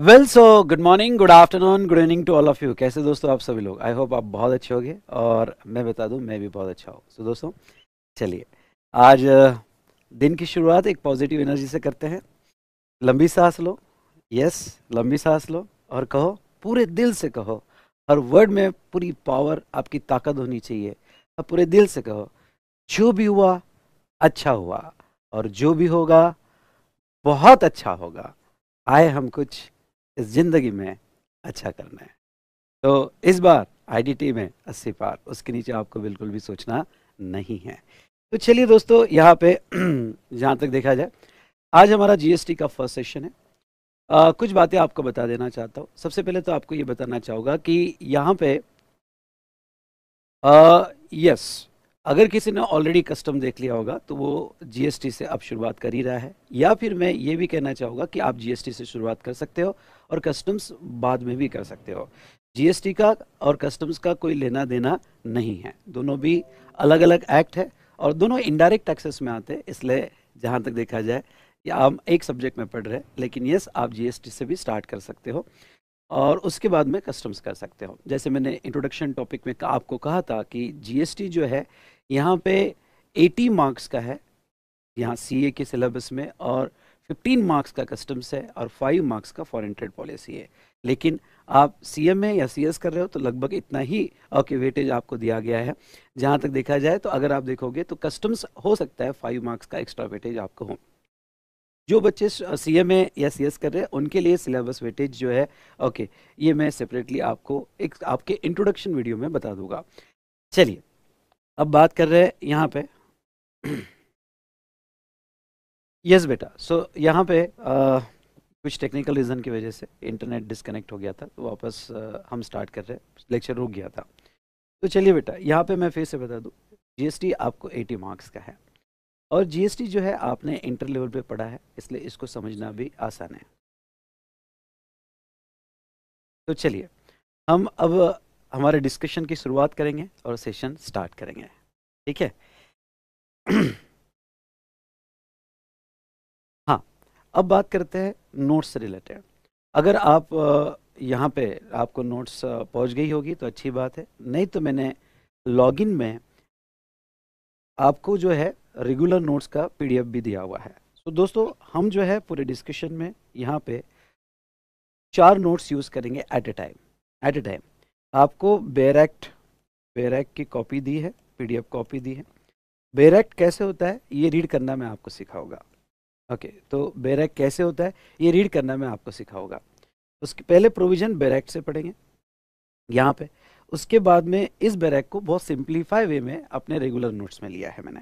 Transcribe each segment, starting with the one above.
Well so good morning good afternoon good evening to all of you कैसे दोस्तों आप सभी लोग आई होप आप बहुत अच्छे होंगे और मैं बता दूं मैं भी बहुत अच्छा हूँ सो so, दोस्तों चलिए आज दिन की शुरुआत एक पॉजिटिव एनर्जी से करते हैं लंबी सांस लो यस लंबी सांस लो और कहो पूरे दिल से कहो हर वर्ड में पूरी पावर आपकी ताकत होनी चाहिए और पूरे दिल से कहो जो भी हुआ अच्छा हुआ और जो भी होगा बहुत अच्छा होगा आए हम कुछ इस ज़िंदगी में अच्छा करना है तो इस बार आईडीटी में अस्सी पार उसके नीचे आपको बिल्कुल भी सोचना नहीं है तो चलिए दोस्तों यहाँ पे जहाँ तक देखा जाए आज हमारा जीएसटी का फर्स्ट सेशन है आ, कुछ बातें आपको बता देना चाहता हूँ सबसे पहले तो आपको ये बताना चाहूँगा कि यहाँ पे आ, यस अगर किसी ने ऑलरेडी कस्टम देख लिया होगा तो वो जीएसटी से अब शुरुआत कर ही रहा है या फिर मैं ये भी कहना चाहूँगा कि आप जीएसटी से शुरुआत कर सकते हो और कस्टम्स बाद में भी कर सकते हो जीएसटी का और कस्टम्स का कोई लेना देना नहीं है दोनों भी अलग अलग एक्ट है और दोनों इनडायरेक्ट टैक्सेस में आते हैं इसलिए जहाँ तक देखा जाए या आप एक सब्जेक्ट में पढ़ रहे हैं लेकिन यस आप जीएसटी से भी स्टार्ट कर सकते हो और उसके बाद में कस्टम्स कर सकते हो जैसे मैंने इंट्रोडक्शन टॉपिक में आपको कहा था कि जीएसटी जो है यहाँ पे 80 मार्क्स का है यहाँ सीए के सिलेबस में और फिफ्टीन मार्क्स का कस्टम्स है और फाइव मार्क्स का फॉरन ट्रेड पॉलिसी है लेकिन आप सी एम या सी एस कर रहे हो तो लगभग इतना ही ओके वेटेज आपको दिया गया है जहाँ तक देखा जाए तो अगर आप देखोगे तो कस्टम्स हो सकता है फाइव मार्क्स का एक्स्ट्रा वेटेज आपको हो जो बच्चे सी एम या सी एस कर रहे हैं उनके लिए सिलेबस वेटेज जो है ओके ये मैं सेपरेटली आपको एक आपके इंट्रोडक्शन वीडियो में बता दूंगा चलिए अब बात कर रहे हैं यहाँ पे यस बेटा सो यहाँ पे आ, कुछ टेक्निकल रीज़न की वजह से इंटरनेट डिस्कनेक्ट हो गया था तो वापस हम स्टार्ट कर रहे हैं लेक्चर रुक गया था तो चलिए बेटा यहाँ पे मैं फिर से बता दूँ जीएसटी आपको 80 मार्क्स का है और जीएसटी जो है आपने इंटर लेवल पे पढ़ा है इसलिए इसको समझना भी आसान है तो चलिए हम अब हमारे डिस्कशन की शुरुआत करेंगे और सेशन स्टार्ट करेंगे ठीक है अब बात करते हैं नोट्स से रिलेटेड अगर आप यहाँ पे आपको नोट्स पहुँच गई होगी तो अच्छी बात है नहीं तो मैंने लॉगिन में आपको जो है रेगुलर नोट्स का पीडीएफ भी दिया हुआ है तो दोस्तों हम जो है पूरे डिस्कशन में यहाँ पे चार नोट्स यूज़ करेंगे at a time at a time आपको बेर एक्ट बेर एक्ट की कॉपी दी है पीडीएफ कॉपी दी है बेरैक्ट कैसे होता है ये रीड करना मैं आपको सिखाऊंगा ओके okay, तो बैरक कैसे होता है ये रीड करना मैं आपको सिखाऊंगा उसके पहले प्रोविज़न बैरक से पढ़ेंगे यहाँ पे उसके बाद में इस बेरैक को बहुत सिंप्लीफाई वे में अपने रेगुलर नोट्स में लिया है मैंने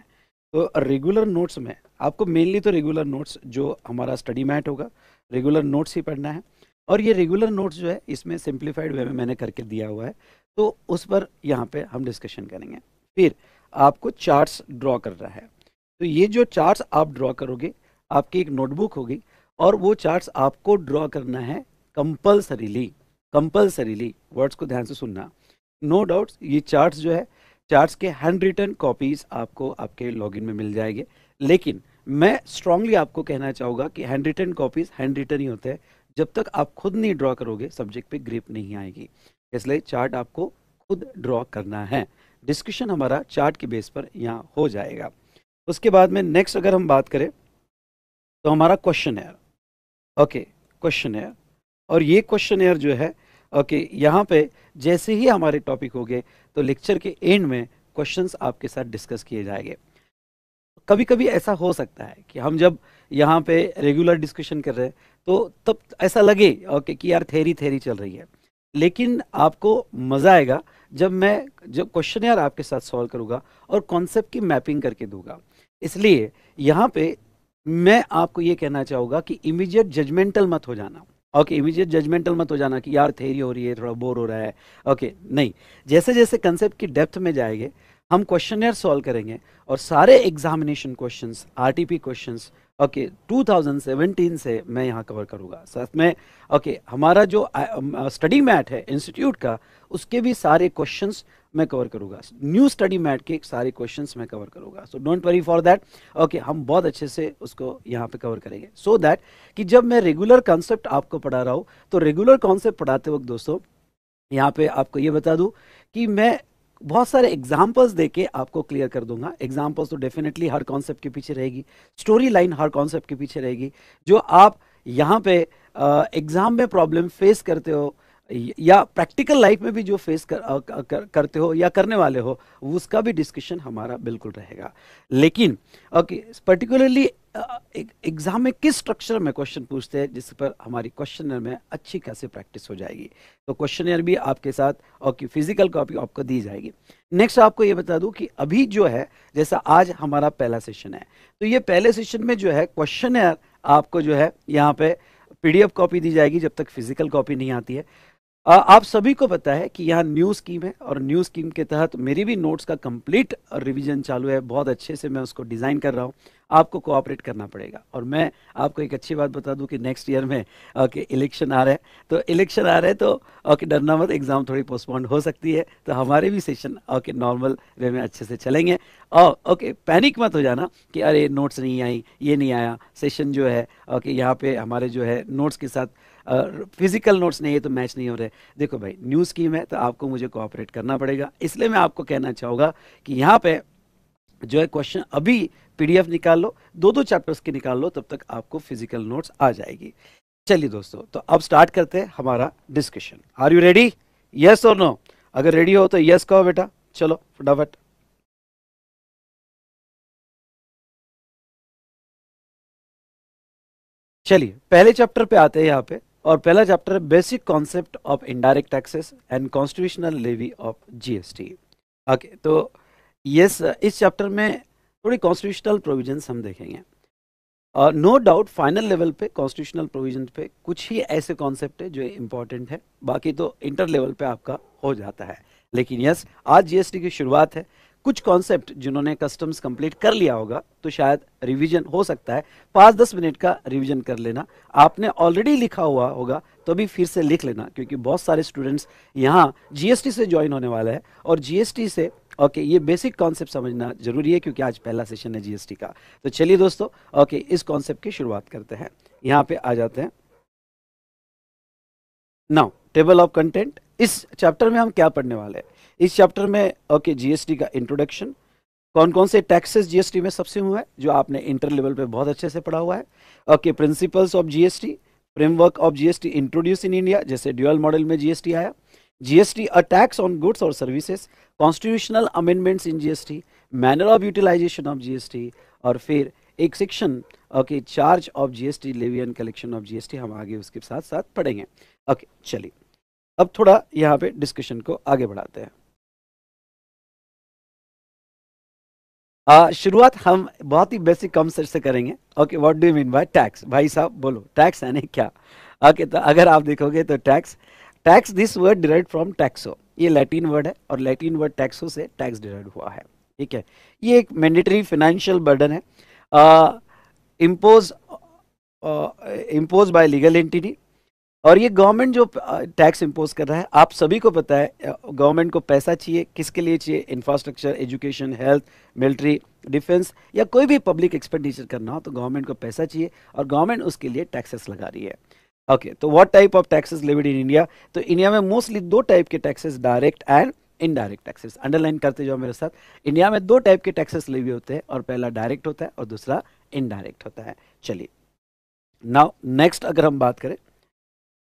तो रेगुलर नोट्स में आपको मेनली तो रेगुलर नोट्स जो हमारा स्टडी मैट होगा रेगुलर नोट्स ही पढ़ना है और ये रेगुलर नोट्स जो है इसमें सिंप्लीफाइड वे में मैंने करके दिया हुआ है तो उस पर यहाँ पे हम डिस्कशन करेंगे फिर आपको चार्ट्स ड्रॉ करना है तो ये जो चार्ट्स आप ड्रॉ करोगे आपकी एक नोटबुक होगी और वो चार्ट्स आपको ड्रॉ करना है कंपल्सरीली कंपल्सरीली वर्ड्स को ध्यान से सुनना नो डाउट ये चार्ट्स जो है चार्ट्स के हैंड रिटन कॉपीज आपको आपके लॉगिन में मिल जाएंगे लेकिन मैं स्ट्रांगली आपको कहना चाहूँगा कि handwritten copies handwritten ही होते हैं जब तक आप खुद नहीं ड्रॉ करोगे सब्जेक्ट पे ग्रिप नहीं आएगी इसलिए चार्ट आपको खुद ड्रॉ करना है डिस्कशन हमारा चार्ट के बेस पर यहाँ हो जाएगा उसके बाद में नेक्स्ट अगर हम बात करें तो हमारा question here okay question here और ये क्वेश्चन एयर जो है ओके okay, यहाँ पे जैसे ही हमारे टॉपिक हो गए तो लेक्चर के एंड में क्वेश्चंस आपके साथ डिस्कस किए जाएंगे कभी कभी ऐसा हो सकता है कि हम जब यहाँ पे रेगुलर डिस्कशन कर रहे हैं तो तब ऐसा लगे ओके okay, कि यार थेरी थेरी चल रही है लेकिन आपको मज़ा आएगा जब मैं जब क्वेश्चन यार आपके साथ सॉल्व करूँगा और कॉन्सेप्ट की मैपिंग करके दूंगा इसलिए यहाँ पे मैं आपको ये कहना चाहूंगा कि इमीजिएट जजमेंटल मत हो जाना ओके इमीजिएट जजमेंटल मत हो जाना कि यार थेरी हो रही है थोड़ा बोर हो रहा है ओके okay, नहीं जैसे जैसे कंसेप्ट की डेप्थ में जाएंगे हम क्वेश्चन सॉल्व करेंगे और सारे examination questions RTP questions okay 2017 से मैं यहाँ कवर करूंगा साथ में ओके okay, हमारा जो study uh, mat um, uh, है इंस्टीट्यूट का उसके भी सारे क्वेश्चन मैं कवर करूँगा न्यू स्टडी मैट के सारे क्वेश्चन मैं कवर करूँगा so don't worry for that okay हम बहुत अच्छे से उसको यहाँ पे कवर करेंगे सो so दैट कि जब मैं रेगुलर कॉन्सेप्ट आपको पढ़ा रहा हूँ तो रेगुलर कॉन्सेप्ट पढ़ाते वक्त दोस्तों यहाँ पे आपको ये बता दूँ कि मैं बहुत सारे एग्जाम्पल्स देके आपको क्लियर कर दूंगा एग्जाम्पल्स तो डेफिनेटली हर कॉन्सेप्ट के पीछे रहेगी स्टोरी लाइन हर कॉन्सेप्ट के पीछे रहेगी जो आप यहाँ पे एग्ज़ाम में प्रॉब्लम फेस करते हो या प्रैक्टिकल लाइफ में भी जो फेस कर, कर, कर, करते हो या करने वाले हो उसका भी डिस्कशन हमारा बिल्कुल रहेगा लेकिन ओके पर्टिकुलरली एग्जाम में किस स्ट्रक्चर में क्वेश्चन पूछते हैं जिस पर हमारी क्वेश्चन में अच्छी खासी प्रैक्टिस हो जाएगी तो क्वेश्चन भी आपके साथ और फिजिकल कॉपी आपको दी जाएगी नेक्स्ट आपको ये बता दूं कि अभी जो है जैसा आज हमारा पहला सेशन है तो ये पहले सेशन में जो है क्वेश्चन आपको जो है यहाँ पे पीडीएफ कॉपी दी जाएगी जब तक फिजिकल कॉपी नहीं आती है आप सभी को पता है कि यहाँ न्यू स्कीम है और न्यू स्कीम के तहत मेरी भी नोट्स का कंप्लीट रिवीजन चालू है बहुत अच्छे से मैं उसको डिज़ाइन कर रहा हूँ आपको कोऑपरेट करना पड़ेगा और मैं आपको एक अच्छी बात बता दूं कि नेक्स्ट ईयर में ओके इलेक्शन आ रहा है तो इलेक्शन आ रहा है तो ओके डरना मत एग्ज़ाम थोड़ी पोस्टपोन्ड हो सकती है तो हमारे भी सेशन ओके नॉर्मल वे में अच्छे से चलेंगे और ओके पैनिक मत हो जाना कि अरे नोट्स नहीं आई ये नहीं आया सेशन जो है ओके यहाँ पर हमारे जो है नोट्स के साथ फिजिकल नोट्स नहीं है तो मैच नहीं हो रहे देखो भाई न्यू स्कीम है तो आपको मुझे कोऑपरेट करना पड़ेगा इसलिए मैं आपको कहना चाहूँगा कि यहाँ पे जो है क्वेश्चन अभी पीडीएफ निकाल लो दो दो चैप्टर्स की निकाल लो तब तक आपको फिजिकल नोट्स आ जाएगी चलिए दोस्तों तो अब स्टार्ट करते हैं हमारा discussion are you ready yes और नो अगर रेडी हो तो यस कहो बेटा चलो फटाफट चलिए पहले चैप्टर पे आते हैं यहाँ पे और पहला चैप्टर है basic concept of indirect taxes and constitutional levy of GST okay तो यस इस चैप्टर में थोड़ी कॉन्स्टिट्यूशनल प्रोविजंस हम देखेंगे और नो डाउट फाइनल लेवल पे कॉन्स्टिट्यूशनल प्रोविजन पे कुछ ही ऐसे कॉन्सेप्ट है जो इम्पोर्टेंट है बाकी तो इंटर लेवल पे आपका हो जाता है लेकिन यस yes, आज जीएसटी की शुरुआत है कुछ कॉन्सेप्ट जिन्होंने कस्टम्स कंप्लीट कर लिया होगा तो शायद रिवीजन हो सकता है पांच दस मिनट का रिवीजन कर लेना आपने ऑलरेडी लिखा हुआ होगा तो भी फिर से लिख लेना क्योंकि बहुत सारे स्टूडेंट्स यहाँ जीएसटी से ज्वाइन होने वाला है और जीएसटी से ओके ये बेसिक कॉन्सेप्ट समझना जरूरी है क्योंकि आज पहला सेशन है जीएसटी का तो चलिए दोस्तों ओके इस कॉन्सेप्ट की शुरुआत करते हैं यहाँ पे आ जाते हैं नाउ टेबल ऑफ कंटेंट इस चैप्टर में हम क्या पढ़ने वाले हैं इस चैप्टर में ओके जीएसटी का इंट्रोडक्शन कौन कौन से टैक्सेस जीएसटी में सबसे हुआ है जो आपने इंटर लेवल पे बहुत अच्छे से पढ़ा हुआ है okay principles of GST framework of GST introduce in India जैसे ड्यूअल मॉडल में जीएसटी आया GST a tax on goods और services constitutional amendments in GST manner of utilization of GST और फिर एक section okay charge of GST levy and collection of GST हम आगे उसके साथ साथ पढ़ेंगे ओके okay, चलिए अब थोड़ा यहाँ पे डिस्कशन को आगे बढ़ाते हैं शुरुआत हम बहुत ही बेसिक कॉन्सेप्ट से करेंगे okay what do you mean by tax भाई साहब बोलो टैक्स यानी क्या ओके okay, तो अगर आप देखोगे तो tax tax this word derive from taxo ये लैटिन वर्ड है और लैटिन वर्ड टैक्सो से टैक्स डिराइव हुआ है ठीक है ये एक मैंडेटरी फाइनेंशियल बर्डन है impose impose by legal entity और ये गवर्नमेंट जो टैक्स इम्पोज कर रहा है आप सभी को पता है गवर्नमेंट को पैसा चाहिए किसके लिए चाहिए infrastructure education health military defence या कोई भी पब्लिक एक्सपेंडिचर करना हो तो गवर्नमेंट को पैसा चाहिए और गवर्नमेंट उसके लिए टैक्सेस लगा रही है ओके okay, तो what type of taxes levied in India तो इंडिया में मोस्टली दो टाइप के taxes direct and indirect taxes underline करते जाओ मेरे साथ इंडिया में दो टाइप के टैक्सेस लेवी होते हैं और पहला डायरेक्ट होता है और दूसरा इनडायरेक्ट होता है चलिए नाउ नेक्स्ट अगर हम बात करें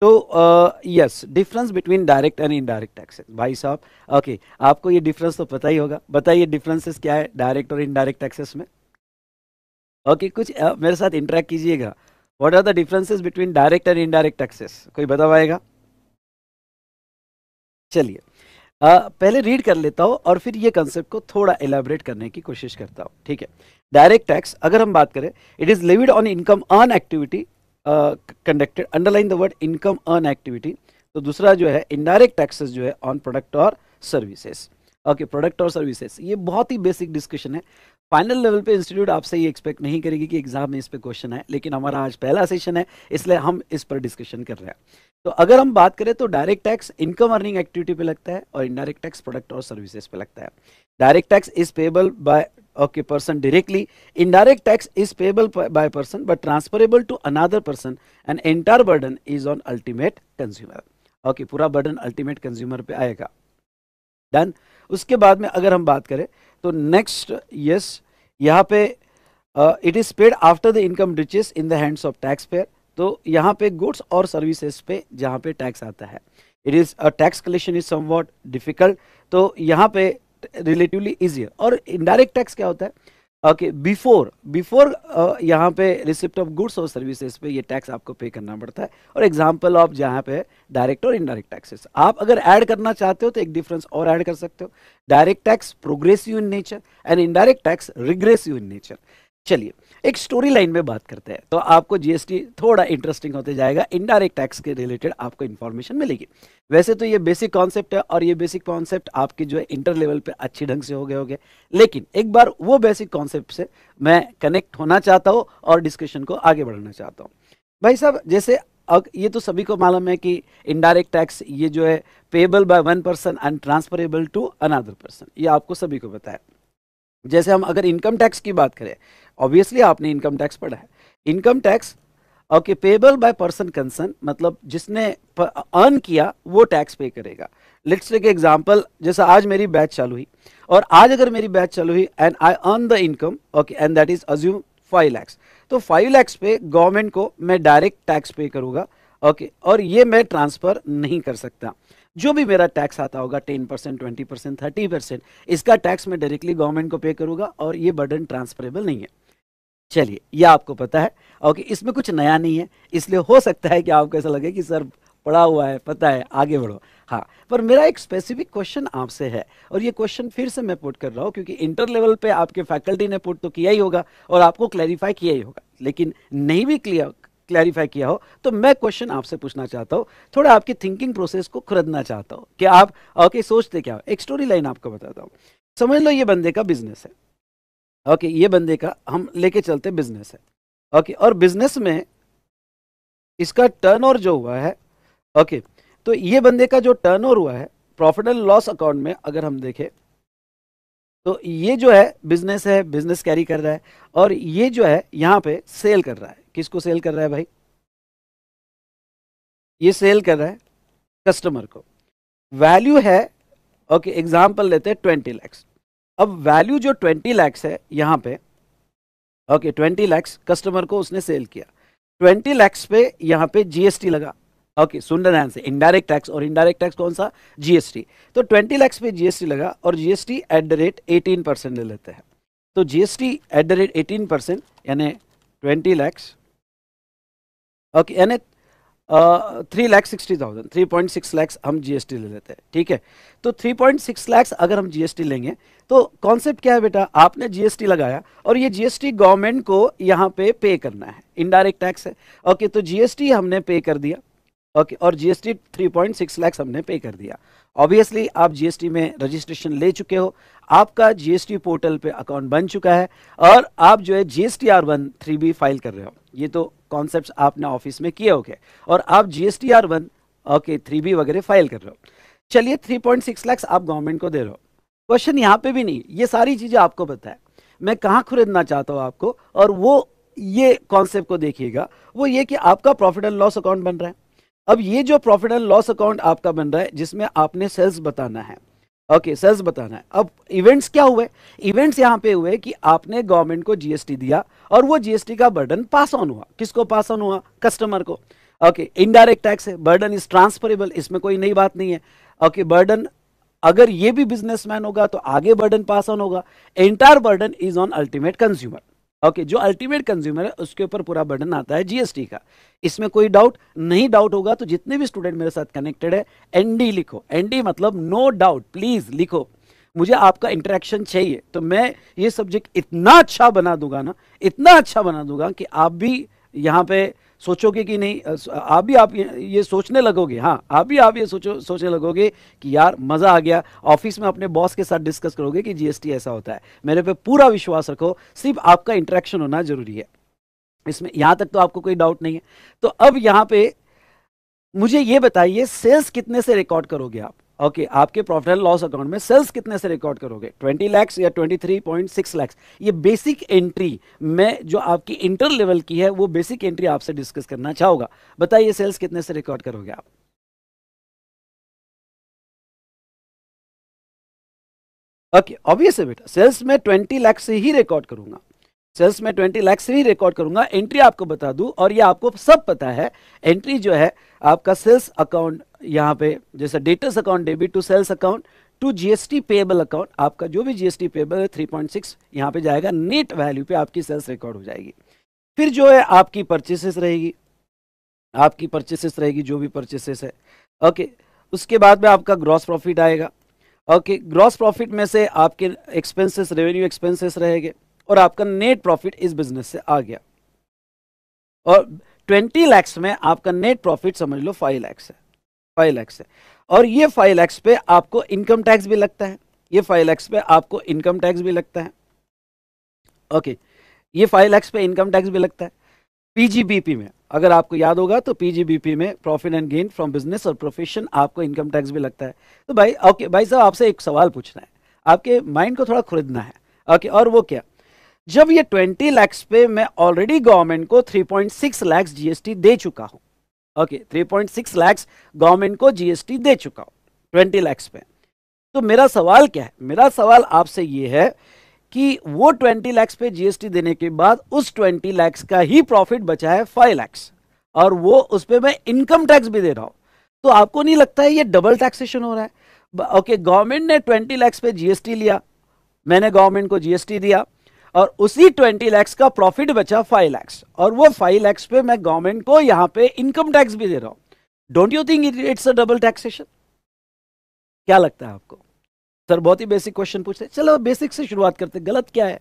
तो yes difference between direct and indirect taxes भाई साहब ओके okay, आपको ये डिफरेंस तो पता ही होगा बताइए डिफरेंसेस क्या है डायरेक्ट और इनडायरेक्ट टैक्सेस में ओके okay, कुछ uh, मेरे साथ इंटरेक्ट कीजिएगा what are the differences between direct and indirect taxes कोई बता पाएगा चलिए uh, पहले रीड कर लेता हूँ और फिर ये कंसेप्ट को थोड़ा एलेबरेट करने की कोशिश करता हूँ ठीक है डायरेक्ट टैक्स अगर हम बात करें it is levied on income earn activity conducted underline the word income earn activity तो दूसरा जो है इनडायरेक्ट टैक्सेस जो है ऑन प्रोडक्ट और सर्विसेज ओके प्रोडक्ट और सर्विसेज ये बहुत ही बेसिक डिस्कशन है फाइनल लेवल पे इंस्टीट्यूट आपसे ये एक्सपेक्ट नहीं करेगी कि एग्जाम में इस पर क्वेश्चन है लेकिन हमारा आज पहला सेशन है इसलिए हम इस पर डिस्कशन कर रहे हैं तो अगर हम बात करें तो direct tax income earning activity पे लगता है और इनडायरेक्ट टैक्स प्रोडक्ट और सर्विसेज पे लगता है direct tax is payable by okay person directly indirect tax is payable by person but transferable to another person and entire burden is on ultimate consumer okay पूरा burden ultimate consumer पे आएगा done उसके बाद में अगर हम बात करें तो next yes यहाँ पे it is paid after the income reaches in the hands of taxpayer तो यहाँ पे गुड्स और सर्विसेज पे जहाँ पे टैक्स आता है it is tax collection is somewhat difficult तो यहाँ पे रिलेटिवली इजियर और इनडायरेक्ट टैक्स क्या होता है ओके बिफोर बिफोर यहाँ पे रिसिप्ट ऑफ गुड्स और सर्विसेज पे ये टैक्स आपको पे करना पड़ता है और एग्जांपल ऑफ जहाँ पे डायरेक्ट और इनडायरेक्ट टैक्सेस आप अगर ऐड करना चाहते हो तो एक डिफरेंस और ऐड कर सकते हो direct tax progressive in nature and indirect tax regressive in nature चलिए एक स्टोरी लाइन में बात करते हैं तो आपको जीएसटी थोड़ा इंटरेस्टिंग होते जाएगा इनडायरेक्ट टैक्स के रिलेटेड आपको इन्फॉर्मेशन मिलेगी वैसे तो ये बेसिक कॉन्सेप्ट है और ये बेसिक कॉन्सेप्ट आपके जो है इंटर लेवल पे अच्छे ढंग से हो गए हो गए लेकिन एक बार वो बेसिक कॉन्सेप्ट से मैं कनेक्ट होना चाहता हूँ और डिस्कशन को आगे बढ़ाना चाहता हूँ भाई साहब जैसे अब ये तो सभी को मालूम है कि इनडायरेक्ट टैक्स ये जो है payable by one person and transferable to another person ये आपको सभी को बताया जैसे हम अगर इनकम टैक्स की बात करें ऑब्वियसली आपने इनकम टैक्स पढ़ा है income tax okay payable by person concern मतलब जिसने अर्न किया वो टैक्स पे करेगा लेट्स टेक एग्जांपल जैसे आज मेरी बैच चालू हुई और आज अगर मेरी बैच चालू हुई and I earn the income okay and that is assume five lakhs तो फाइव लैक्स पे गवर्नमेंट को मैं डायरेक्ट टैक्स पे करूंगा ओके और ये मैं ट्रांसफ़र नहीं कर सकता जो भी मेरा टैक्स आता होगा ten percent twenty percent thirty percent इसका टैक्स मैं डायरेक्टली गवर्नमेंट को पे करूंगा और ये बर्डन ट्रांसफरेबल नहीं है चलिए ये आपको पता है ओके इसमें कुछ नया नहीं है इसलिए हो सकता है कि आपको ऐसा लगे कि सर पढ़ा हुआ है पता है आगे बढ़ो हाँ पर मेरा एक स्पेसिफिक क्वेश्चन आपसे है और ये क्वेश्चन फिर से मैं पुट कर रहा हूँ क्योंकि इंटर लेवल पे आपके फैकल्टी ने पुट तो किया ही होगा और आपको क्लैरिफाई किया ही होगा लेकिन नहीं भी क्लियर क्लैरिफाई किया हो तो मैं क्वेश्चन आपसे पूछना चाहता हूँ थोड़ा आपकी थिंकिंग प्रोसेस को खरीदना चाहता हूँ कि आप ओके सोचते क्या हो एक स्टोरी लाइन आपको बताता हूँ समझ लो ये बंदे का बिजनेस है ओके ये बंदे का हम लेके चलते बिजनेस है ओके और बिजनेस में इसका टर्न जो हुआ है ओके तो ये बंदे का जो टर्न हुआ है प्रॉफिट एंड लॉस अकाउंट में अगर हम देखें तो ये जो है बिजनेस है बिजनेस कैरी कर रहा है और ये जो है यहाँ पे सेल कर रहा है किसको सेल कर रहा है भाई ये सेल कर रहा है कस्टमर को वैल्यू है ओके एग्जांपल लेते हैं ट्वेंटी लैक्स अब वैल्यू जो ट्वेंटी लैक्स है यहां पे ओके ट्वेंटी लैक्स कस्टमर को उसने सेल किया ट्वेंटी लैक्स पे यहां पे जीएसटी लगा ओके okay, सुन ध्यान से इनडायरेक्ट टैक्स और इनडायरेक्ट टैक्स कौन सा जीएसटी तो ट्वेंटी लैक्स पे जीएसटी लगा और GST at the rate eighteen percent ले लेते हैं तो GST at the rate eighteen percent यानी ट्वेंटी लैक्स ओके यानी three lakh sixty thousand three point six lakhs हम जीएसटी ले लेते हैं ठीक है तो थ्री पॉइंट सिक्स लैक्स अगर हम जीएसटी लेंगे तो कॉन्सेप्ट क्या है बेटा आपने जीएसटी लगाया और ये जीएसटी गवर्नमेंट को यहाँ पे पे करना है इनडायरेक्ट टैक्स है ओके तो जीएसटी हमने पे कर दिया ओके और जीएसटी 3.6 लाख हमने पे कर दिया ऑब्वियसली आप जीएसटी में रजिस्ट्रेशन ले चुके हो आपका जीएसटी पोर्टल पे अकाउंट बन चुका है और आप जो है GST R one three B file कर रहे हो ये तो कॉन्सेप्ट आपने ऑफिस में किए हो और आप GST R one okay three B वगैरह फाइल कर रहे हो चलिए थ्री पॉइंट सिक्स लैक्स आप गवर्नमेंट को दे रहे हो क्वेश्चन यहाँ पे भी नहीं ये सारी चीज़ें आपको पता है मैं कहाँ खरीदना चाहता हूँ आपको और वो ये कॉन्सेप्ट को देखिएगा वो ये कि आपका प्रॉफिट एंड लॉस अकाउंट बन रहा है अब ये जो प्रॉफिट एंड लॉस अकाउंट आपका बन रहा है जिसमें आपने सेल्स बताना है ओके okay, सेल्स बताना है अब इवेंट्स क्या हुए इवेंट्स यहां पे हुए कि आपने गवर्नमेंट को जीएसटी दिया और वो जीएसटी का बर्डन पास ऑन हुआ किसको पास ऑन हुआ कस्टमर को ओके इनडायरेक्ट टैक्स है बर्डन इज ट्रांसफरेबल इसमें कोई नई बात नहीं है ओके okay, बर्डन अगर ये भी बिजनेसमैन होगा तो आगे बर्डन पास ऑन होगा entire burden is on ultimate consumer okay जो अल्टीमेट कंज्यूमर है उसके ऊपर पूरा बर्डन आता है जीएसटी का इसमें कोई डाउट नहीं डाउट होगा तो जितने भी स्टूडेंट मेरे साथ कनेक्टेड है एनडी लिखो एनडी मतलब नो डाउट प्लीज लिखो मुझे आपका इंटरेक्शन चाहिए तो मैं ये सब्जेक्ट इतना अच्छा बना दूंगा ना इतना अच्छा बना दूंगा कि आप भी यहाँ पे सोचोगे कि नहीं आप भी आप ये सोचने लगोगे हाँ आप भी आप ये सोचो सोचने लगोगे कि यार मज़ा आ गया ऑफिस में अपने बॉस के साथ डिस्कस करोगे कि जीएसटी ऐसा होता है मेरे पे पूरा विश्वास रखो सिर्फ आपका इंट्रैक्शन होना ज़रूरी है इसमें यहाँ तक तो आपको कोई डाउट नहीं है तो अब यहाँ पे मुझे ये बताइए सेल्स कितने से रिकॉर्ड करोगे आप ओके okay, आपके प्रॉफिट एंड लॉस अकाउंट में सेल्स कितने से रिकॉर्ड करोगे 20 लैक्स या 23.6 लैक्स ये बेसिक एंट्री में जो आपकी इंटर लेवल की है वो बेसिक एंट्री आपसे डिस्कस करना चाहूंगा बताइए सेल्स कितने से रिकॉर्ड करोगे आप ओके ऑब्वियस है बेटा सेल्स में 20 लाख से ही रिकॉर्ड करूंगा सेल्स में 20 लाख से ही रिकॉर्ड करूंगा एंट्री आपको बता दूं और ये आपको सब पता है एंट्री जो है आपका सेल्स अकाउंट यहाँ पे जैसे debtors account debit to sales account to GST payable account आपका जो भी जीएसटी पेबल है थ्री पॉइंट सिक्स यहाँ पे जाएगा नेट वैल्यू पे आपकी सेल्स रिकॉर्ड हो जाएगी फिर जो है आपकी परचेसेस रहेगी आपकी परचेसेस रहेगी जो भी परचेसेस है ओके उसके बाद में आपका ग्रॉस प्रॉफिट आएगा ओके ग्रॉस प्रॉफिट में से आपके एक्सपेंसेस रेवेन्यू एक्सपेंसेस रहेगे और आपका नेट प्रॉफिट इस बिजनेस से आ गया और ट्वेंटी लैक्स में आपका नेट प्रॉफिट समझ लो फाइव लैक्स है फाइव लैक्स है और ये फाइव लैक्स पे आपको इनकम टैक्स भी लगता है ये फाइव लैक्स पे आपको इनकम टैक्स भी लगता है ओके ये फाइव लैक्स पे इनकम टैक्स भी लगता है पीजीबीपी में अगर आपको याद होगा तो पीजीबीपी में profit and gain from business और प्रोफेशन आपको इनकम टैक्स भी लगता है तो भाई ओके भाई साहब आपसे एक सवाल पूछना है आपके माइंड को थोड़ा खरीदना है ओके और वो क्या जब ये 20 लैक्स पे मैं ऑलरेडी गवर्नमेंट को 3.6 लैक्स जीएसटी दे चुका हूं ओके okay, 3.6 लैक्स गवर्नमेंट को जीएसटी दे चुका हूं 20 लैक्स पे तो मेरा सवाल क्या है मेरा सवाल आपसे ये है कि वो 20 लैक्स पे जीएसटी देने के बाद उस 20 लैक्स का ही प्रॉफिट बचा है 5 लैक्स और वो उस पर मैं इनकम टैक्स भी दे रहा हूं तो आपको नहीं लगता है ये डबल टैक्सेशन हो रहा है ओके गवर्नमेंट ने 20 लैक्स पे जीएसटी लिया मैंने गवर्नमेंट को जीएसटी दिया और उसी ट्वेंटी लैक्स का प्रॉफिट बचा फाइव लैक्स और वो फाइव लैक्स पे मैं गवर्नमेंट को यहां पे इनकम टैक्स भी दे रहा हूं don't you think it's a double taxation क्या लगता है आपको सर बहुत ही बेसिक क्वेश्चन पूछते हैं चलो बेसिक से शुरुआत करते गलत क्या है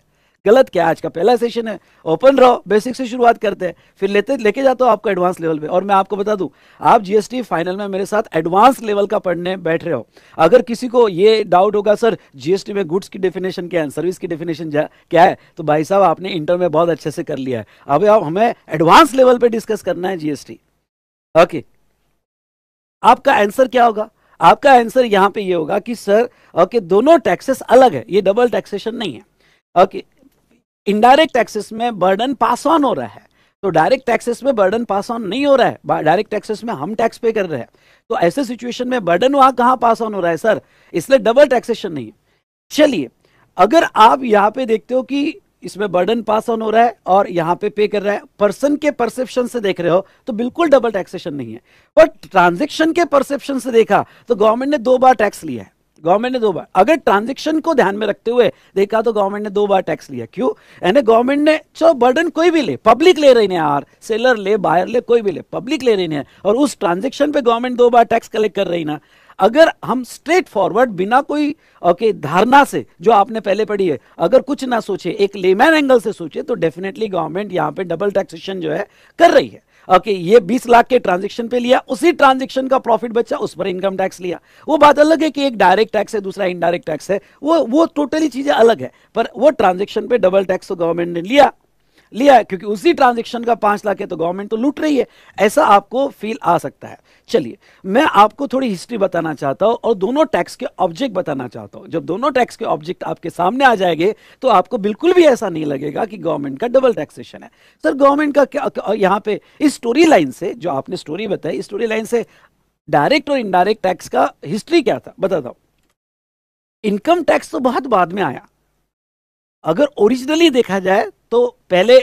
गलत क्या आज का पहला सेशन है ओपन रहो बेसिक से शुरुआत करते हैं फिर लेते लेके जाता हूँ आपको एडवांस लेवल पे और मैं आपको बता दूं आप जीएसटी फाइनल में मेरे साथ एडवांस लेवल का पढ़ने बैठ रहे हो अगर किसी को ये डाउट होगा सर जीएसटी में गुड्स की डेफिनेशन क्या है सर्विस की डेफिनेशन क्या है तो भाई साहब आपने इंटर में बहुत अच्छे से कर लिया है अब आप हमें एडवांस लेवल पर डिस्कस करना है जीएसटी ओके आपका आंसर क्या होगा आपका आंसर यहां पे ये होगा कि सर ओके दोनों टैक्सेस अलग है ये डबल टैक्सेशन नहीं है ओके इनडायरेक्ट टैक्सेस में बर्डन पास ऑन हो रहा है तो डायरेक्ट टैक्सेस में बर्डन पास ऑन नहीं हो रहा है डायरेक्ट टैक्सेस में हम टैक्स पे कर रहे हैं तो ऐसे सिचुएशन में बर्डन वहां कहाँ पास ऑन हो रहा है सर इसलिए डबल टैक्सेशन नहीं है चलिए अगर आप यहां पे देखते हो कि इसमें बर्डन पास ऑन हो रहा है और यहां पे पे कर रहा है पर्सन के परसेप्शन से देख रहे हो तो बिल्कुल डबल टैक्सेशन नहीं है बट ट्रांजेक्शन के परसेप्शन से देखा तो गवर्नमेंट ने दो बार टैक्स लिया है गवर्नमेंट ने दो बार अगर ट्रांजेक्शन को ध्यान में रखते हुए देखा तो गवर्नमेंट ने दो बार टैक्स लिया क्यों यानी गवर्नमेंट ने चलो बर्डन कोई भी ले पब्लिक ले रही है यार सेलर ले बायर ले कोई भी ले पब्लिक ले रही है और उस ट्रांजेक्शन पे गवर्नमेंट दो बार टैक्स कलेक्ट कर रही ना अगर हम स्ट्रेट फॉरवर्ड बिना कोई ओके धारणा से जो आपने पहले पढ़ी है अगर कुछ ना सोचे एक लेमैन एंगल से सोचे तो डेफिनेटली गवर्नमेंट यहाँ पे डबल टैक्सेशन जो है कर रही है ओके ये 20 लाख के ट्रांजेक्शन पे लिया उसी ट्रांजेक्शन का प्रॉफिट बचा उस पर इनकम टैक्स लिया वो बात अलग है कि एक डायरेक्ट टैक्स है दूसरा इनडायरेक्ट टैक्स है वो वो टोटली चीज़ें अलग है पर वो ट्रांजेक्शन पे डबल टैक्स तो गवर्नमेंट ने लिया लिया क्योंकि उसी ट्रांजेक्शन का पांच लाख है तो गवर्नमेंट तो लूट रही है ऐसा आपको फील आ सकता है चलिए मैं आपको थोड़ी हिस्ट्री बताना चाहता हूं और दोनों टैक्स के ऑब्जेक्ट बताना चाहता हूं जब दोनों टैक्स के ऑब्जेक्ट आपके सामने आ जाएंगे तो आपको बिल्कुल भी ऐसा नहीं लगेगा कि गवर्नमेंट का डबल टैक्सेशन है सर गवर्नमेंट का यहां पे इस स्टोरी लाइन से जो आपने स्टोरी बताई स्टोरी लाइन से डायरेक्ट और इनडायरेक्ट टैक्स का हिस्ट्री क्या था बताता हूँ इनकम टैक्स तो बहुत बाद में आया अगर ओरिजिनली देखा जाए तो पहले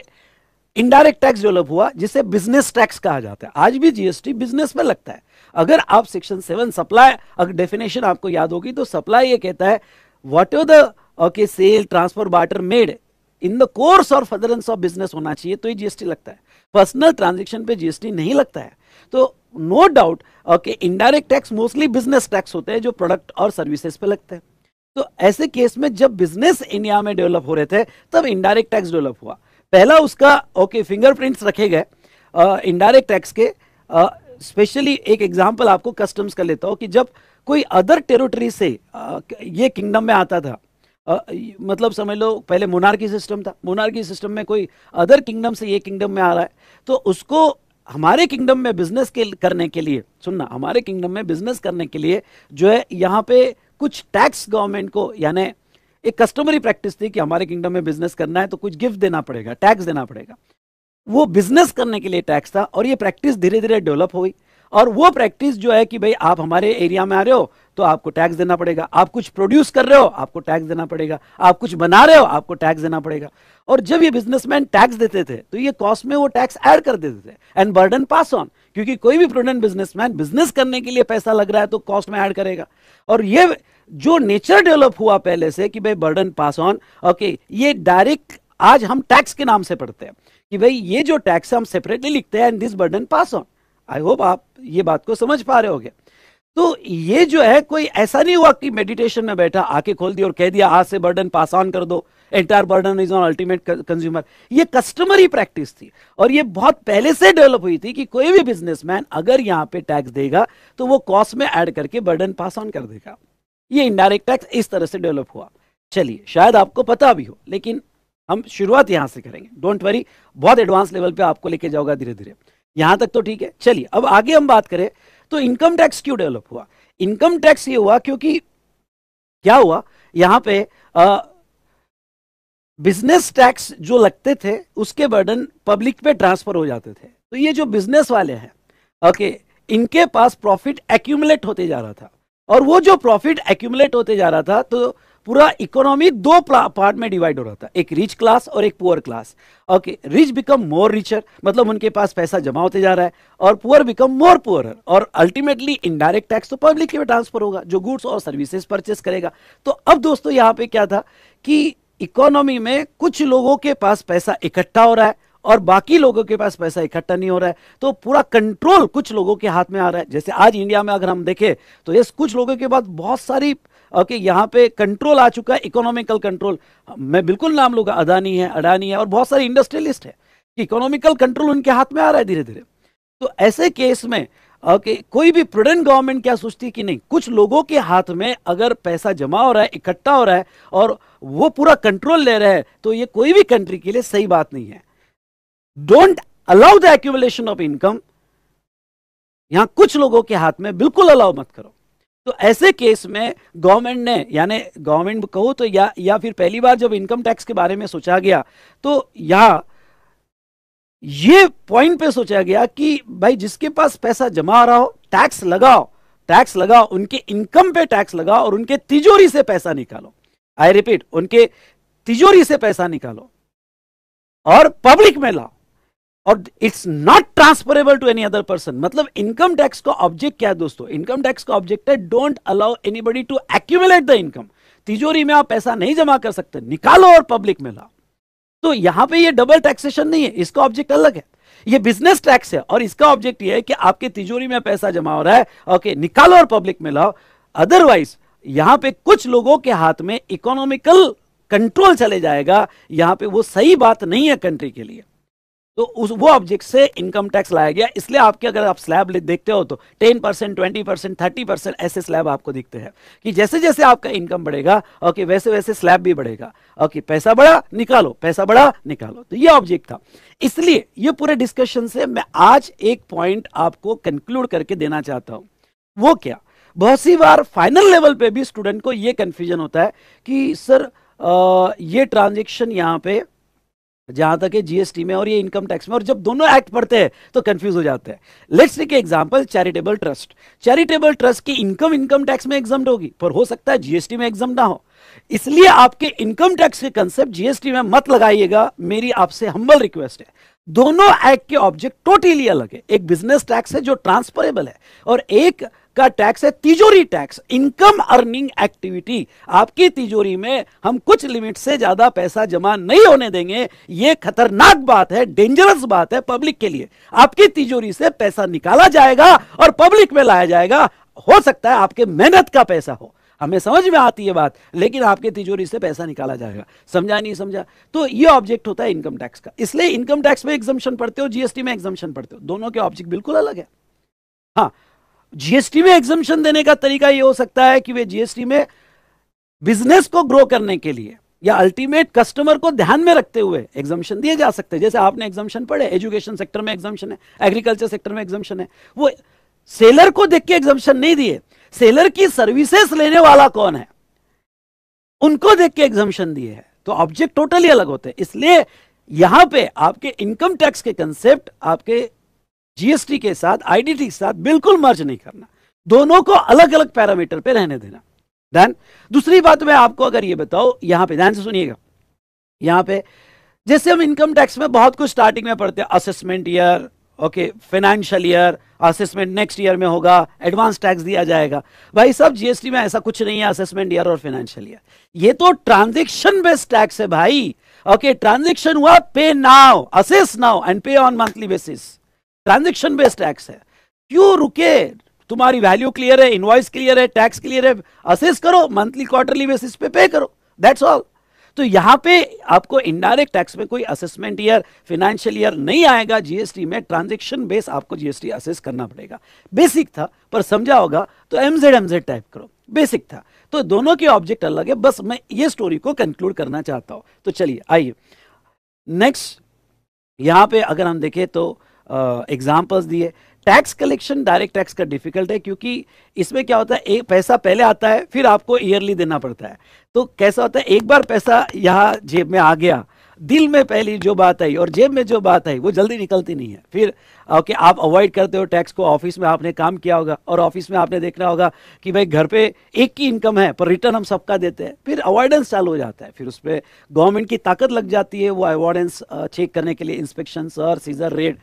इनडायरेक्ट टैक्स डेवलप हुआ जिसे बिजनेस टैक्स कहा जाता है आज भी जीएसटी बिजनेस पर लगता है अगर आप सेक्शन सेवन सप्लाई अगर डेफिनेशन आपको याद होगी तो सप्लाई ये कहता है whatever the okay sale transfer barter made in the course or furtherance of business होना चाहिए तो ये जीएसटी लगता है पर्सनल ट्रांजेक्शन पे जीएसटी नहीं लगता है तो no doubt okay indirect tax mostly business tax होते हैं जो प्रोडक्ट और सर्विसेज पे लगते हैं तो ऐसे केस में जब बिजनेस इंडिया में डेवलप हो रहे थे तब इनडायरेक्ट टैक्स डेवलप हुआ पहला उसका ओके फिंगरप्रिंट्स रखे गए इनडायरेक्ट टैक्स के स्पेशली एक एग्जाम्पल आपको कस्टम्स का लेता हूँ कि जब कोई अदर टेरिटरी से आ, ये किंगडम में आता था आ, मतलब समझ लो पहले मोनार्की सिस्टम था मोनार्की सिस्टम में कोई अदर किंगडम से ये किंगडम में आ रहा है तो उसको हमारे किंगडम में बिजनेस के करने के लिए सुनना हमारे किंगडम में बिजनेस करने के लिए जो है यहाँ पे कुछ टैक्स गवर्नमेंट को यानी एक कस्टमरी प्रैक्टिस थी कि हमारे किंगडम में बिजनेस करना है तो कुछ गिफ्ट देना पड़ेगा टैक्स देना पड़ेगा वो बिजनेस करने के लिए टैक्स था और ये प्रैक्टिस धीरे धीरे डेवलप हुई और वो प्रैक्टिस जो है कि भाई आप हमारे एरिया में आ रहे हो तो आपको टैक्स देना पड़ेगा आप कुछ प्रोड्यूस कर रहे हो आपको टैक्स देना पड़ेगा आप कुछ बना रहे हो आपको टैक्स देना पड़ेगा और जब ये बिजनेसमैन टैक्स देते थे तो ये कॉस्ट में वो टैक्स ऐड कर देते थे एंड बर्डन पास ऑन क्योंकि कोई भी प्रोडेंट बिजनेसमैन बिजनेस करने के लिए पैसा लग रहा है तो कॉस्ट में ऐड करेगा और ये जो नेचर डेवलप हुआ पहले से कि भाई बर्डन पास ऑन ओके ये डायरेक्ट आज हम टैक्स के नाम से पढ़ते हैं कि भाई ये जो टैक्स हम सेपरेटली लिखते हैं and this burden pass on I hope आप ये बात को समझ पा रहे होगे तो ये जो है कोई ऐसा नहीं हुआ कि मेडिटेशन में बैठा आके खोल दिया और कह दिया आज से बर्डन पास ऑन कर दो entire burden is on ultimate consumer ये कस्टमरी प्रैक्टिस थी और ये बहुत पहले से डेवलप हुई थी कि कोई भी बिजनेसमैन अगर यहाँ पे टैक्स देगा तो वो कॉस्ट में ऐड करके बर्डन पास ऑन कर देगा ये इनडायरेक्ट टैक्स इस तरह से डेवलप हुआ चलिए शायद आपको पता भी हो लेकिन हम शुरुआत यहां से करेंगे डोंट वरी बहुत एडवांस लेवल पे आपको लेके जाओगे धीरे धीरे यहां तक तो ठीक है चलिए अब आगे हम बात करें तो इनकम टैक्स क्यों डेवलप हुआ इनकम टैक्स ये हुआ क्योंकि क्या हुआ यहां पे बिजनेस टैक्स जो लगते थे उसके बर्डन पब्लिक पे ट्रांसफर हो जाते थे तो ये जो बिजनेस वाले हैं ओके इनके पास प्रॉफिट एक्यूमुलेट होते जा रहा था और वो जो प्रॉफिट एक्यूमुलेट होते जा रहा था तो पूरा इकोनॉमी दो पार्ट में डिवाइड हो रहा था एक रिच क्लास और एक poor class okay rich become more richer मतलब उनके पास पैसा जमा होते जा रहा है और पुअर बिकम मोर पुअर और अल्टीमेटली इनडायरेक्ट टैक्स तो पब्लिक के ट्रांसफर होगा जो गुड्स और सर्विसेज परचेस करेगा तो अब दोस्तों यहाँ पे क्या था कि इकोनॉमी में कुछ लोगों के पास पैसा इकट्ठा हो रहा है और बाकी लोगों के पास पैसा इकट्ठा नहीं हो रहा है तो पूरा कंट्रोल कुछ लोगों के हाथ में आ रहा है जैसे आज इंडिया में अगर हम देखें तो यस कुछ लोगों के पास बहुत सारी ओके यहाँ पे कंट्रोल आ चुका है इकोनॉमिकल कंट्रोल मैं बिल्कुल नाम लूंगा अदानी है अडानी है और बहुत सारे इंडस्ट्रियलिस्ट है इकोनॉमिकल कंट्रोल उनके हाथ में आ रहा है धीरे धीरे तो ऐसे केस में ओके कोई भी प्रूडेंट गवर्नमेंट क्या सोचती है कि नहीं कुछ लोगों के हाथ में अगर पैसा जमा हो रहा है इकट्ठा हो रहा है और वो पूरा कंट्रोल ले रहे हैं तो ये कोई भी कंट्री के लिए सही बात नहीं है don't allow the accumulation of income यहां कुछ लोगों के हाथ में बिल्कुल अलाउ मत करो तो ऐसे केस में गवर्नमेंट ने यानी गवर्नमेंट कहो तो या या फिर पहली बार जब इनकम टैक्स के बारे में सोचा गया तो या ये पॉइंट पे सोचा गया कि भाई जिसके पास पैसा जमा रहा हो टैक्स लगाओ टैक्स लगाओ उनके इनकम पे टैक्स लगाओ और उनके तिजोरी से पैसा निकालो आई रिपीट उनके तिजोरी से पैसा निकालो और पब्लिक में लाओ और it's not transferable to any other person मतलब इनकम टैक्स का ऑब्जेक्ट क्या है दोस्तों इनकम टैक्स का ऑब्जेक्ट है don't allow anybody to accumulate the income तिजोरी में आप पैसा नहीं जमा कर सकते निकालो और पब्लिक में लाओ तो यहां पे ये डबल टैक्सेशन नहीं है इसका ऑब्जेक्ट अलग है ये बिजनेस टैक्स है और इसका ऑब्जेक्ट ये है कि आपके तिजोरी में पैसा जमा हो रहा है ओके निकालो और पब्लिक में लाओ अदरवाइज यहां पे कुछ लोगों के हाथ में इकोनॉमिकल कंट्रोल चले जाएगा यहां पे वो सही बात नहीं है कंट्री के लिए तो उस वो ऑब्जेक्ट से इनकम टैक्स लाया गया इसलिए आपके अगर आप स्लैब देखते हो तो ten percent twenty percent thirty percent ऐसे स्लैब आपको दिखते हैं कि जैसे जैसे आपका इनकम बढ़ेगा ओके वैसे वैसे स्लैब भी बढ़ेगा ओके पैसा बढ़ा निकालो पैसा बढ़ा निकालो तो ये ऑब्जेक्ट था इसलिए ये पूरे डिस्कशन से मैं आज एक पॉइंट आपको कंक्लूड करके देना चाहता हूँ वो क्या बहुत सी बार फाइनल लेवल पे भी स्टूडेंट को ये कन्फ्यूजन होता है कि सर आ, ये ट्रांजेक्शन यहाँ पे जहां तक है जीएसटी में और ये इनकम टैक्स में और जब दोनों एक्ट पढ़ते हैं तो कंफ्यूज हो जाते हैं let's take example charitable trust charitable trust की इनकम इनकम टैक्स में एग्जाम होगी पर हो सकता है जीएसटी में एग्जाम ना हो इसलिए आपके इनकम टैक्स के कंसेप्ट जीएसटी में मत लगाइएगा मेरी आपसे हम्बल रिक्वेस्ट है दोनों एक्ट के ऑब्जेक्ट टोटली अलग है एक बिजनेस टैक्स है जो ट्रांसफरेबल है और एक का टैक्स है तिजोरी टैक्स इनकम अर्निंग एक्टिविटी आपकी तिजोरी में हम कुछ लिमिट से ज्यादा पैसा जमा नहीं होने देंगे यह खतरनाक बात है डेंजरस बात है पब्लिक के लिए आपकी तिजोरी से पैसा निकाला जाएगा और पब्लिक में लाया जाएगा हो सकता है आपके मेहनत का पैसा हो हमें समझ में आती है बात लेकिन आपके तिजोरी से पैसा निकाला जाएगा समझा नहीं समझा तो ये ऑब्जेक्ट होता है इनकम टैक्स का इसलिए इनकम टैक्स में एग्जामेशन पढ़ते हो जीएसटी में एग्जामेशन पढ़ते हो दोनों के ऑब्जेक्ट बिल्कुल अलग है हाँ जीएसटी में एग्जामेशन देने का तरीका यह हो सकता है कि वे जीएसटी में बिजनेस को ग्रो करने के लिए या अल्टीमेट कस्टमर को ध्यान में रखते हुए एग्जामेशन दिए जा सकते हैं जैसे आपने एग्जामेशन पढ़े एजुकेशन सेक्टर में एग्जामेशन है एग्रीकल्चर सेक्टर में एग्जामेशन है वो सेलर को देख के एग्जामेशन नहीं दिए सेलर की सर्विसेस लेने वाला कौन है उनको देख के एग्जामेशन दिए है तो ऑब्जेक्ट टोटली अलग होते हैं इसलिए यहां पे आपके इनकम टैक्स के कंसेप्ट आपके जीएसटी के साथ आईडीटी के साथ बिल्कुल मर्ज नहीं करना दोनों को अलग अलग पैरामीटर पे रहने देना देन दूसरी बात मैं आपको अगर ये बताओ यहाँ पे ध्यान से सुनिएगा यहाँ पे जैसे हम इनकम टैक्स में बहुत कुछ स्टार्टिंग में पढ़ते हैं assessment year okay financial year assessment next year में होगा एडवांस टैक्स दिया जाएगा भाई सब जीएसटी में ऐसा कुछ नहीं है असेसमेंट ईयर और फाइनेंशियल ईयर ये तो ट्रांजेक्शन बेस्ड टैक्स है भाई ओके okay, ट्रांजेक्शन हुआ pay now assess now and pay on monthly basis transaction based tax है क्यों रुके तुम्हारी वैल्यू क्लियर है इनवॉइस क्लियर है टैक्स क्लियर है असेस करो मंथली क्वार्टरली बेसिस पे पे करो दैट्स ऑल तो यहां पे आपको इनडायरेक्ट टैक्स में कोई असेसमेंट ईयर फाइनेंशियल ईयर नहीं आएगा जीएसटी में ट्रांजेक्शन बेस आपको जीएसटी असेस करना पड़ेगा बेसिक था पर समझा होगा तो एमजेड एमजेड टाइप करो बेसिक था तो दोनों के ऑब्जेक्ट अलग है बस मैं ये स्टोरी को कंक्लूड करना चाहता हूं तो चलिए आइए नेक्स्ट यहां पे अगर हम देखें तो एग्जाम्पल्स दिए टैक्स कलेक्शन डायरेक्ट टैक्स का डिफिकल्ट है क्योंकि इसमें क्या होता है एक पैसा पहले आता है फिर आपको ईयरली देना पड़ता है तो कैसा होता है एक बार पैसा यहाँ जेब में आ गया दिल में पहली जो बात आई और जेब में जो बात आई वो जल्दी निकलती नहीं है फिर ओके आप अवॉइड करते हो टैक्स को ऑफिस में आपने काम किया होगा और ऑफिस में आपने देखना होगा कि भाई घर पे एक की इनकम है पर रिटर्न हम सबका देते हैं फिर अवॉइडेंस चालू हो जाता है फिर उस पर गवर्नमेंट की ताकत लग जाती है वो अवॉइडेंस चेक करने के लिए inspection sir seizure raid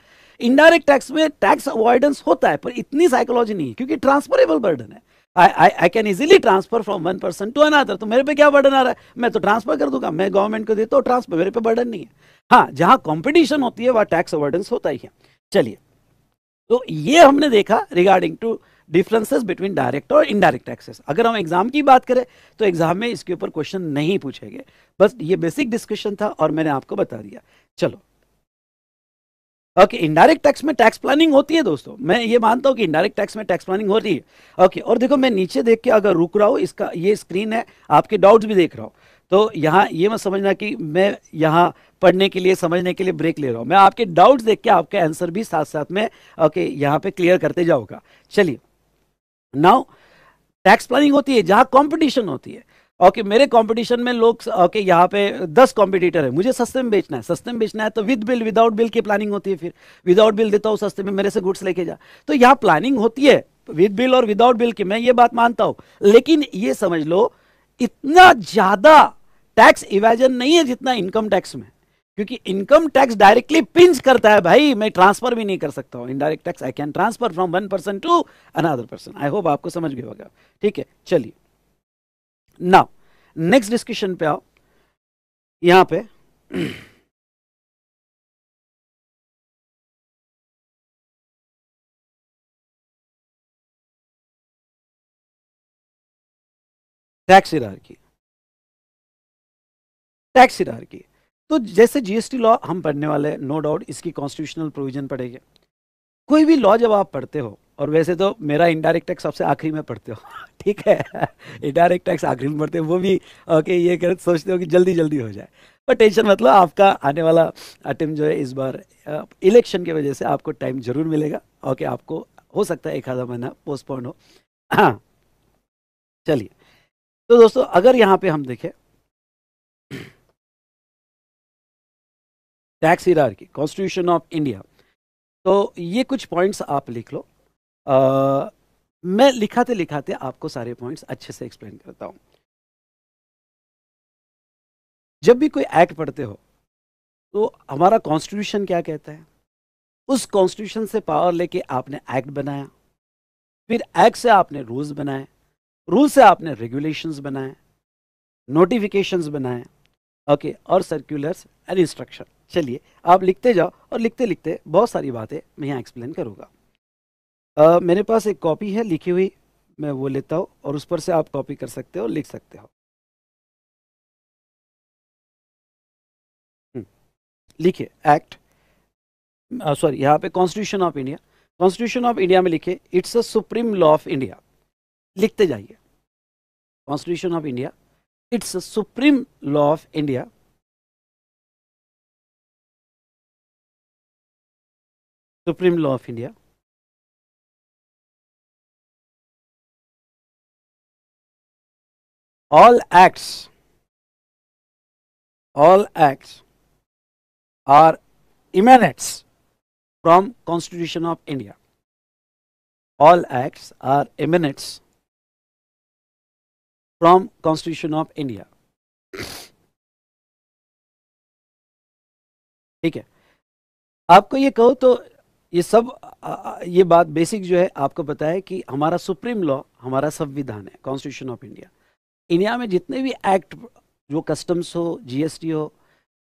indirect tax में टैक्स अवॉइडेंस होता है पर इतनी साइकोलॉजी नहीं है क्योंकि ट्रांसफरेबल बर्डन है I I can easily transfer from one person to another तो मेरे पे क्या बर्डन आ रहा है मैं तो ट्रांसफर कर दूंगा मैं गवर्नमेंट को देता हूँ ट्रांसफर मेरे पे बर्डन नहीं है हाँ जहाँ कॉम्पिटिशन होती है वहाँ टैक्स अवॉइडेंस होता ही है चलिए तो ये हमने देखा regarding to differences between direct और इनडायरेक्ट टैक्सेस अगर हम एग्जाम की बात करें तो एग्जाम में इसके ऊपर क्वेश्चन नहीं पूछेंगे बस ये बेसिक डिस्कशन था और मैंने आपको बता दिया चलो ओके इंडायरेक्ट इनडायरेक्ट टैक्स में टैक्स प्लानिंग होती है दोस्तों मैं ये मानता हूँ कि इनडायरेक्ट टैक्स में टैक्स प्लानिंग होती है ओके okay, और देखो मैं नीचे देख के अगर रुक रहा हूँ इसका ये स्क्रीन है आपके डाउट्स भी देख रहा हूँ तो यहाँ ये मत समझना कि मैं यहाँ पढ़ने के लिए समझने के लिए ब्रेक ले रहा हूँ मैं आपके डाउट्स देख के आपके आंसर भी साथ साथ में ओके okay, यहाँ पे क्लियर करते जाऊँगा चलिए नाउ टैक्स प्लानिंग होती है जहाँ कॉम्पिटिशन होती है ओके मेरे कंपटीशन में लोग ओके यहाँ पे दस कॉम्पिटिटर है मुझे सस्ते में बेचना है सस्ते में बेचना है तो विद बिल विदाउट बिल की प्लानिंग होती है फिर विदाउट बिल देता हूँ सस्ते में मेरे से गुड्स लेके जा तो यहाँ प्लानिंग होती है विद बिल और विदाउट बिल की मैं ये बात मानता हूँ लेकिन ये समझ लो इतना ज़्यादा टैक्स इवेजन नहीं है जितना इनकम टैक्स में क्योंकि इनकम टैक्स डायरेक्टली पिंच करता है भाई मैं ट्रांसफर भी नहीं कर सकता हूँ indirect tax I can transfer from one person to another person I hope आपको समझ गया होगा ठीक है चलिए नाउ नेक्स्ट डिस्कशन पे आओ यहां पे टैक्स की टैक्स की तो जैसे जीएसटी लॉ हम पढ़ने वाले हैं नो डाउट इसकी कॉन्स्टिट्यूशनल प्रोविजन पड़ेगी कोई भी लॉ जब आप पढ़ते हो और वैसे तो मेरा इनडायरेक्ट टैक्स सबसे आखिरी में पढ़ते हो ठीक है इनडायरेक्ट टैक्स आखिरी में पढ़ते हो वो भी ओके ये कर सोचते हो कि जल्दी जल्दी हो जाए पर टेंशन मतलब आपका आने वाला अटेम्प जो है इस बार इलेक्शन की वजह से आपको टाइम जरूर मिलेगा ओके आपको हो सकता है एक आधा महीना पोस्टपोन हो हाँ चलिए तो दोस्तों अगर यहाँ पे हम देखें टैक्स हिरार की कॉन्स्टिट्यूशन ऑफ इंडिया तो ये कुछ पॉइंट्स आप लिख लो मैं लिखाते लिखाते आपको सारे पॉइंट्स अच्छे से एक्सप्लेन करता हूँ जब भी कोई एक्ट पढ़ते हो तो हमारा कॉन्स्टिट्यूशन क्या कहता है उस कॉन्स्टिट्यूशन से पावर लेके आपने एक्ट बनाया फिर एक्ट से आपने रूल्स बनाए रूल से आपने रेगुलेशंस बनाए नोटिफिकेशंस बनाए ओके और सर्कुलर्स एंड इंस्ट्रक्शन चलिए आप लिखते जाओ और लिखते लिखते बहुत सारी बातें मैं यहाँ एक्सप्लेन करूँगा मेरे पास एक कॉपी है लिखी हुई मैं वो लेता हूँ और उस पर से आप कॉपी कर सकते हो लिख सकते हो हम्म, लिखे एक्ट सॉरी यहाँ पे constitution of India constitution of India में लिखे it's a supreme law of India लिखते जाइए constitution of India it's a supreme law of India supreme law of India all acts all acts are emanates from constitution of india all acts are emanates from constitution of india ठीक है आपको ये कहो तो ये सब ये बात बेसिक जो है आपको पता है कि हमारा सुप्रीम लॉ हमारा संविधान है कॉन्स्टिट्यूशन ऑफ इंडिया इंडिया में जितने भी एक्ट जो कस्टम्स हो जीएसटी हो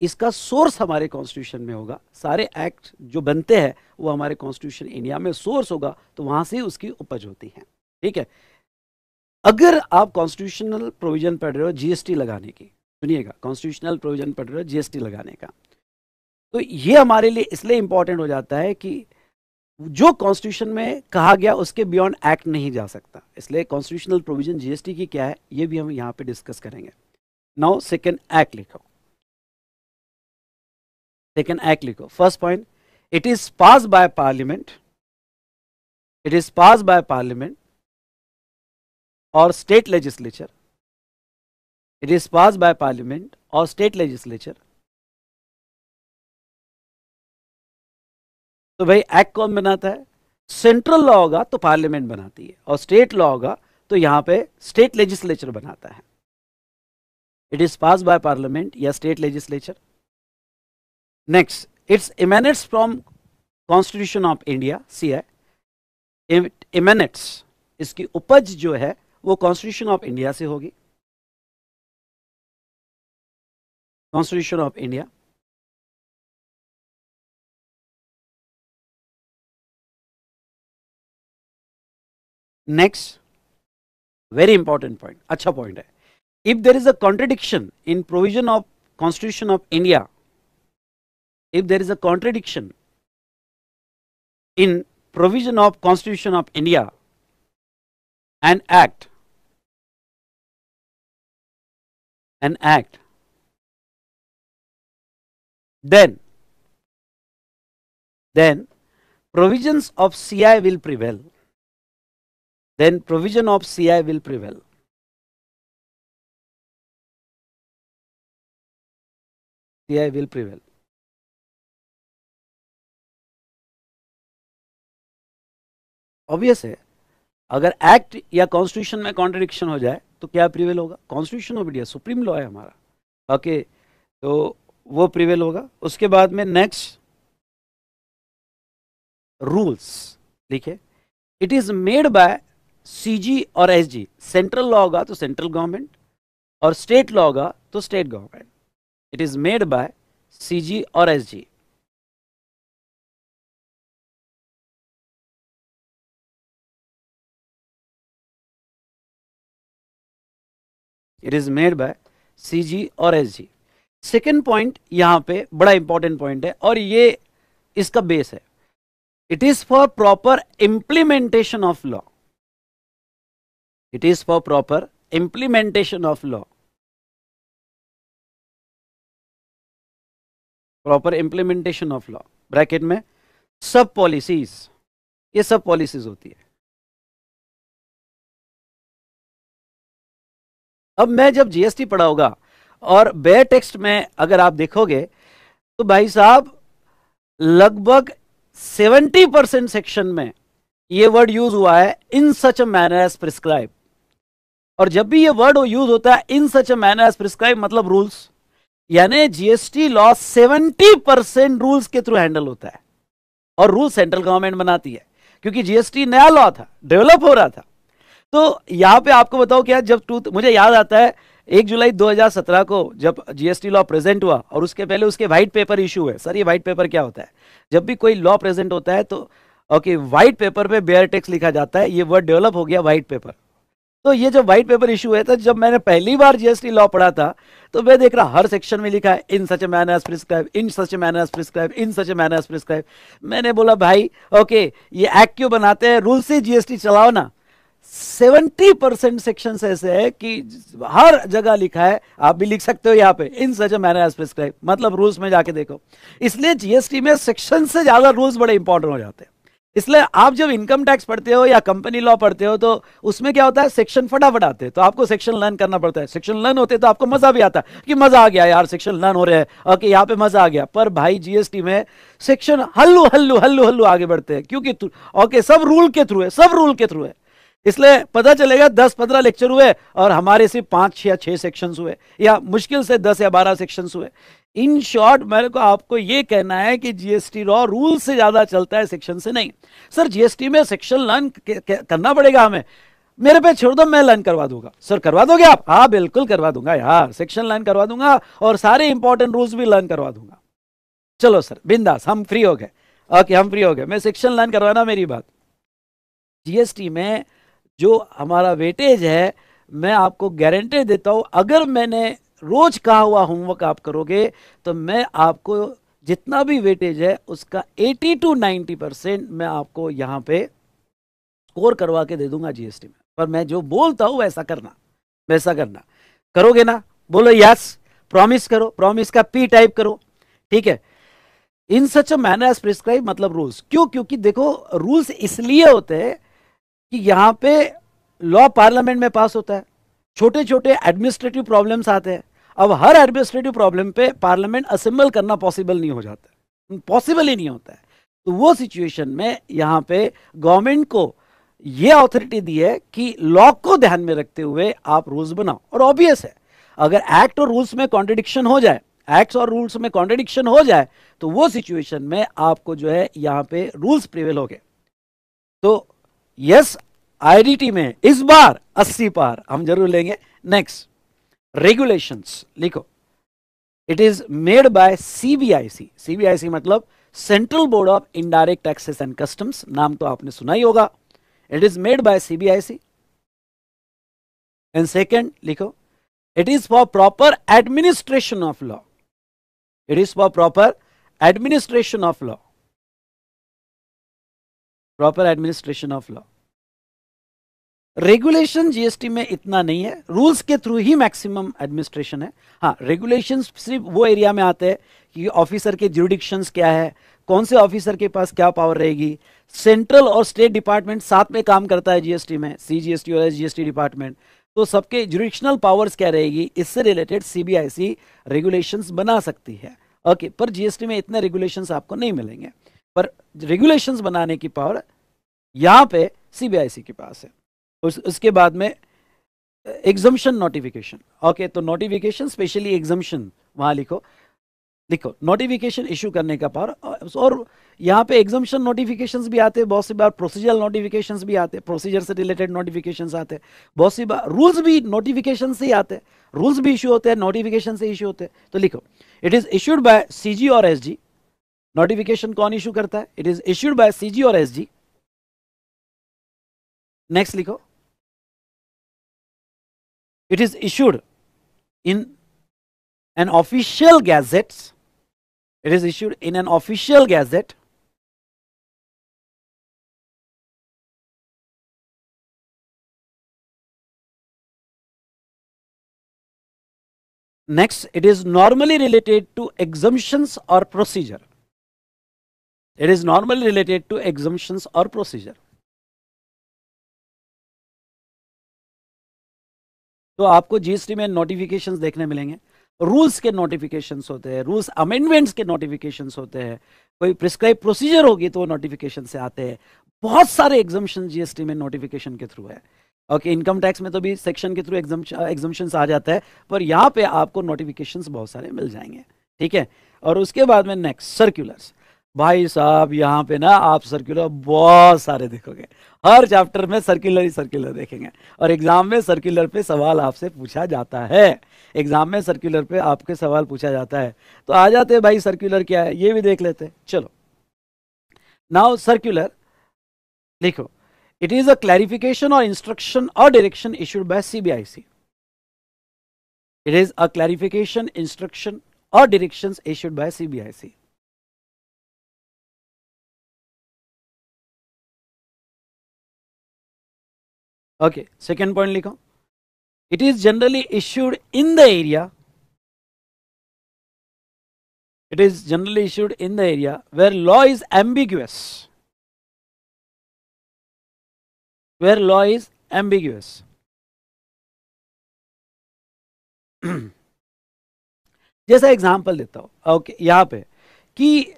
इसका सोर्स हमारे कॉन्स्टिट्यूशन में होगा सारे एक्ट जो बनते हैं वो हमारे कॉन्स्टिट्यूशन इंडिया में सोर्स होगा तो वहां से उसकी उपज होती है ठीक है अगर आप कॉन्स्टिट्यूशनल प्रोविजन पढ़ रहे हो जीएसटी लगाने की सुनिएगा कॉन्स्टिट्यूशनल प्रोविजन पढ़ रहे हो जीएसटी लगाने का तो ये हमारे लिए इसलिए इंपॉर्टेंट हो जाता है कि जो कॉन्स्टिट्यूशन में कहा गया उसके बियॉन्ड एक्ट नहीं जा सकता इसलिए कॉन्स्टिट्यूशनल प्रोविजन जीएसटी की क्या है ये भी हम यहाँ पे डिस्कस करेंगे नाउ सेकेंड एक्ट लिखो सेकेंड एक्ट लिखो first point it is pass by parliament it is pass by parliament और state legislature it is pass by parliament और स्टेट लेजिस्लेचर तो भाई एक्ट कौन बनाता है सेंट्रल लॉ होगा तो पार्लियामेंट बनाती है और स्टेट लॉ होगा तो यहां पे स्टेट लेजिस्लेचर बनाता है it is pass by parliament या state legislature next it's emanates from constitution of India C I emanates इसकी उपज जो है वो कॉन्स्टिट्यूशन ऑफ इंडिया से होगी constitution of India Next, very important point, acha point hai. If there is a contradiction in provision of Constitution of India, if there is a contradiction in provision of Constitution of India an act, an act, then, then provisions of CI will prevail. then provision of CI will prevail. CI will prevail. Obvious है अगर act या constitution में contradiction हो जाए तो क्या prevail होगा constitution of India supreme law है हमारा ओके okay, तो वो प्रिवेल होगा उसके बाद में नेक्स्ट रूल्स लिखे it is made by CG और एसजी सेंट्रल लॉ होगा तो सेंट्रल गवर्नमेंट और स्टेट लॉ होगा तो state government it is made by CG और SG it is made by CG और एसजी सेकेंड पॉइंट यहां पे बड़ा इंपॉर्टेंट पॉइंट है और ये इसका बेस है it is for proper implementation of law It is for proper implementation of law. Proper implementation of law bracket में सब पॉलिसीज ये सब पॉलिसीज होती है अब मैं जब जीएसटी पढ़ा और बे टेक्स्ट में अगर आप देखोगे तो भाई साहब लगभग 70 परसेंट सेक्शन में ये वर्ड यूज हुआ है in such a manner as prescribe और जब भी ये वर्ड यूज होता है in such a manner as prescribe मतलब रूल्स यानी GST law seventy percent rules के थ्रू हैंडल होता है और रूल सेंट्रल गवर्नमेंट बनाती है क्योंकि जीएसटी नया लॉ था डेवलप हो रहा था तो यहां पे आपको बताओ क्या जब टू मुझे याद आता है एक जुलाई 2017 को जब जीएसटी लॉ प्रेजेंट हुआ और उसके पहले उसके व्हाइट पेपर इशू हुए सर ये व्हाइट पेपर क्या होता है जब भी कोई लॉ प्रेजेंट होता है तो ओके व्हाइट पेपर पे बेयर टेक्स लिखा जाता है ये वर्ड डेवलप हो गया व्हाइट पेपर तो ये जो व्हाइट पेपर इशू है तो जब मैंने पहली बार जीएसटी लॉ पढ़ा था तो मैं देख रहा हर सेक्शन में लिखा है in such manner as prescribe in such manner as prescribe in such manner as prescribe मैंने बोला भाई ओके ये एक्ट क्यों बनाते हैं रूल से जीएसटी चलाओ ना सेवेंटी परसेंट सेक्शन ऐसे है कि हर जगह लिखा है आप भी लिख सकते हो यहां पे in such manner as prescribe मतलब रूल्स में जाके देखो इसलिए जीएसटी में सेक्शन से ज्यादा रूल्स बड़े इंपॉर्टेंट हो जाते हैं इसलिए आप जब इनकम टैक्स पढ़ते हो या कंपनी लॉ पढ़ते हो तो उसमें क्या होता है सेक्शन फटाफट आते हैं तो आपको सेक्शन लर्न करना पड़ता है सेक्शन लर्न होते तो आपको मजा भी आता है कि मजा आ गया यार सेक्शन लर्न हो रहे हैं ओके यहाँ पे मजा आ गया पर भाई जीएसटी में सेक्शन हल्लू हल्लू हल्लू हल्लू आगे बढ़ते हैं क्योंकि ओके सब रूल के थ्रू है सब रूल के थ्रू है इसलिए पता चलेगा दस पंद्रह लेक्चर हुए और हमारे सिर्फ पांच या छह सेक्शंस हुए या मुश्किल से दस या बारह सेक्शंस हुए इन शॉर्ट मेरे को आपको ये कहना है कि जीएसटी रॉ रूल से ज्यादा चलता है सेक्शन से नहीं सर जीएसटी में सेक्शन लर्न करना पड़ेगा हमें मेरे पे छोड़ दो मैं लर्न करवा दूंगा सर करवा दोगे आप हाँ बिल्कुल करवा दूंगा यार सेक्शन लर्न करवा दूंगा और सारे इंपॉर्टेंट रूल्स भी लर्न करवा दूंगा चलो सर बिंदास हम फ्री हो गए ओके हम फ्री हो गए मैं सेक्शन लर्न करवाना मेरी बात जीएसटी में जो हमारा वेटेज है मैं आपको गारंटी देता हूं अगर मैंने रोज कहा हुआ होमवर्क आप करोगे तो मैं आपको जितना भी वेटेज है उसका 80 टू 90 परसेंट मैं आपको यहां पे स्कोर करवा के दे दूंगा जीएसटी में पर मैं जो बोलता हूं वैसा करना वैसा करना करोगे ना बोलो यस प्रॉमिस करो प्रॉमिस का पी टाइप करो ठीक है in such manner as prescribe मतलब रूल्स क्यों क्योंकि देखो रूल्स इसलिए होते हैं कि यहां पे लॉ पार्लियामेंट में पास होता है छोटे छोटे एडमिनिस्ट्रेटिव प्रॉब्लम्स आते हैं अब हर एडमिनिस्ट्रेटिव प्रॉब्लम पे पार्लियामेंट असेंबल करना पॉसिबल नहीं हो जाता पॉसिबल ही नहीं होता है तो वो सिचुएशन में यहाँ पे गवर्नमेंट को ये अथॉरिटी दी है कि लॉ को ध्यान में रखते हुए आप रूल्स बनाओ और ऑब्वियस है अगर एक्ट और रूल्स में कॉन्ट्रडिक्शन हो जाए एक्ट्स और रूल्स में कॉन्ट्रडिक्शन हो जाए तो वो सिचुएशन में आपको जो है यहाँ पे रूल्स प्रिवेल हो गए तो यस आईडीटी में इस बार 80 पार हम जरूर लेंगे next regulations likho it is made by cbic cbic matlab central board of indirect taxes and customs naam to aapne suna hi it is made by cbic and second likho it is for proper administration of law it is for proper administration of law proper administration of law regulation GST में इतना नहीं है rules के through ही maximum administration है हाँ regulation सिर्फ वो area में आते हैं कि ऑफिसर के जुडिक्शंस क्या है कौन से ऑफिसर के पास क्या पावर रहेगी सेंट्रल और स्टेट डिपार्टमेंट साथ में काम करता है जीएसटी में सी टी और जीएसटी डिपार्टमेंट तो सबके जुडिक्शनल पावर्स क्या रहेगी इससे रिलेटेड सीबीआईसी रेगुलेशंस बना सकती है ओके okay, पर जीएसटी में इतने रेगुलेशंस आपको नहीं मिलेंगे पर रेगुलेशंस बनाने की पावर यहाँ पे सीबीआईसी के पास है उस उसके बाद में एग्जम्पन नोटिफिकेशन ओके तो नोटिफिकेशन स्पेशली एग्जम्पन वहां लिखो लिखो नोटिफिकेशन इशू करने का पावर और यहाँ पे एग्जम्पन नोटिफिकेशंस भी आते हैं बहुत सी बार प्रोसीजरल नोटिफिकेशंस भी आते हैं प्रोसीजर से रिलेटेड नोटिफिकेशंस आते हैं बहुत सी बार रूल्स भी नोटिफिकेशन से ही आते हैं रूल्स भी इशू होते हैं नोटिफिकेशन से इशू होते हैं तो लिखो it is issued by C और एस नोटिफिकेशन कौन इशू करता है it is issued by C और एस नेक्स्ट लिखो it is issued in an official gazette it is issued in an official gazette next it is normally related to exemptions or procedure it is normally related to exemptions or procedure तो आपको GST में notification देखने मिलेंगे rules के notification होते हैं rules amendments के notification होते हैं कोई प्रिस्क्राइब प्रोसीजर होगी तो वो नोटिफिकेशन से आते हैं बहुत सारे एग्जामेशन जीएसटी में नोटिफिकेशन के थ्रू है ओके इनकम टैक्स में तो भी सेक्शन के थ्रू एग्जामेशन आ जाता है पर यहाँ पे आपको नोटिफिकेशन बहुत सारे मिल जाएंगे ठीक है और उसके बाद में नेक्स्ट सर्कुलर्स भाई साहब यहाँ पे ना आप सर्क्यूलर बहुत सारे देखोगे हर चैप्टर में सर्कुलर ही सर्कुलर देखेंगे और एग्जाम में सर्कुलर पे सवाल आपसे पूछा जाता है एग्जाम में सर्कुलर पे आपके सवाल पूछा जाता है तो आ जाते हैं भाई सर्कुलर क्या है ये भी देख लेते हैं चलो नाउ सर्कुलर लिखो इट इज अ क्लैरिफिकेशन और इंस्ट्रक्शन और direction issued by CBIC it is a clarification instruction और directions issued by CBIC okay second point लिखो it is generally issued in the area it is generally issued in the area where law is ambiguous where law is ambiguous जैसा example देता हूं okay okay, यहां पे कि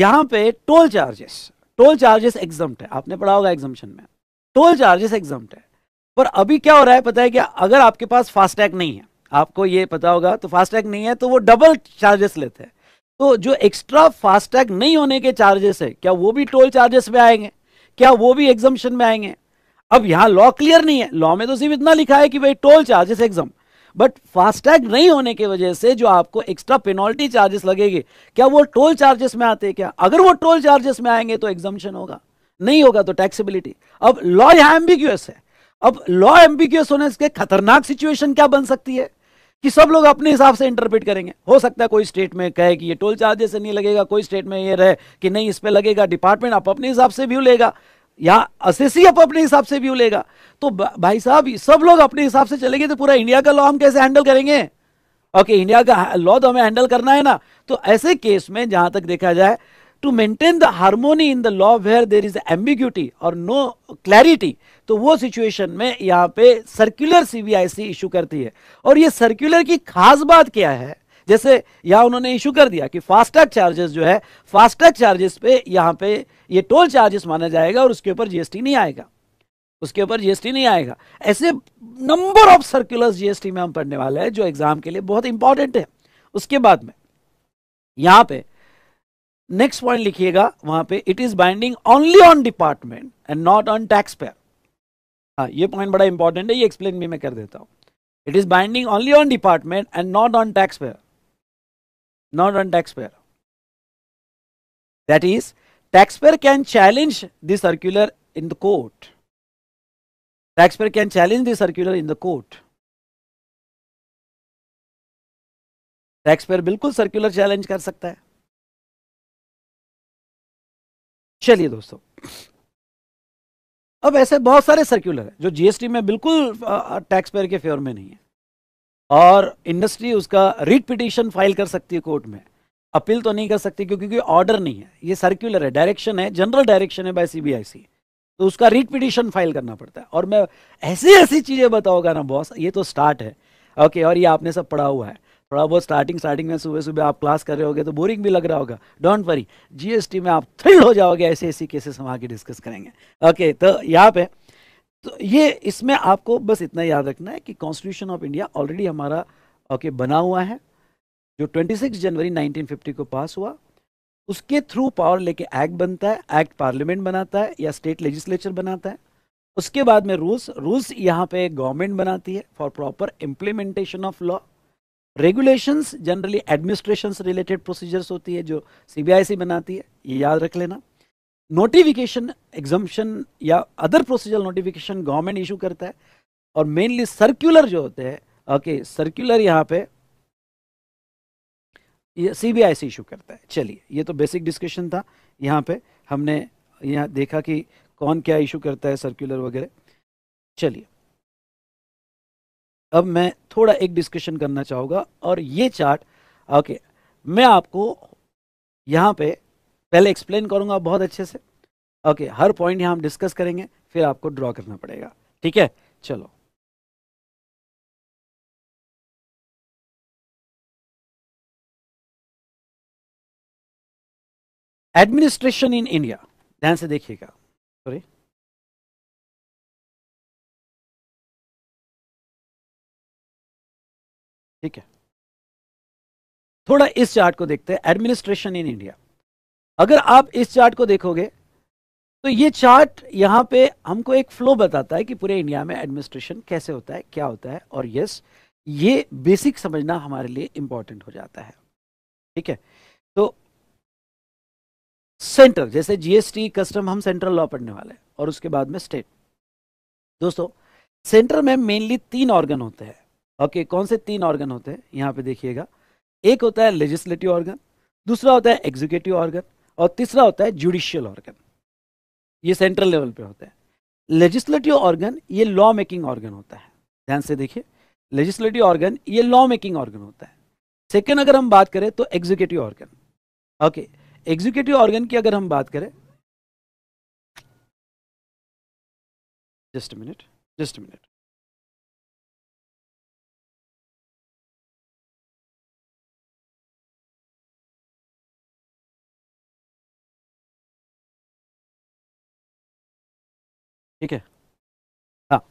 यहां पे toll charges toll charges exam है आपने पढ़ा होगा एग्जामेशन में टोल चार्जेस एग्जाम है पर अभी क्या हो रहा है पता है कि अगर आपके पास फास्टैग नहीं है आपको ये पता होगा तो फास्टैग नहीं है तो वो डबल चार्जेस लेते हैं तो जो एक्स्ट्रा फास्टैग नहीं होने के चार्जेस है क्या वो भी टोल चार्जेस में आएंगे क्या वो भी एग्जामेशन में आएंगे अब यहाँ लॉ क्लियर नहीं है लॉ में तो सिर्फ इतना लिखा है कि भाई toll charges exempt but FASTag नहीं होने की वजह से जो आपको एक्स्ट्रा पेनल्टी चार्जेस लगेगी क्या वो टोल चार्जेस में आते क्या अगर वो टोल चार्जेस में आएंगे तो एग्जामेशन होगा नहीं होगा तो टैक्सीबिलिटी अब लॉ यहां एम्बिग्यूस है अब लॉ एम्बिग्यूस होने से खतरनाक सिचुएशन क्या बन सकती है कि सब लोग अपने हिसाब से इंटरप्रेट करेंगे हो सकता है कोई स्टेट में कहे कि ये टोल चार्जेस नहीं लगेगा कोई स्टेट में ये रहे कि नहीं इस पर लगेगा डिपार्टमेंट आप अपने हिसाब से व्यू लेगा या एसएससीएफ अपने हिसाब से व्यू लेगा तो भाई साहब सब लोग अपने हिसाब से चलेंगे तो पूरा इंडिया का लॉ हम कैसे हैंडल करेंगे ओके इंडिया का लॉ तो हमें हैंडल करना है ना तो ऐसे केस में जहां तक देखा जाए to maintain the harmony in the law where there is ambiguity और नो क्लैरिटी तो वो सिचुएशन में यहां पे सर्क्यूलर सीबीआईसी इश्यू करती है और ये सर्क्यूलर की खास बात क्या है जैसे यहां उन्होंने इशू कर दिया कि फास्टैग चार्जेस जो है फास्टैग चार्जेस पे यहां पे ये टोल चार्जेस माना जाएगा और उसके ऊपर जीएसटी नहीं आएगा उसके ऊपर जीएसटी नहीं आएगा ऐसे नंबर ऑफ सर्कुलर्स जीएसटी में हम पढ़ने वाले हैं जो एग्जाम के लिए बहुत इंपॉर्टेंट है उसके बाद में यहां पे नेक्स्ट पॉइंट लिखिएगा वहां पे it is binding only on department and not on taxpayer हाँ ये पॉइंट बड़ा इंपॉर्टेंट है ये एक्सप्लेन भी मैं कर देता हूं it is binding only on department and not on taxpayer not on taxpayer. That is, taxpayer can challenge the circular in the court. Taxpayer can challenge the circular in the court. Taxpayer बिल्कुल circular challenge कर सकता है चलिए दोस्तों अब ऐसे बहुत सारे सर्कुलर हैं जो जीएसटी में बिल्कुल टैक्सपेयर के फेवर में नहीं है और इंडस्ट्री उसका रिट पिटिशन फाइल कर सकती है कोर्ट में अपील तो नहीं कर सकती क्योंकि ऑर्डर नहीं है ये सर्कुलर है डायरेक्शन है जनरल डायरेक्शन है बाय सीबीआईसी तो उसका रिट पिटिशन फाइल करना पड़ता है और मैं ऐसी ऐसी चीज़ें बताओगा ना बॉस ये तो स्टार्ट है ओके और ये आपने सब पढ़ा हुआ है थोड़ा बहुत स्टार्टिंग स्टार्टिंग में सुबह सुबह आप क्लास कर रहे होगे तो बोरिंग भी लग रहा होगा डोंट वरी जीएसटी में आप थ्रिल हो जाओगे ऐसे ऐसे केसेस हम आगे डिस्कस करेंगे ओके तो यहाँ पे तो ये इसमें आपको बस इतना याद रखना है कि कॉन्स्टिट्यूशन ऑफ इंडिया ऑलरेडी हमारा ओके okay, बना हुआ है जो 26 जनवरी 1950 को पास हुआ उसके थ्रू पावर लेके एक्ट बनता है एक्ट पार्लियामेंट बनाता है या स्टेट लेजिस्लेचर बनाता है उसके बाद में रूल्स रूल्स यहाँ पे गवर्नमेंट बनाती है for proper implementation of law regulations generally administration related procedures होती है जो सी बनाती है ये याद रख लेना नोटिफिकेशन एग्जम्पन या other procedure notification government issue करता है और मेनली सर्कुलर जो होते हैं ओके सर्कुलर यहाँ पे सीबीआई से इशू करता है चलिए ये तो बेसिक डिस्कशन था यहाँ पे हमने यहाँ देखा कि कौन क्या इशू करता है सर्कुलर वगैरह चलिए अब मैं थोड़ा एक डिस्कशन करना चाहूँगा और ये चार्ट ओके मैं आपको यहाँ पे पहले एक्सप्लेन करूंगा बहुत अच्छे से ओके okay, हर पॉइंट यहां हम डिस्कस करेंगे फिर आपको ड्रॉ करना पड़ेगा ठीक है चलो एडमिनिस्ट्रेशन इन इंडिया ध्यान से देखिएगा सॉरी ठीक है थोड़ा इस चार्ट को देखते हैं एडमिनिस्ट्रेशन इन इंडिया अगर आप इस चार्ट को देखोगे तो ये चार्ट यहाँ पे हमको एक फ्लो बताता है कि पूरे इंडिया में एडमिनिस्ट्रेशन कैसे होता है क्या होता है और यस ये बेसिक समझना हमारे लिए इंपॉर्टेंट हो जाता है ठीक है तो सेंट्रल जैसे जीएसटी कस्टम हम सेंट्रल लॉ पढ़ने वाले हैं और उसके बाद में स्टेट दोस्तों सेंटर में मेनली तीन ऑर्गन होते हैं ओके कौन से तीन ऑर्गन होते हैं यहाँ पे देखिएगा एक होता है लेजिस्लेटिव ऑर्गन दूसरा होता है एग्जीक्यूटिव ऑर्गन और तीसरा होता है जुडिशियल ऑर्गन ये सेंट्रल लेवल पे होता है लेजिस्लेटिव ऑर्गन ये लॉ मेकिंग ऑर्गन होता है ध्यान से देखिए लेजिस्लेटिव ऑर्गन ये लॉ मेकिंग ऑर्गन होता है सेकेंड अगर हम बात करें तो executive organ okay executive organ की अगर हम बात करें जस्ट मिनट जस्ट मिनट ठीक है हाँ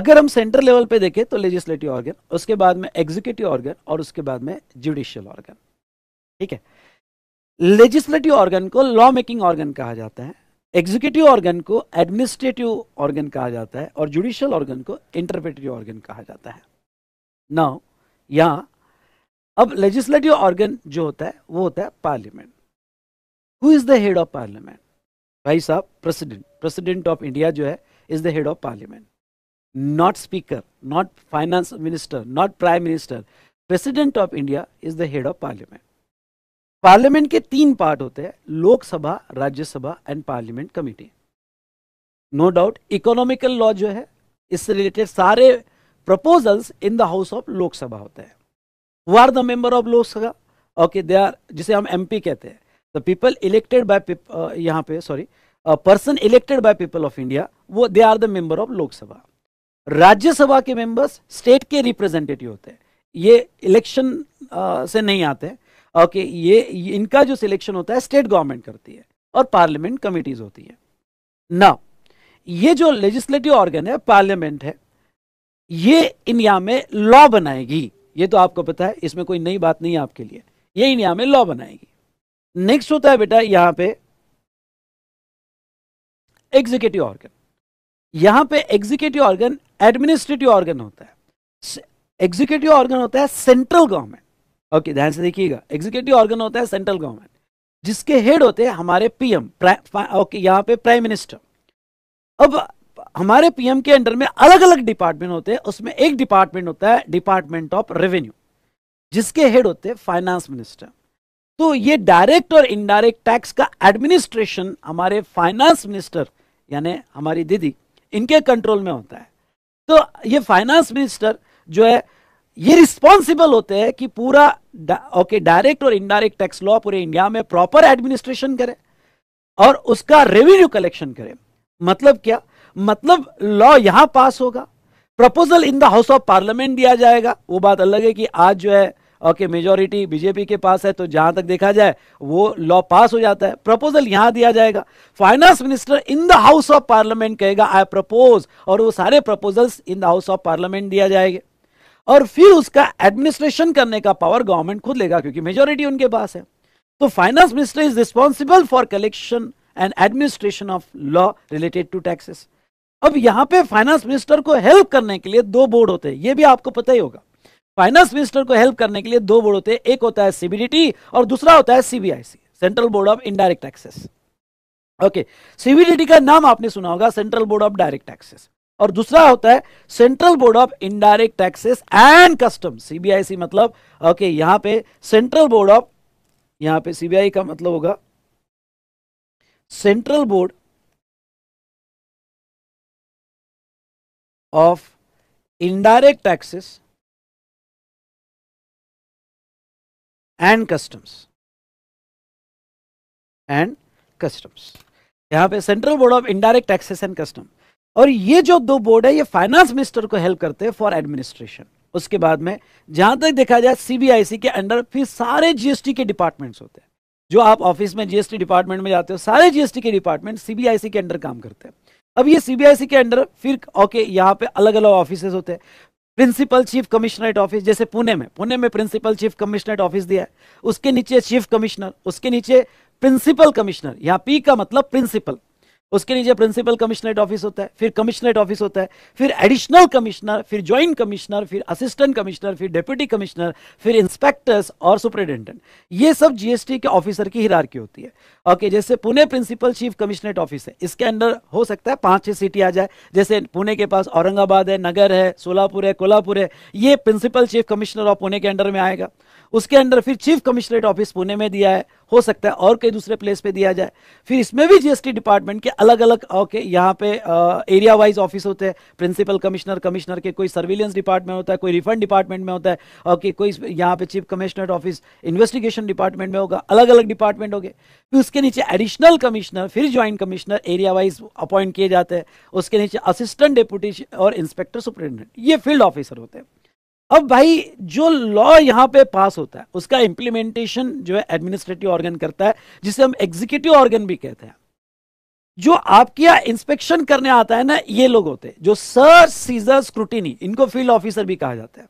अगर हम सेंट्रल लेवल पे देखें तो लेजिस्लेटिव ऑर्गन उसके बाद में एग्जीक्यूटिव ऑर्गन और उसके बाद में जुडिशियल ऑर्गन ठीक है लेजिस्लेटिव ऑर्गन को लॉ मेकिंग ऑर्गन कहा जाता है एग्जीक्यूटिव ऑर्गन को एडमिनिस्ट्रेटिव ऑर्गन कहा जाता है और जुडिशियल ऑर्गन को इंटरप्रेटिव ऑर्गन कहा जाता है नाउ यहाँ अब लेजिस्लेटिव ऑर्गन जो होता है वो होता है parliament who is the head of parliament भाई साहब प्रेसिडेंट प्रेसिडेंट ऑफ इंडिया जो है is the head of parliament not speaker not finance minister not prime minister president of India is the head of parliament parliament के तीन part होते हैं Lok Sabha Rajya Sabha and parliament committee no doubt economical law जो है इससे related सारे proposals in the house of Lok Sabha होते हैं who are the member of Lok Sabha okay they are जिसे हम एमपी कहते हैं द पीपल इलेक्टेड बाय यहाँ पे sorry person elected by people of India वो they are the member of Lok Sabha Rajya Sabha के मेंबर्स स्टेट के रिप्रेजेंटेटिव होते हैं ये इलेक्शन से नहीं आते ओके ये इनका जो सिलेक्शन होता है स्टेट गवर्नमेंट करती है और पार्लियामेंट कमिटीज होती है ना ये जो लेजिस्लेटिव ऑर्गन है पार्लियामेंट है ये इंडिया में लॉ बनाएगी ये तो आपको पता है इसमें कोई नई बात नहीं है आपके लिए ये इंडिया में लॉ बनाएगी नेक्स्ट होता है बेटा यहाँ पे एग्जीक्यूटिव ऑर्गन यहां पे एग्जीक्यूटिव ऑर्गन एडमिनिस्ट्रेटिव ऑर्गन होता है एग्जीक्यूटिव ऑर्गन होता है सेंट्रल गवर्नमेंट ओके ध्यान से देखिएगा एग्जीक्यूटिव ऑर्गन होता है सेंट्रल गवर्नमेंट जिसके हेड होते हैं हमारे पीएम ओके यहां पे प्राइम मिनिस्टर अब हमारे पीएम के अंडर में अलग अलग डिपार्टमेंट होते हैं उसमें एक डिपार्टमेंट होता है डिपार्टमेंट ऑफ रेवेन्यू जिसके हेड होते हैं फाइनेंस मिनिस्टर तो ये डायरेक्ट और इनडायरेक्ट टैक्स का एडमिनिस्ट्रेशन हमारे फाइनेंस मिनिस्टर यानी हमारी दीदी इनके कंट्रोल में होता है तो ये फाइनेंस मिनिस्टर जो है ये रिस्पॉन्सिबल होते हैं कि पूरा ओके डायरेक्ट और इनडायरेक्ट टैक्स लॉ पूरे इंडिया में प्रॉपर एडमिनिस्ट्रेशन करे और उसका रेवेन्यू कलेक्शन करे मतलब क्या मतलब लॉ यहां पास होगा proposal in the house of parliament दिया जाएगा वो बात अलग है कि आज जो है ओके मेजोरिटी बीजेपी के पास है तो जहां तक देखा जाए वो लॉ पास हो जाता है प्रपोजल यहां दिया जाएगा finance minister in the house of parliament कहेगा आई प्रपोज और वो सारे proposals in the house of parliament दिया जाएगा और फिर उसका एडमिनिस्ट्रेशन करने का पावर गवर्नमेंट खुद लेगा क्योंकि मेजोरिटी उनके पास है तो finance minister is responsible for collection and administration of law related to taxes अब यहां पे फाइनेंस मिनिस्टर को हेल्प करने के लिए दो बोर्ड होते हैं ये भी आपको पता ही होगा फाइनेंस मिनिस्टर को हेल्प करने के लिए दो बोर्ड होते हैं एक होता है सीबीडीटी और दूसरा होता है CBIC central board of indirect taxes okay CBDT का नाम आपने सुना होगा central board of direct taxes और दूसरा होता है central board of indirect taxes and custom CBIC मतलब ओके okay, यहां पे सेंट्रल बोर्ड ऑफ यहां पे सीबीआई का मतलब होगा central board of indirect taxes and customs and customs यहाँ पे central board of indirect taxes and custom और ये जो दो बोर्ड है ये फाइनेंस मिनिस्टर को हेल्प करते हैं फॉर एडमिनिस्ट्रेशन उसके बाद में जहां तक देखा जाए सीबीआईसी के अंडर फिर सारे जीएसटी के डिपार्टमेंट्स होते हैं जो आप ऑफिस में जीएसटी डिपार्टमेंट में जाते हो सारे जीएसटी के डिपार्टमेंट सीबीआईसी के अंडर काम करते हैं अब ये सीबीआईसी के अंडर फिर ओके यहाँ पे अलग अलग ऑफिस होते हैं प्रिंसिपल चीफ कमिश्नरेट ऑफिस जैसे पुणे में पुणे में प्रिंसिपल चीफ कमिश्नरेट ऑफिस दिया है उसके नीचे चीफ कमिश्नर उसके नीचे प्रिंसिपल कमिश्नर यहाँ पी का मतलब प्रिंसिपल उसके नीचे प्रिंसिपल कमिश्नरेट ऑफिस होता है फिर कमिश्नरेट ऑफिस होता है फिर एडिशनल कमिश्नर फिर ज्वाइंट कमिश्नर फिर असिस्टेंट कमिश्नर फिर डेप्यूटी कमिश्नर फिर इंस्पेक्टर्स और सुपरिटेंडेंट ये सब जीएसटी के ऑफिसर की की होती है ओके okay, जैसे Pune principal chief commissionerate office है इसके अंदर हो सकता है पांच छह सिटी आ जाए जैसे पुणे के पास औरंगाबाद है नगर है सोलापुर है कोल्हापुर है ये principal chief commissioner of Pune के अंडर में आएगा उसके अंडर फिर चीफ कमिश्नरेट ऑफिस पुणे में दिया है हो सकता है और कई दूसरे प्लेस पे दिया जाए फिर इसमें भी जीएसटी डिपार्टमेंट के अलग अलग ओके यहाँ पे एरिया वाइज ऑफिस होते हैं प्रिंसिपल कमिश्नर कमिश्नर के कोई सर्विलेंस डिपार्टमेंट होता है कोई रिफंड डिपार्टमेंट में होता है ओके कोई यहाँ पे chief commissionerate office investigation department में होगा अलग अलग डिपार्टमेंट हो गए फिर उसके नीचे एडिशनल कमिश्नर फिर joint commissioner area wise appoint किए जाते हैं उसके नीचे असिस्टेंट डेपुटी और इंस्पेक्टर सुप्रिंटेंडेंट ये फील्ड ऑफिसर होते हैं अब भाई जो लॉ यहां पे पास होता है उसका इंप्लीमेंटेशन जो है एडमिनिस्ट्रेटिव ऑर्गन करता है जिसे हम एग्जीक्यूटिव ऑर्गन भी कहते हैं जो आपके यहाँ इंस्पेक्शन करने आता है ना ये लोग होते हैं जो सर्च सीजर स्क्रूटिनी इनको फील्ड ऑफिसर भी कहा जाता है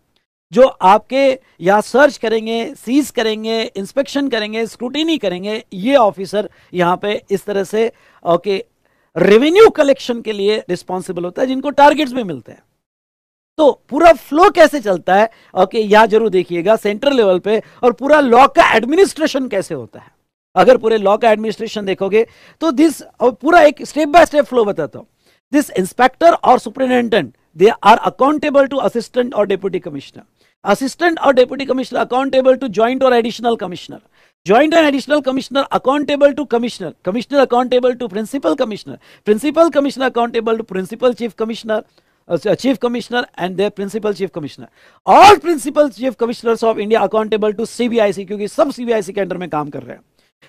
जो आपके यहाँ सर्च करेंगे सीज करेंगे इंस्पेक्शन करेंगे स्क्रूटिनी करेंगे ये ऑफिसर यहाँ पे इस तरह से ओके रेवेन्यू कलेक्शन के लिए रिस्पॉन्सिबल होता है जिनको टारगेट्स भी मिलते हैं तो पूरा फ्लो कैसे चलता है ओके यहां जरूर देखिएगा सेंट्रल लेवल पे और पूरा लॉ का एडमिनिस्ट्रेशन कैसे होता है अगर पूरे लॉ का एडमिनिस्ट्रेशन देखोगे तो दिस पूरा एक स्टेप बाय स्टेप फ्लो बताता हूं दिस इंस्पेक्टर और superintendent they are accountable to assistant और डेप्यूटी कमिश्नर असिस्टेंट और deputy commissioner accountable to joint और additional commissioner joint and additional commissioner accountable to commissioner commissioner accountable to principal commissioner principal commissioner accountable to principal chief commissioner chief commissioner and their principal chief commissioner all principal chief commissioners of india accountable to cbic kyunki sab cbic के under में काम कर रहे हैं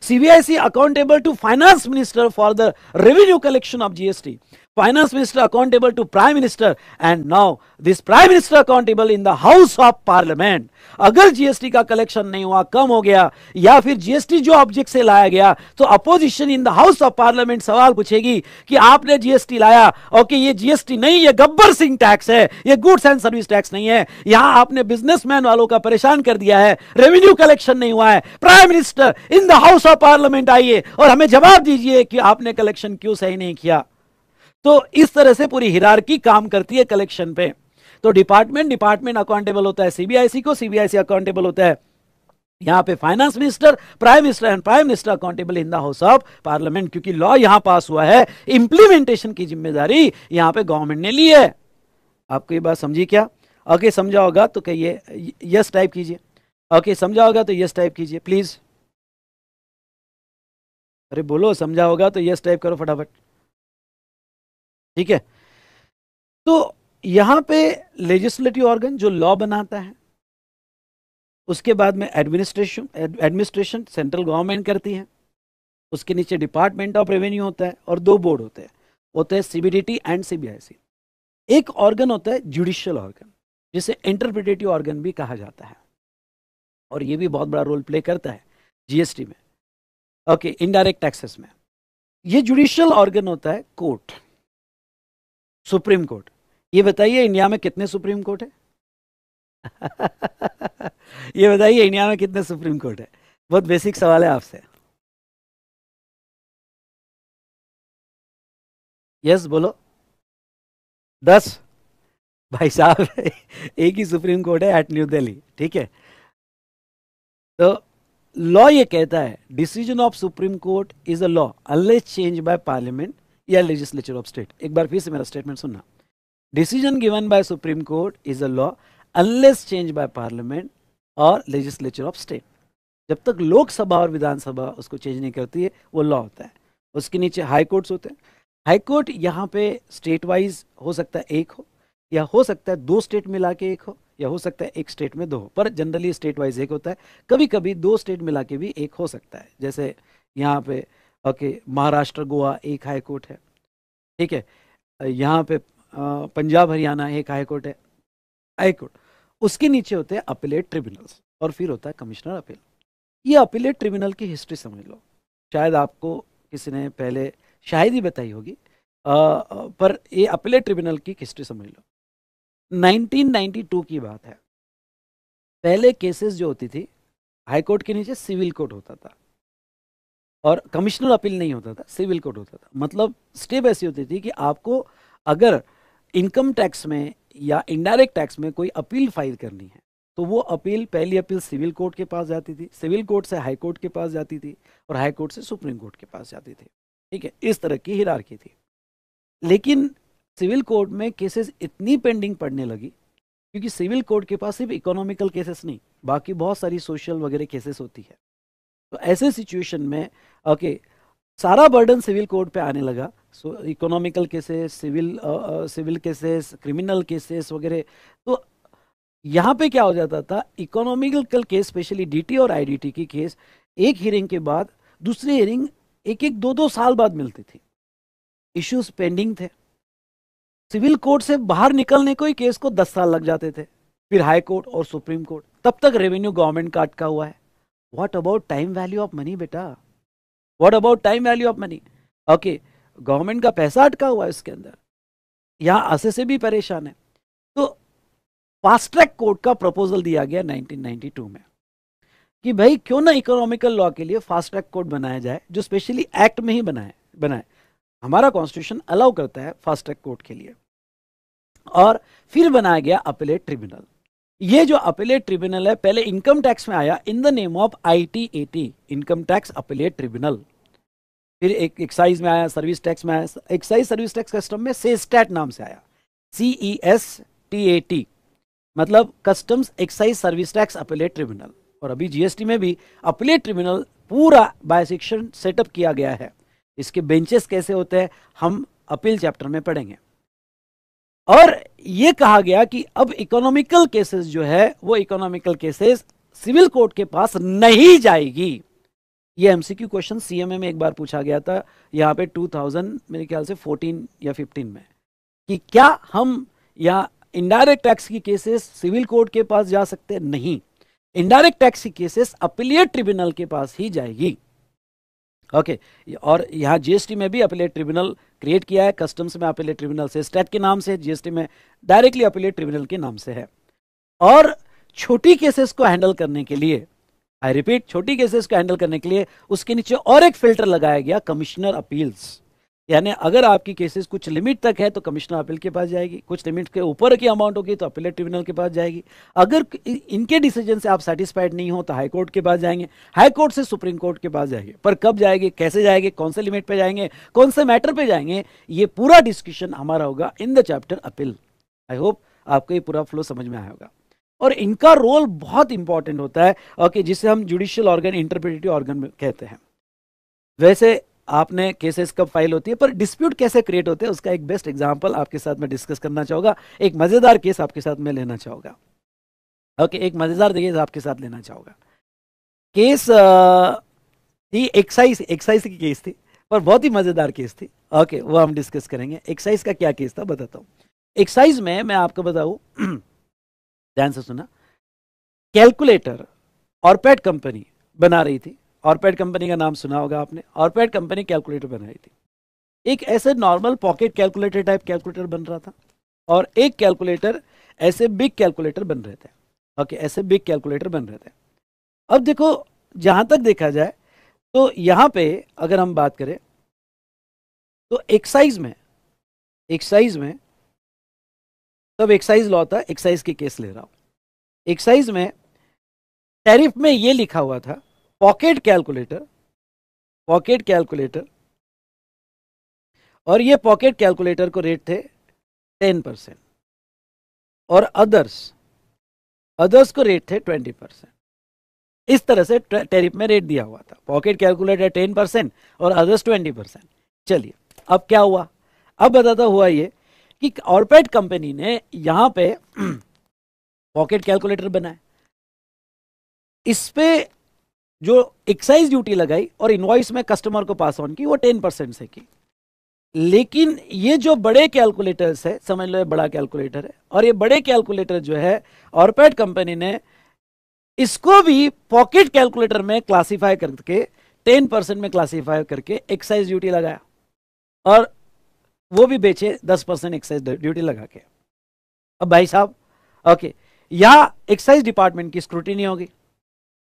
cbic accountable to finance minister for the revenue collection of gst finance minister accountable to prime minister and now this prime minister accountable in the house of parliament अगर GST का collection नहीं हुआ कम हो गया या फिर जीएसटी जो object से लाया गया तो opposition in the house of parliament सवाल पूछेगी कि आपने जीएसटी लाया ओके ये जीएसटी नहीं ये गब्बर सिंह टैक्स है ये गुड्स एंड सर्विस टैक्स नहीं है यहां आपने बिजनेसमैन वालों का परेशान कर दिया है रेवेन्यू कलेक्शन नहीं हुआ है prime minister in the house of parliament आइए और हमें जवाब दीजिए कि आपने कलेक्शन क्यों सही नहीं किया तो इस तरह से पूरी हिरारकी काम करती है कलेक्शन पे तो डिपार्टमेंट डिपार्टमेंट अकाउंटेबल होता है सीबीआईसी को सीबीआईसी अकाउंटेबल होता है यहां पे finance minister prime minister and prime minister accountable in the house of parliament क्योंकि लॉ यहां पास हुआ है इंप्लीमेंटेशन की जिम्मेदारी यहां पे गवर्नमेंट ने ली है आपको ये बात समझी क्या ओके समझा होगा तो कहिए यस टाइप कीजिए ओके समझा होगा तो यस टाइप कीजिए प्लीज अरे बोलो समझा होगा तो यस टाइप करो फटाफट ठीक है तो यहां पे लेजिस्लेटिव ऑर्गन जो लॉ बनाता है उसके बाद में एडमिनिस्ट्रेशन एडमिनिस्ट्रेशन सेंट्रल गवर्नमेंट करती है उसके नीचे डिपार्टमेंट ऑफ रेवेन्यू होता है और दो बोर्ड होते हैं होते हैं सीबीडीटी एंड सीबीआईसी एक ऑर्गन होता है जुडिशियल ऑर्गन जिसे इंटरप्रिटेटिव ऑर्गन भी कहा जाता है और ये भी बहुत बड़ा रोल प्ले करता है जीएसटी में ओके इनडायरेक्ट टैक्सेस में ये जुडिशियल ऑर्गन होता है कोर्ट सुप्रीम कोर्ट ये बताइए इंडिया में कितने सुप्रीम कोर्ट है ये बताइए इंडिया में कितने सुप्रीम कोर्ट है बहुत बेसिक सवाल है आपसे यस बोलो दस भाई साहब एक ही सुप्रीम कोर्ट है एट न्यू दिल्ली ठीक है तो लॉ ये कहता है decision of supreme court is a law unless change by parliament या लेजिस्लेचर ऑफ स्टेट एक बार फिर से मेरा स्टेटमेंट सुनना decision given by supreme court is a law unless change by parliament और लेजिस्लेचर ऑफ स्टेट जब तक लोकसभा और विधानसभा उसको चेंज नहीं करती है वो लॉ होता है उसके नीचे हाई कोर्ट्स होते हैं हाई कोर्ट यहाँ पे स्टेट वाइज हो सकता है एक हो या हो सकता है दो स्टेट मिला के एक हो या हो सकता है एक स्टेट में दो हो पर जनरली स्टेट वाइज एक होता है कभी कभी दो स्टेट मिला के भी एक हो सकता है जैसे यहाँ पे ओके महाराष्ट्र गोवा एक हाई कोर्ट है ठीक है यहाँ पे पंजाब हरियाणा एक हाई कोर्ट है हाई कोर्ट उसके नीचे होते हैं अपीलेट ट्रिब्यूनल्स और फिर होता है कमिश्नर अपील ये अपीलेट ट्रिब्यूनल की हिस्ट्री समझ लो शायद आपको किसी ने पहले शायद ही बताई होगी आ, पर ये अपीलेट ट्रिब्यूनल की हिस्ट्री समझ लो 1992 की बात है पहले केसेस जो होती थी हाई कोर्ट के नीचे सिविल कोर्ट होता था और कमिश्नर अपील नहीं होता था सिविल कोर्ट होता था मतलब स्टेप ऐसी होती थी कि आपको अगर इनकम टैक्स में या इनडायरेक्ट टैक्स में कोई अपील फाइल करनी है तो वो अपील पहली अपील सिविल कोर्ट के पास जाती थी सिविल कोर्ट से हाई कोर्ट के पास जाती थी और हाई कोर्ट से सुप्रीम कोर्ट के पास जाती थी ठीक है इस तरह की हिरारकी थी लेकिन सिविल कोर्ट में केसेस इतनी पेंडिंग पड़ने लगी क्योंकि सिविल कोर्ट के पास सिर्फ इकोनॉमिकल केसेस नहीं बाकी बहुत सारी सोशल वगैरह केसेस होती है तो ऐसे सिचुएशन में ओके सारा बर्डन सिविल कोर्ट पे आने लगा so economical cases civil civil cases criminal cases वगैरह तो यहाँ पे क्या हो जाता था इकोनॉमिकल केस स्पेशली डीटी और आईडीटी की केस एक हियरिंग के बाद दूसरी हियरिंग एक एक दो दो साल बाद मिलती थी इश्यूज पेंडिंग थे सिविल कोर्ट से बाहर निकलने को ही केस को दस साल लग जाते थे फिर हाई कोर्ट और सुप्रीम कोर्ट तब तक रेवेन्यू गवर्नमेंट का अटका हुआ है what about time value of money बेटा what about time value of money okay government का पैसा अटका हुआ है इसके अंदर यहाँ ऐसे से भी परेशान है तो फास्ट ट्रैक कोर्ट का प्रपोजल दिया गया 1992 में कि भाई क्यों ना इकोनॉमिकल लॉ के लिए फास्ट ट्रैक कोर्ट बनाया जाए जो स्पेशली एक्ट में ही बनाए बनाए हमारा कॉन्स्टिट्यूशन अलाउ करता है फास्ट ट्रैक कोर्ट के लिए और फिर बनाया गया अपेलेट ट्रिब्यूनल ये जो अपीलेट ट्रिब्यूनल है पहले इनकम टैक्स में आया in the name of I T A T income tax appellate tribunal फिर एक एक्साइज में आया सर्विस टैक्स में आया एक्साइज सर्विस टैक्स कस्टम में सेस्टैट नाम से आया C E S T A T मतलब customs excise service tax appellate tribunal और अभी जीएसटी में भी अपीलेट ट्रिब्यूनल पूरा बायोसिक्शन सेटअप किया गया है इसके बेंचेस कैसे होते हैं हम अपील चैप्टर में पढ़ेंगे और ये कहा गया कि अब इकोनॉमिकल केसेस जो है वो इकोनॉमिकल केसेस सिविल कोर्ट के पास नहीं जाएगी ये एमसीक्यू क्वेश्चन सीएमए में एक बार पूछा गया था यहाँ पे 2000 मेरे ख्याल से 14 या 15 में कि क्या हम या इनडायरेक्ट टैक्स की केसेस सिविल कोर्ट के पास जा सकते नहीं इनडायरेक्ट टैक्स की केसेस अपीलियट ट्रिब्यूनल के पास ही जाएगी ओके और यहाँ जीएसटी में भी अपीलेट ट्रिब्यूनल क्रिएट किया है कस्टम्स में अपीलेट ट्रिब्यूनल से स्टेट के नाम से जीएसटी में डायरेक्टली अपीलेट ट्रिब्यूनल के नाम से है और छोटी केसेस को हैंडल करने के लिए आई रिपीट छोटी केसेस को हैंडल करने के लिए उसके नीचे और एक फिल्टर लगाया गया कमिश्नर अपील्स यानी अगर आपकी केसेस कुछ लिमिट तक है तो कमिश्नर अपील के पास जाएगी कुछ लिमिट के ऊपर की अमाउंट होगी तो अपीलेट ट्रिब्यूनल के पास जाएगी अगर इनके डिसीजन से आप सेटिस्फाइड नहीं हो तो हाई कोर्ट के पास जाएंगे हाई कोर्ट से सुप्रीम कोर्ट के पास जाएंगे पर कब जाएंगे कैसे जाएंगे कौन से लिमिट पर जाएंगे कौन से मैटर पर जाएंगे ये पूरा डिस्कशन हमारा होगा in the chapter appeal I hope आपको ये पूरा फ्लो समझ में आया होगा और इनका रोल बहुत इंपॉर्टेंट होता है ओके जिसे हम जुडिशियल ऑर्गन इंटरप्रिटेटिव ऑर्गन कहते हैं वैसे आपने केसेस कब फाइल होती है पर डिस्प्यूट कैसे क्रिएट होते हैं उसका एक बेस्ट एग्जाम्पल आपके साथ मैं डिस्कस करना चाहूंगा एक मज़ेदार केस आपके साथ मैं लेना चाहूंगा ओके okay, एक मज़ेदार केस आपके साथ लेना चाहूंगा केस थी एक्साइज एक्साइज की केस थी पर बहुत ही मज़ेदार केस थी ओके okay, वो हम डिस्कस करेंगे एक्साइज का क्या केस था बताता हूँ एक्साइज में मैं आपको बताऊ ध्यान से सुना कैलकुलेटर और पैट कंपनी बना रही थी ऑर्पेड कंपनी का नाम सुना होगा आपने ऑर्पेड कंपनी कैलकुलेटर बनाई थी एक ऐसे normal pocket calculator type calculator बन रहा था और एक कैलकुलेटर ऐसे बिग कैलकुलेटर बन रहे थे ओके ऐसे बिग कैलकुलेटर बन रहे थे अब देखो जहाँ तक देखा जाए तो यहाँ पे अगर हम बात करें तो एक्साइज में एक्साइज में तब एक्साइज लॉ था एक्साइज के केस ले रहा हूँ एक्साइज में टैरिफ में ये लिखा हुआ था पॉकेट कैलकुलेटर पॉकेट कैलकुलेटर और ये पॉकेट कैलकुलेटर को रेट थे टेन परसेंट और अदर्स अदर्स को रेट थे ट्वेंटी परसेंट इस तरह से टैरिफ में रेट दिया हुआ था पॉकेट कैलकुलेटर टेन परसेंट और अदर्स ट्वेंटी परसेंट चलिए अब क्या हुआ अब बताता हुआ ये कि ऑर्पेट कंपनी ने यहां पे पॉकेट कैलकुलेटर बनाया इस पे जो एक्साइज ड्यूटी लगाई और इनवाइस में कस्टमर को पास ऑन की वो टेन परसेंट से की लेकिन ये जो बड़े कैलकुलेटर्स है समझ लो ये बड़ा कैलकुलेटर है और ये बड़े कैलकुलेटर जो है ऑरपेट कंपनी ने इसको भी पॉकेट कैलकुलेटर में क्लासीफाई करके टेन परसेंट में क्लासीफाई करके एक्साइज ड्यूटी लगाया और वो भी बेचे दस परसेंट एक्साइज ड्यूटी लगा के अब भाई साहब ओके या एक्साइज डिपार्टमेंट की स्क्रूटिनी होगी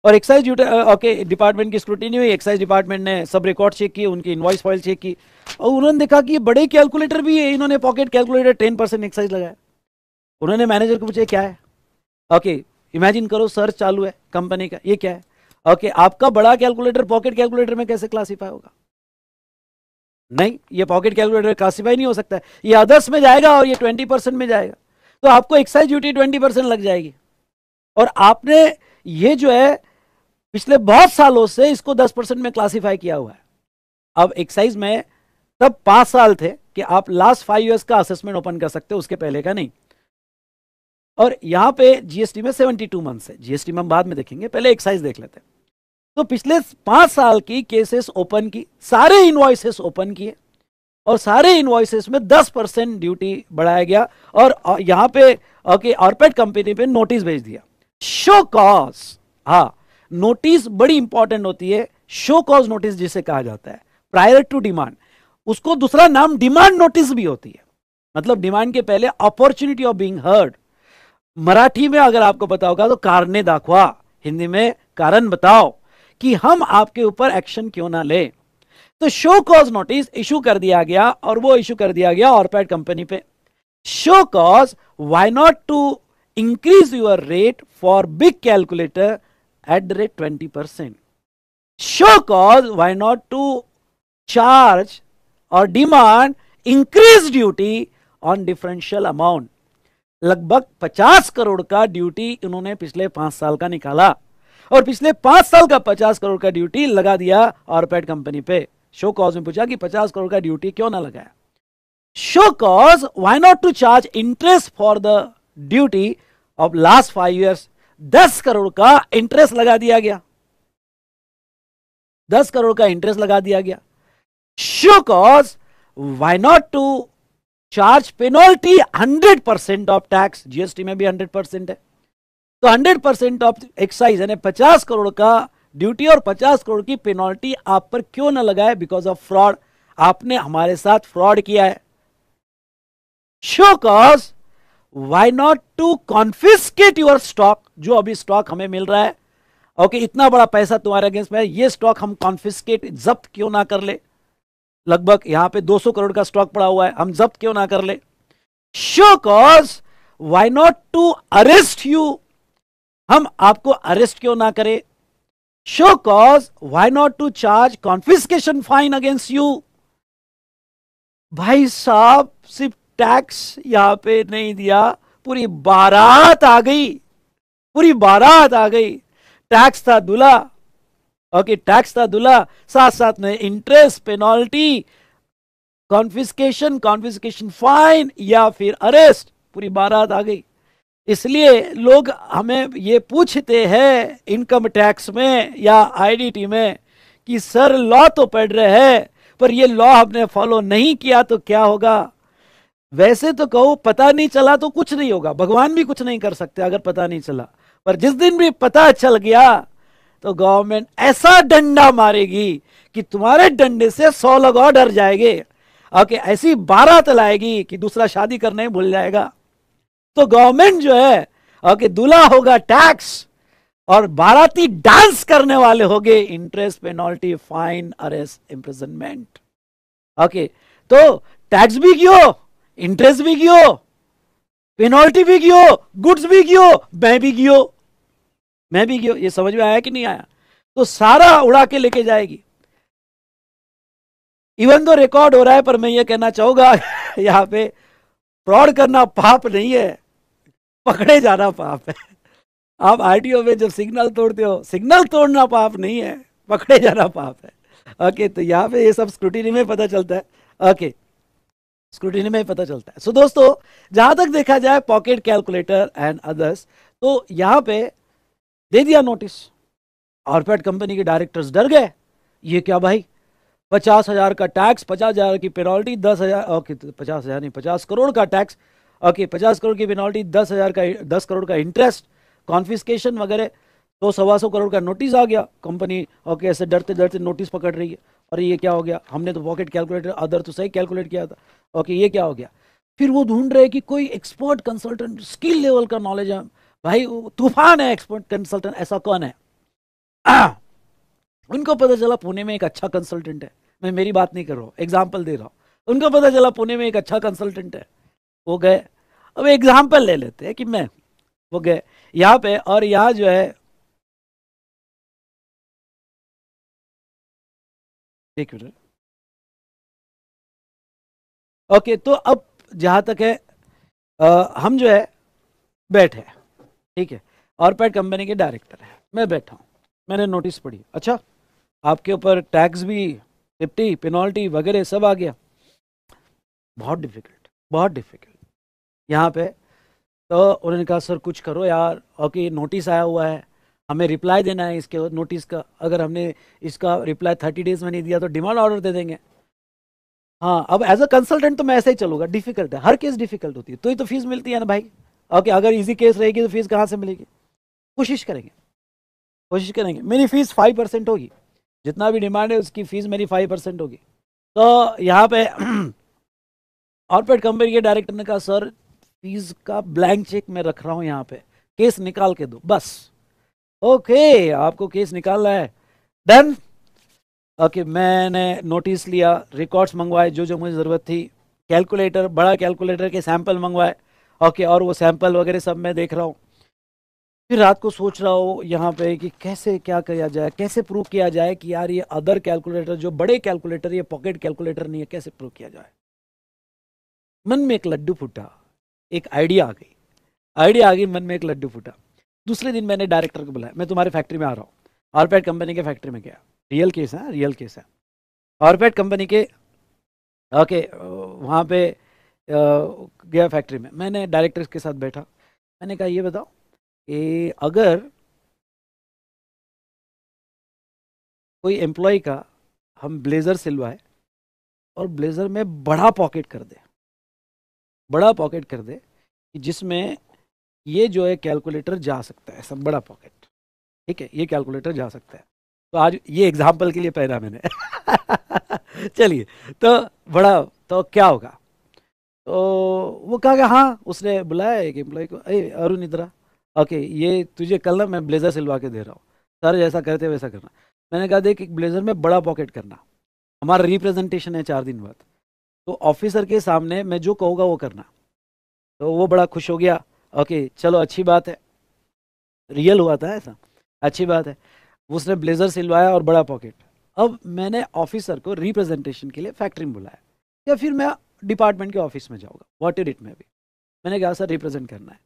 और एक्साइज ओके डिपार्टमेंट की स्क्रूटिनी हुई एक्साइज डिपार्टमेंट ने सब रिकॉर्ड चेक किए उनकी इन्वॉइस फाइल चेक की और उन्होंने देखा कि ये बड़े कैलकुलेटर भी है इन्होंने pocket calculator ten percent excise लगाया उन्होंने मैनेजर को पूछा क्या है ओके इमेजिन करो सर्च चालू है कंपनी का ये क्या है ओके आपका बड़ा कैलकुलेटर पॉकेट कैलकुलेटर में कैसे क्लासीफाई होगा नहीं ये पॉकेट कैलकुलेटर क्लासीफाई नहीं हो सकता है ये अदर्स में जाएगा और ये ट्वेंटी परसेंट में जाएगा तो आपको एक्साइज ड्यूटी ट्वेंटी परसेंट लग जाएगी और आपने ये जो है पिछले बहुत सालों से इसको 10 परसेंट में क्लासीफाई किया हुआ है अब एक्साइज में तब पांच साल थे कि आप लास्ट फाइव ईयर्स का असेसमेंट ओपन कर सकते हो उसके पहले का नहीं और यहां पे जीएसटी में 72 मंथ है जीएसटी में हम बाद में देखेंगे पहले एक्साइज देख लेते हैं तो पिछले पांच साल की केसेस ओपन की सारे इन्वॉइसेस ओपन किए और सारे इन्वॉइसेस में 10 परसेंट ड्यूटी बढ़ाया गया और यहां पे ओके ऑर्पेट कंपनी पे नोटिस भेज दिया शो कॉज हाँ नोटिस बड़ी इंपॉर्टेंट होती है शो कॉज नोटिस जिसे कहा जाता है प्रायर टू डिमांड उसको दूसरा नाम डिमांड नोटिस भी होती है मतलब डिमांड के पहले opportunity of being heard Marathi में अगर आपको पता होगा तो कारने दाखवा हिंदी में कारण बताओ कि हम आपके ऊपर एक्शन क्यों ना ले तो शो कॉज नोटिस इशू कर दिया गया और वो इशू कर दिया गया ऑरपैड कंपनी पे show cause why not to increase your rate for big calculator at the rate 20%. Show cause why not to charge or demand increased duty on differential amount. लगभग 50 करोड़ का ड्यूटी इन्होंने पिछले पांच साल का निकाला और पिछले पांच साल का 50 करोड़ का ड्यूटी लगा दिया ऑरपेड कंपनी पे शो कॉज में पूछा कि 50 करोड़ का ड्यूटी क्यों ना लगाया show cause why not to charge interest for the duty of last five years दस करोड़ का इंटरेस्ट लगा दिया गया दस करोड़ का इंटरेस्ट लगा दिया गया show cause why not to charge penalty hundred percent of tax GST में भी हंड्रेड परसेंट है तो हंड्रेड परसेंट ऑफ एक्साइज यानी पचास करोड़ का ड्यूटी और पचास करोड़ की पेनोल्टी आप पर क्यों ना लगाए बिकॉज ऑफ फ्रॉड आपने हमारे साथ फ्रॉड किया है show cause why not to confiscate your stock जो अभी स्टॉक हमें मिल रहा है ओके इतना बड़ा पैसा तुम्हारे अगेंस्ट में ये स्टॉक हम कॉन्फिस्केट जब्त क्यों ना कर ले लगभग यहां पे 200 करोड़ का स्टॉक पड़ा हुआ है हम जब्त क्यों ना कर ले show cause why not to arrest you हम आपको अरेस्ट क्यों ना करें show cause why not to charge confiscation fine against you भाई साहब सिर्फ टैक्स यहां पे नहीं दिया पूरी बारात आ गई पूरी बारात आ गई टैक्स था दूल्हा ओके टैक्स था दूल्हा साथ साथ में interest penalty confiscation confiscation fine या फिर अरेस्ट पूरी बारात आ गई इसलिए लोग हमें ये पूछते हैं इनकम टैक्स में या आईडीटी में कि सर लॉ तो पढ़ रहे हैं पर ये लॉ हमने फॉलो नहीं किया तो क्या होगा वैसे तो कहो पता नहीं चला तो कुछ नहीं होगा भगवान भी कुछ नहीं कर सकते अगर पता नहीं चला पर जिस दिन भी पता चल गया तो गवर्नमेंट ऐसा डंडा मारेगी कि तुम्हारे डंडे से सौ लोग और डर जाएंगे और कि ऐसी बारात लाएगी कि दूसरा शादी करने भूल जाएगा तो गवर्नमेंट जो है और कि दूल्हा होगा टैक्स और बाराती डांस करने वाले होंगे interest penalty fine arrest imprisonment okay तो टैक्स भी क्यों इंटरेस्ट भी क्यों पेनल्टी भी गियो गुड्स भी गियो मैं भी गियो मैं भी गियो ये समझ में आया कि नहीं आया तो सारा उड़ा के लेके जाएगी इवन तो रिकॉर्ड हो रहा है पर मैं ये कहना चाहूंगा यहाँ पे फ्रॉड करना पाप नहीं है पकड़े जाना पाप है आप आरटीओ में जब सिग्नल तोड़ते हो सिग्नल तोड़ना पाप नहीं है पकड़े जाना पाप है ओके तो यहां पे ये सब स्क्रूटिनी में पता चलता है ओके स्क्रूटिनी में पता चलता है सो so, दोस्तों जहां तक देखा जाए पॉकेट कैलकुलेटर एंड अदर्स तो यहाँ पे दे दिया नोटिस ऑर्पेट कंपनी के डायरेक्टर्स डर गए ये क्या भाई पचास हजार का टैक्स पचास हजार की पेनॉल्टी दस हजार ओके तो पचास हजार नहीं पचास करोड़ का टैक्स ओके पचास करोड़ की पेनॉल्टी दस हजार का दस करोड़ का इंटरेस्ट कॉन्फिस्केशन वगैरह तो सवा सौ करोड़ का नोटिस आ गया कंपनी ओके ऐसे डरते डरते नोटिस पकड़ रही है और ये क्या हो गया हमने तो पॉकेट कैलकुलेटर अदर तो सही कैलकुलेट किया था ओके ये क्या हो गया फिर वो ढूंढ रहे कि कोई एक्सपर्ट कंसल्टेंट स्किल लेवल का नॉलेज है भाई तूफान है एक्सपर्ट कंसल्टेंट ऐसा कौन है आ, उनको पता चला पुणे में एक अच्छा कंसल्टेंट है मैं मेरी बात नहीं कर रहा हूँ एग्जाम्पल दे रहा हूँ उनको पता चला पुणे में एक अच्छा कंसल्टेंट है वो गए अब एग्जाम्पल ले लेते हैं कि मैं वो गए यहाँ पे और यहाँ जो है एक मिनट ओके तो अब जहाँ तक है आ, हम जो है बैठ है ठीक है और पैट कंपनी के डायरेक्टर है मैं बैठा हूँ मैंने नोटिस पढ़ी अच्छा आपके ऊपर टैक्स भी फिफ्टी पेनल्टी वगैरह सब आ गया बहुत डिफिकल्ट बहुत डिफिकल्ट यहाँ पे तो उन्होंने कहा सर कुछ करो यार ओके नोटिस आया हुआ है हमें रिप्लाई देना है इसके नोटिस का अगर हमने इसका रिप्लाई थर्टी डेज में नहीं दिया तो डिमांड ऑर्डर दे देंगे हाँ अब एज अ कंसल्टेंट तो मैं ऐसे ही चलूंगा डिफिकल्ट है हर केस डिफिकल्ट होती है तो ही तो फीस मिलती है ना भाई ओके अगर इजी केस रहेगी तो फीस कहाँ से मिलेगी कोशिश करेंगे कोशिश करेंगे मेरी फीस फाइव परसेंट होगी जितना भी डिमांड है उसकी फीस मेरी फाइव परसेंट होगी तो यहाँ पे कॉर्पोरेट कंपनी के डायरेक्टर ने कहा सर फीस का ब्लैंक चेक मैं रख रहा हूँ यहाँ पे केस निकाल के दो बस ओके आपको केस निकालना है देन ओके मैंने नोटिस लिया रिकॉर्ड्स मंगवाए जो जो मुझे ज़रूरत थी कैलकुलेटर बड़ा कैलकुलेटर के सैंपल मंगवाए ओके और वो सैंपल वगैरह सब मैं देख रहा हूँ फिर रात को सोच रहा हूँ यहाँ पे कि कैसे क्या किया जाए कैसे प्रूव किया जाए कि यार ये अदर कैलकुलेटर जो बड़े कैलकुलेटर ये पॉकेट कैलकुलेटर नहीं है कैसे प्रूव किया जाए मन में एक लड्डू फूटा एक आइडिया आ गई आइडिया आ गई मन में एक लड्डू फूटा दूसरे दिन मैंने डायरेक्टर को बुलाया मैं तुम्हारी फैक्ट्री में आ रहा हूँ आरपैड कंपनी के फैक्ट्री में गया रियल केस है रियल केस है ऑर्बेट कंपनी के ओके वहाँ पे गया फैक्ट्री में मैंने डायरेक्टर के साथ बैठा मैंने कहा ये बताओ कि अगर कोई एम्प्लॉय का हम ब्लेज़र सिलवाए और ब्लेज़र में बड़ा पॉकेट कर दे बड़ा पॉकेट कर दे कि जिसमें ये जो है कैलकुलेटर जा सकता है सब बड़ा पॉकेट ठीक है ये कैलकुलेटर जा सकता है तो आज ये एग्जाम्पल के लिए पहना मैंने चलिए तो बड़ा तो क्या होगा तो वो कहा गया हाँ उसने बुलाया एक एम्प्लॉय को अरे अरुण इंदिरा ओके ये तुझे कल ना मैं ब्लेज़र सिलवा के दे रहा हूँ सर जैसा करते वैसा करना मैंने कहा देख एक ब्लेज़र में बड़ा पॉकेट करना हमारा रिप्रेजेंटेशन है चार दिन बाद तो ऑफिसर के सामने मैं जो कहूँगा वो करना तो वो बड़ा खुश हो गया ओके चलो अच्छी बात है रियल हुआ था ऐसा अच्छी बात है उसने ब्लेजर सिलवाया और बड़ा पॉकेट अब मैंने ऑफिसर को रिप्रेजेंटेशन के लिए फैक्ट्री में बुलाया या फिर मैं डिपार्टमेंट के ऑफिस में जाऊँगा वॉट इट में भी मैंने कहा सर रिप्रेजेंट करना है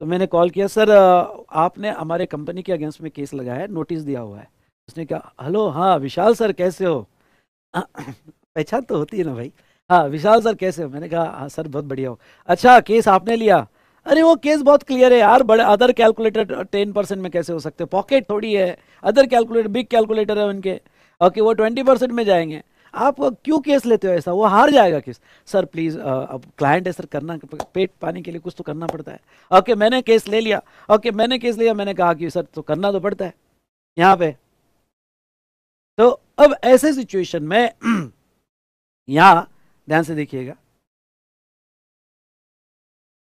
तो मैंने कॉल किया सर आपने हमारे कंपनी के अगेंस्ट में केस लगाया है नोटिस दिया हुआ है उसने कहा हेलो हाँ विशाल सर कैसे हो पहचान तो होती है ना भाई हाँ विशाल सर कैसे हो मैंने कहा हाँ सर बहुत बढ़िया हो अच्छा केस आपने लिया अरे वो केस बहुत क्लियर है यार बड़े अदर कैलकुलेटर टेन परसेंट में कैसे हो सकते पॉकेट थोड़ी है अदर कैलकुलेटर बिग कैलकुलेटर है उनके ओके वो ट्वेंटी परसेंट में जाएंगे आप क्यों केस लेते हो ऐसा वो हार जाएगा केस सर प्लीज़ अब क्लाइंट है सर करना पेट पाने के लिए कुछ तो करना पड़ता है ओके मैंने केस ले लिया ओके मैंने केस लिया मैंने कहा कि सर तो करना तो पड़ता है यहाँ पे तो अब ऐसे सिचुएशन में यहाँ ध्यान से देखिएगा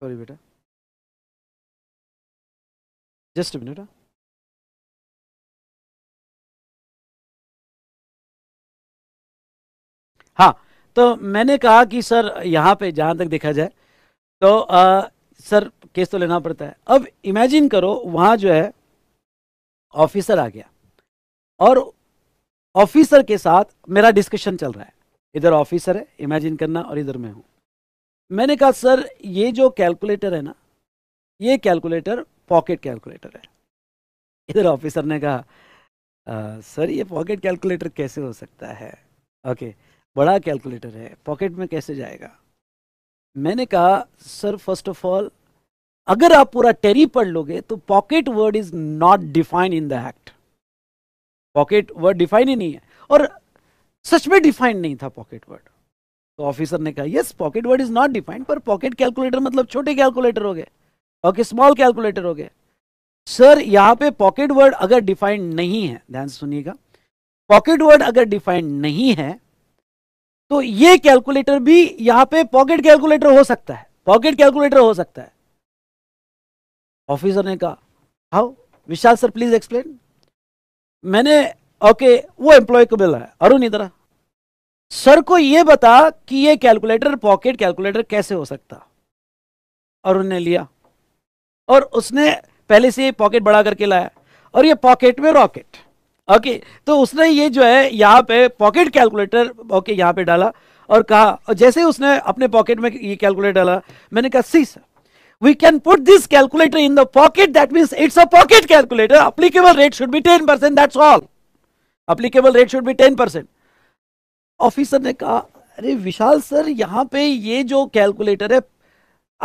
सॉरी बेटा Just a minute. Huh? हाँ तो मैंने कहा कि सर यहाँ पे जहाँ तक देखा जाए तो आ, सर केस तो लेना पड़ता है अब इमेजिन करो वहाँ जो है ऑफिसर आ गया और ऑफिसर के साथ मेरा डिस्कशन चल रहा है इधर ऑफिसर है इमेजिन करना और इधर मैं हूँ मैंने कहा सर ये जो कैलकुलेटर है ना ये कैलकुलेटर पॉकेट कैलकुलेटर है इधर ऑफिसर ने कहा सर ये पॉकेट कैलकुलेटर कैसे हो सकता है ओके बड़ा कैलकुलेटर है पॉकेट में कैसे जाएगा मैंने कहा सर फर्स्ट ऑफ ऑल अगर आप पूरा टेरी पढ़ लोगे तो pocket word is not defined in the act pocket word define ही नहीं है और सच में डिफाइंड नहीं था पॉकेट वर्ड तो ऑफिसर ने कहा yes pocket word is not defined पर पॉकेट कैलकुलेटर मतलब छोटे कैलकुलेटर हो गए ओके स्मॉल कैलकुलेटर हो गया सर यहां पे पॉकेट वर्ड अगर डिफाइंड नहीं है ध्यान से सुनिएगा पॉकेट वर्ड अगर डिफाइंड नहीं है तो ये कैलकुलेटर भी यहां पे पॉकेट कैलकुलेटर हो सकता है पॉकेट कैलकुलेटर हो सकता है ऑफिसर ने कहा how Vishal sir please explain मैंने ओके okay, वो एम्प्लॉय को बोला है अरुण इधर सर को ये बता कि ये कैलकुलेटर पॉकेट कैलकुलेटर कैसे हो सकता अरुण ने लिया और उसने पहले से पॉकेट बढ़ा करके लाया और ये पॉकेट में रॉकेट ओके तो उसने ये जो है यहाँ पे पॉकेट कैलकुलेटर ओके यहाँ पे डाला और कहा और जैसे ही उसने अपने पॉकेट में ये कैलकुलेटर डाला मैंने कहा see sir we can put this calculator in the pocket that mean it's a pocket calculator applicable rate should be ten percent that's all applicable rate should be ten percent officer ने कहा अरे विशाल sir यहाँ पे ये जो calculator है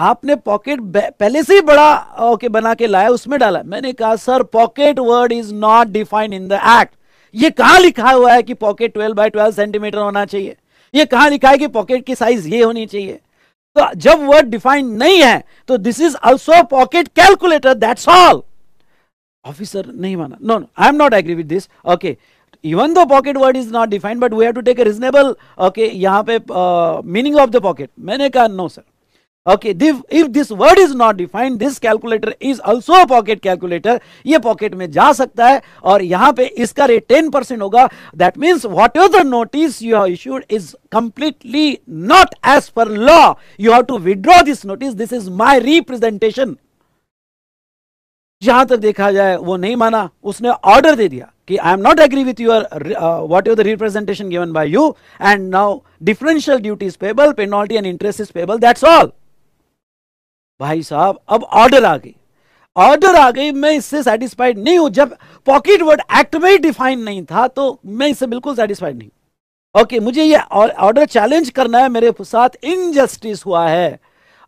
आपने pocket पहले से ही बड़ा ओके बना के लाया उसमें डाला मैंने कहा sir pocket word is not defined in the act ये कहां लिखा हुआ है कि pocket twelve by twelve centimetre होना चाहिए ये कहां लिखा है कि पॉकेट की साइज ये होनी चाहिए तो जब वर्ड डिफाइंड नहीं है तो this is also pocket calculator that's all officer नहीं माना no no I am not agree with this okay even though pocket word is not defined but we have to take reasonable okay यहाँ पे meaning of the pocket मैंने कहा no no, sir okay if, if this word is not defined this calculator is also a ये pocket में जा सकता है और यहां पे इसका रेट टेन परसेंट होगा that means whatever the notice you have issued is completely not as per law you have to withdraw this notice this is my representation जहां तक देखा जाए वो नहीं माना उसने ऑर्डर दे दिया कि I am not agree with your whatever the representation given by you and now differential duty is payable penalty and interest is payable that's all भाई साहब अब ऑर्डर आ गई ऑर्डर आ गई मैं इससे सेटिस्फाइड नहीं हूं जब पॉकेट वर्ड एक्ट में ही डिफाइन नहीं था तो मैं इससे बिल्कुल सेटिस्फाइड नहीं ओके okay, मुझे ये ऑर्डर चैलेंज करना है मेरे साथ इनजस्टिस हुआ है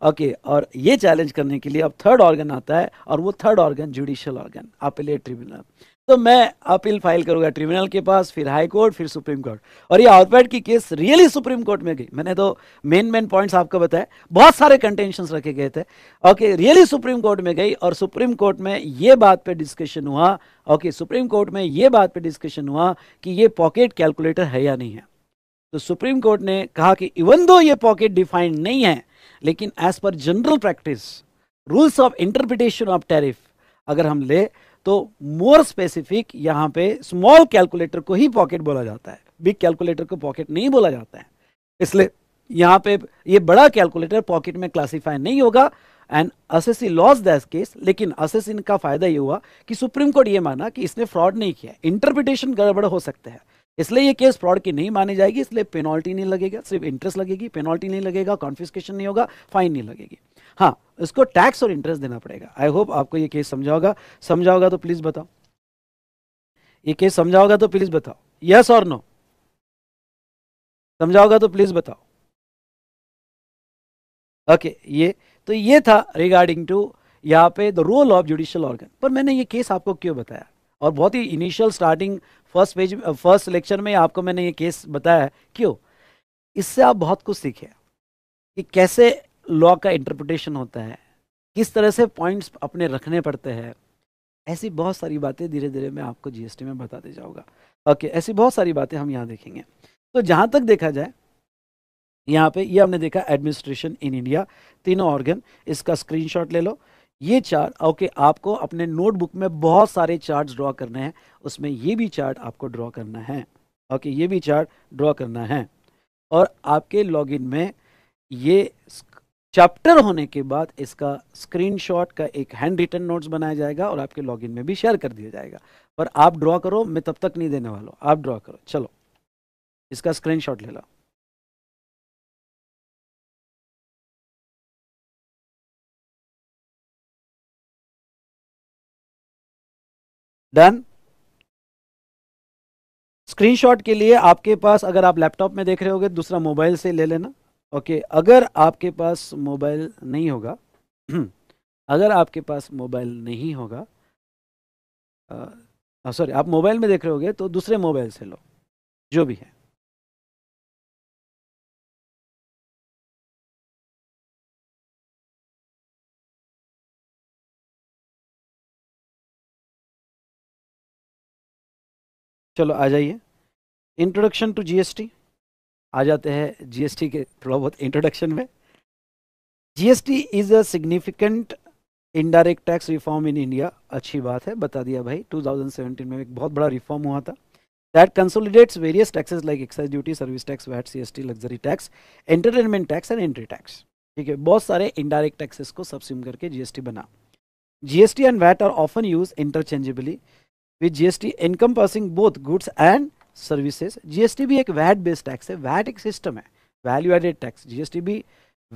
ओके okay, और ये चैलेंज करने के लिए अब थर्ड ऑर्गन आता है और वो थर्ड ऑर्गन जुडिशियल ऑर्गन आप ट्रिब्यूनल तो मैं अपील फाइल करूंगा ट्रिब्यूनल के पास फिर हाई कोर्ट फिर सुप्रीम कोर्ट और ये आउटबैट की केस रियली सुप्रीम कोर्ट में गई मैंने तो मेन मेन पॉइंट्स आपको बताया बहुत सारे कंटेंशन रखे गए थे ओके रियली सुप्रीम कोर्ट में गई और सुप्रीम कोर्ट में ये बात पे डिस्कशन हुआ ओके सुप्रीम कोर्ट में ये बात पे डिस्कशन हुआ कि ये पॉकेट कैलकुलेटर है या नहीं है तो सुप्रीम कोर्ट ने कहा कि इवन दो ये पॉकेट डिफाइंड नहीं है लेकिन as per general practice rules of interpretation of tariff अगर हम ले तो मोर स्पेसिफिक यहां पे स्मॉल कैलकुलेटर को ही पॉकेट बोला जाता है बिग कैलकुलेटर को पॉकेट नहीं बोला जाता है इसलिए यहां पे ये बड़ा कैलकुलेटर पॉकेट में क्लासीफाई नहीं होगा and assessee loses this case लेकिन असेसिन का फायदा ये हुआ कि सुप्रीम कोर्ट ये माना कि इसने फ्रॉड नहीं किया इंटरप्रिटेशन गड़बड़ हो सकते हैं इसलिए ये केस फ्रॉड की नहीं मानी जाएगी इसलिए पेनल्टी नहीं लगेगा सिर्फ इंटरेस्ट लगेगी पेनल्टी नहीं लगेगा कॉन्फिस्केशन नहीं होगा फाइन नहीं लगेगी हाँ इसको टैक्स और इंटरेस्ट देना पड़ेगा आई होप आपको ये केस समझा होगा समझा होगा तो प्लीज बताओ ये केस समझा होगा तो प्लीज बताओ यस और नो समझा होगा तो प्लीज बताओ ओके ये तो ये था रिगार्डिंग टू यहाँ पे the role of judicial organ पर मैंने ये केस आपको क्यों बताया और बहुत ही initial starting first page first lecture में आपको मैंने ये केस बताया क्यों इससे आप बहुत कुछ सीखे कि कैसे लॉ का इंटरप्रिटेशन होता है किस तरह से पॉइंट्स अपने रखने पड़ते हैं ऐसी बहुत सारी बातें धीरे धीरे मैं आपको जीएसटी में बताते जाऊँगा ओके ऐसी बहुत सारी बातें हम यहाँ देखेंगे तो जहाँ तक देखा जाए यहाँ पे ये यह हमने देखा एडमिनिस्ट्रेशन इन इंडिया तीनों ऑर्गन इसका स्क्रीनशॉट ले लो ये चार्ट ओके okay, आपको अपने नोटबुक में बहुत सारे चार्ट ड्रॉ करने हैं उसमें ये भी चार्ट आपको ड्रॉ करना है ओके okay, ये भी चार्ट ड्रॉ करना है और आपके लॉगिन में ये चैप्टर होने के बाद इसका स्क्रीनशॉट का एक हैंड रिटन नोट्स बनाया जाएगा और आपके लॉगिन में भी शेयर कर दिया जाएगा पर आप ड्रॉ करो मैं तब तक नहीं देने वाला आप ड्रॉ करो चलो इसका स्क्रीनशॉट ले लो डन स्क्रीनशॉट के लिए आपके पास अगर आप लैपटॉप में देख रहे होगे दूसरा मोबाइल से ले लेना ओके okay, अगर आपके पास मोबाइल नहीं होगा अगर आपके पास मोबाइल नहीं होगा सॉरी आप मोबाइल में देख रहे होगे तो दूसरे मोबाइल से लो जो भी है चलो आ जाइए इंट्रोडक्शन टू जीएसटी आ जाते हैं जीएसटी के थोड़ा बहुत इंट्रोडक्शन में GST is a significant indirect tax reform in India अच्छी बात है बता दिया भाई 2017 में एक बहुत बड़ा रिफॉर्म हुआ था that consolidates various taxes like excise duty, service tax, VAT, CST, luxury tax entertainment tax and entry tax ठीक है बहुत सारे इनडायरेक्ट टैक्सेस को सबसिम करके जीएसटी बना GST and VAT are often use interchangeably with GST encompassing both goods and services GST भी एक VAT based tax है वैट एक सिस्टम है वैल्यू एडेड टैक्स जीएसटी भी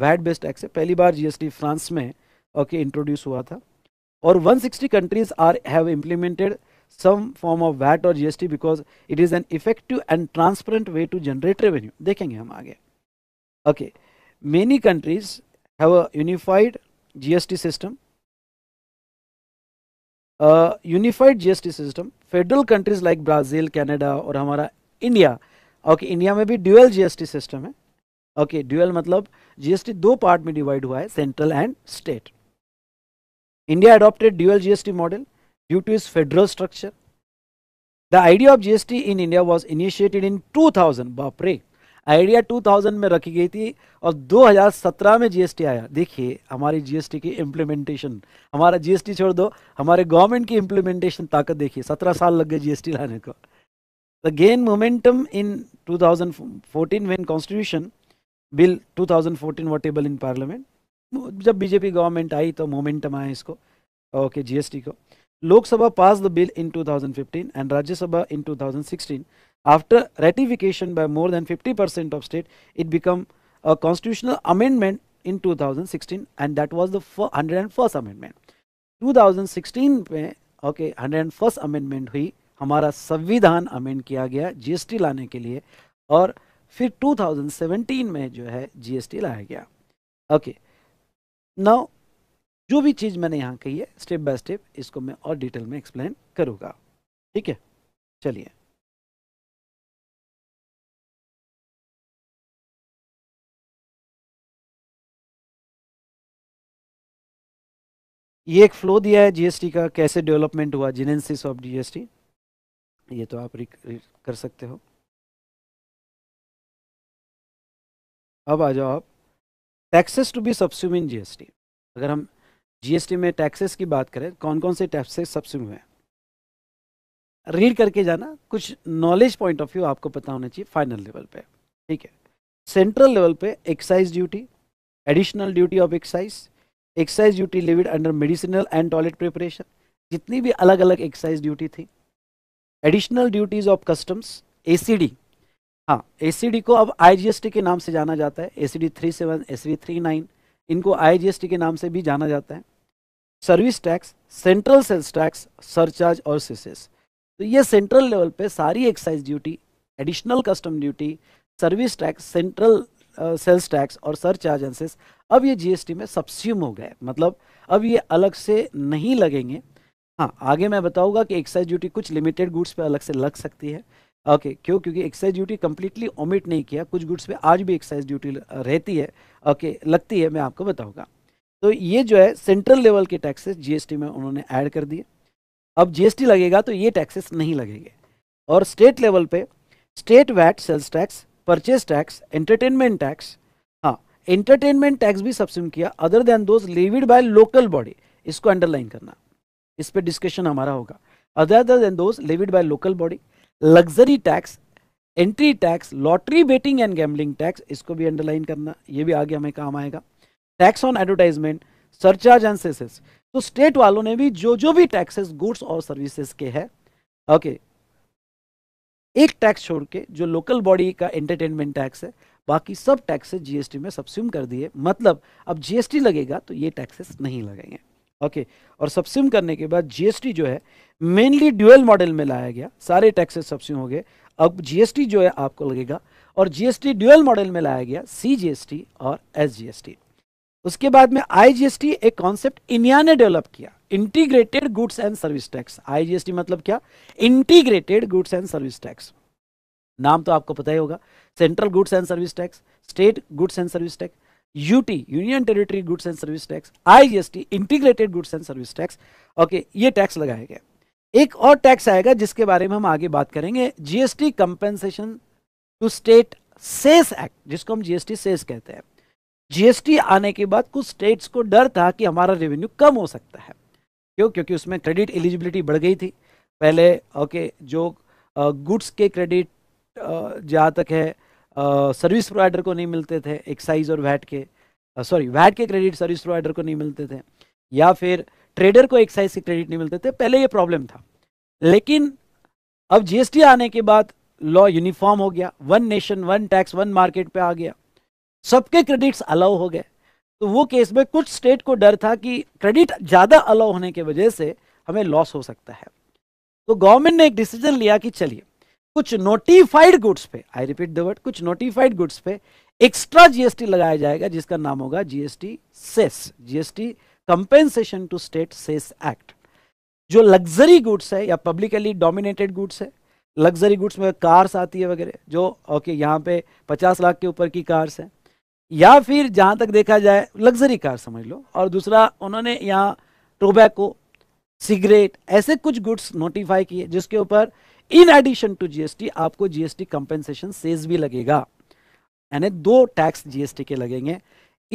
वैट बेस्ड टैक्स है पहली बार जीएसटी फ्रांस में ओके इंट्रोड्यूस हुआ था और 160 countries are have implemented some form of VAT और GST because it is an effective and transparent way to generate revenue देखेंगे हम आगे okay many countries have a unified GST system unified GST system federal countries like Brazil Canada और हमारा India okay India में भी dual GST system है okay okay, मतलब GST दो पार्ट में डिवाइड हुआ है central and state India adopted dual GST model due to is federal structure the idea of GST in India was initiated in two thousand बापरे idea 2000 में रखी गई थी और 2017 में जीएसटी आया देखिए हमारी जीएसटी की इम्प्लीमेंटेशन हमारा जीएसटी छोड़ दो हमारे गवर्नमेंट की इम्प्लीमेंटेशन ताकत देखिए 17 साल लग गए जीएसटी लाने को the gain momentum in 2014 when constitution bill 2014 votable in parliament जब बीजेपी गवर्नमेंट आई तो मोमेंटम आया इसको ओके जीएसटी को Lok Sabha pass the bill in two and Rajya Sabha in two After ratification by more than 50% of state, it became a constitutional amendment in 2016 and that was the 101st amendment. 2016 में okay hundred first amendment हुई हमारा संविधान amend किया गया GST लाने के लिए और फिर 2017 में जो है जीएसटी लाया गया ओके okay. नाउ जो भी चीज़ मैंने यहाँ कही है स्टेप बाय स्टेप इसको मैं और डिटेल में एक्सप्लेन करूँगा ठीक है चलिए ये एक फ्लो दिया है जीएसटी का कैसे डेवलपमेंट हुआ जिनेसिस ऑफ जीएसटी ये तो आप कर सकते हो अब आ जाओ आप taxes to be subsume in GST अगर हम जीएसटी में टैक्सेस की बात करें कौन कौन से टैक्सेस सब्स्यूम हुए रीड करके जाना कुछ नॉलेज पॉइंट ऑफ व्यू आपको पता होना चाहिए फाइनल लेवल पे ठीक है सेंट्रल लेवल पे excise duty additional duty of excise excise duty levied under medicinal and toilet preparation जितनी भी अलग अलग एक्साइज ड्यूटी थी additional duties of customs D हाँ डी को अब टी के नाम से जाना जाता है A C D three seven S three nine इनको टी के नाम से भी जाना जाता है service tax central sales tax surcharge और सीसेस तो ये सेंट्रल लेवल पे सारी excise duty additional custom duty service tax central sales tax और सरचार्ज एंसेस अब ये जीएसटी में सब्स्यूम हो गए मतलब अब ये अलग से नहीं लगेंगे हाँ आगे मैं बताऊंगा कि एक्साइज ड्यूटी कुछ लिमिटेड गुड्स पे अलग से लग सकती है ओके okay, क्यों क्योंकि एक्साइज ड्यूटी कम्प्लीटली ओमिट नहीं किया कुछ गुड्स पे आज भी एक्साइज ड्यूटी रहती है ओके okay, लगती है मैं आपको बताऊंगा तो ये जो है सेंट्रल लेवल के टैक्सेस जीएसटी में उन्होंने ऐड कर दिए अब जीएसटी लगेगा तो ये टैक्सेस नहीं लगेंगे और स्टेट लेवल पे state VAT sales tax purchase tax entertainment tax entertainment tax भी सब्सिम किया other than those levied by local body इसको अंडरलाइन करना इस पर डिस्कशन हमारा होगा other than those levied by local body luxury tax entry tax lottery betting and gambling tax इसको भी अंडरलाइन करना ये भी आगे हमें काम आएगा tax on advertisement surcharge and cesses तो स्टेट वालों ने भी जो जो भी टैक्सेस गुड्स और सर्विसेज के है ओके okay, एक टैक्स छोड़ के जो लोकल बॉडी का एंटरटेनमेंट टैक्स है बाकी सब टैक्सेस जीएसटी में सबस्यूम कर दिए मतलब अब जीएसटी लगेगा तो ये टैक्सेस नहीं लगेंगे ओके और सबस्यूम करने के बाद जीएसटी जो है मेनली ड्यूएल मॉडल में लाया गया सारे टैक्सेस सबस्यूम हो गए अब जीएसटी जो है आपको लगेगा और जीएसटी ड्यूएल मॉडल में लाया गया सी और एस उसके बाद में आईजीएसटी एक कॉन्सेप्ट इंडिया ने डेवलप किया integrated goods and service tax IGST मतलब क्या integrated goods and service tax नाम तो आपको पता ही होगा central goods and service tax state goods and service tax UT union territory goods and service tax IGST integrated goods and service tax okay ये tax लगाया गया एक और टैक्स आएगा जिसके बारे में हम आगे बात करेंगे GST compensation to state cess act जिसको हम जीएसटी सेस कहते हैं जीएसटी आने के बाद कुछ स्टेट्स को डर था कि हमारा रेवेन्यू कम हो सकता है क्यों क्योंकि उसमें क्रेडिट एलिजिबिलिटी बढ़ गई थी पहले ओके okay, जो गुड्स के क्रेडिट जहाँ तक है सर्विस प्रोवाइडर को नहीं मिलते थे एक्साइज और वैट के सॉरी वैट के क्रेडिट सर्विस प्रोवाइडर को नहीं मिलते थे या फिर ट्रेडर को एक्साइज के क्रेडिट नहीं मिलते थे पहले ये प्रॉब्लम था लेकिन अब जीएसटी आने के बाद लॉ यूनिफॉर्म हो गया one nation one tax one market पे आ गया सबके क्रेडिट्स अलाउ हो गए तो वो केस में कुछ स्टेट को डर था कि क्रेडिट ज़्यादा अलाउ होने की वजह से हमें लॉस हो सकता है तो गवर्नमेंट ने एक डिसीजन लिया कि चलिए कुछ नोटिफाइड गुड्स पे आई रिपीट दर्ड कुछ नोटिफाइड गुड्स पे एक्स्ट्रा जीएसटी लगाया जाएगा जिसका नाम होगा GST cess GST compensation to state cess act जो लग्जरी गुड्स है या पब्लिकली डोमिनेटेड गुड्स है लग्जरी गुड्स में कार्स आती है वगैरह जो ओके okay, यहाँ पे 50 लाख के ऊपर की कार्स है या फिर जहाँ तक देखा जाए लग्जरी कार समझ लो और दूसरा उन्होंने यहाँ टोबैको सिगरेट ऐसे कुछ गुड्स नोटिफाई किए जिसके ऊपर इन एडिशन टू जीएसटी आपको जीएसटी कंपेंसेशन सेज भी लगेगा यानी दो टैक्स जीएसटी के लगेंगे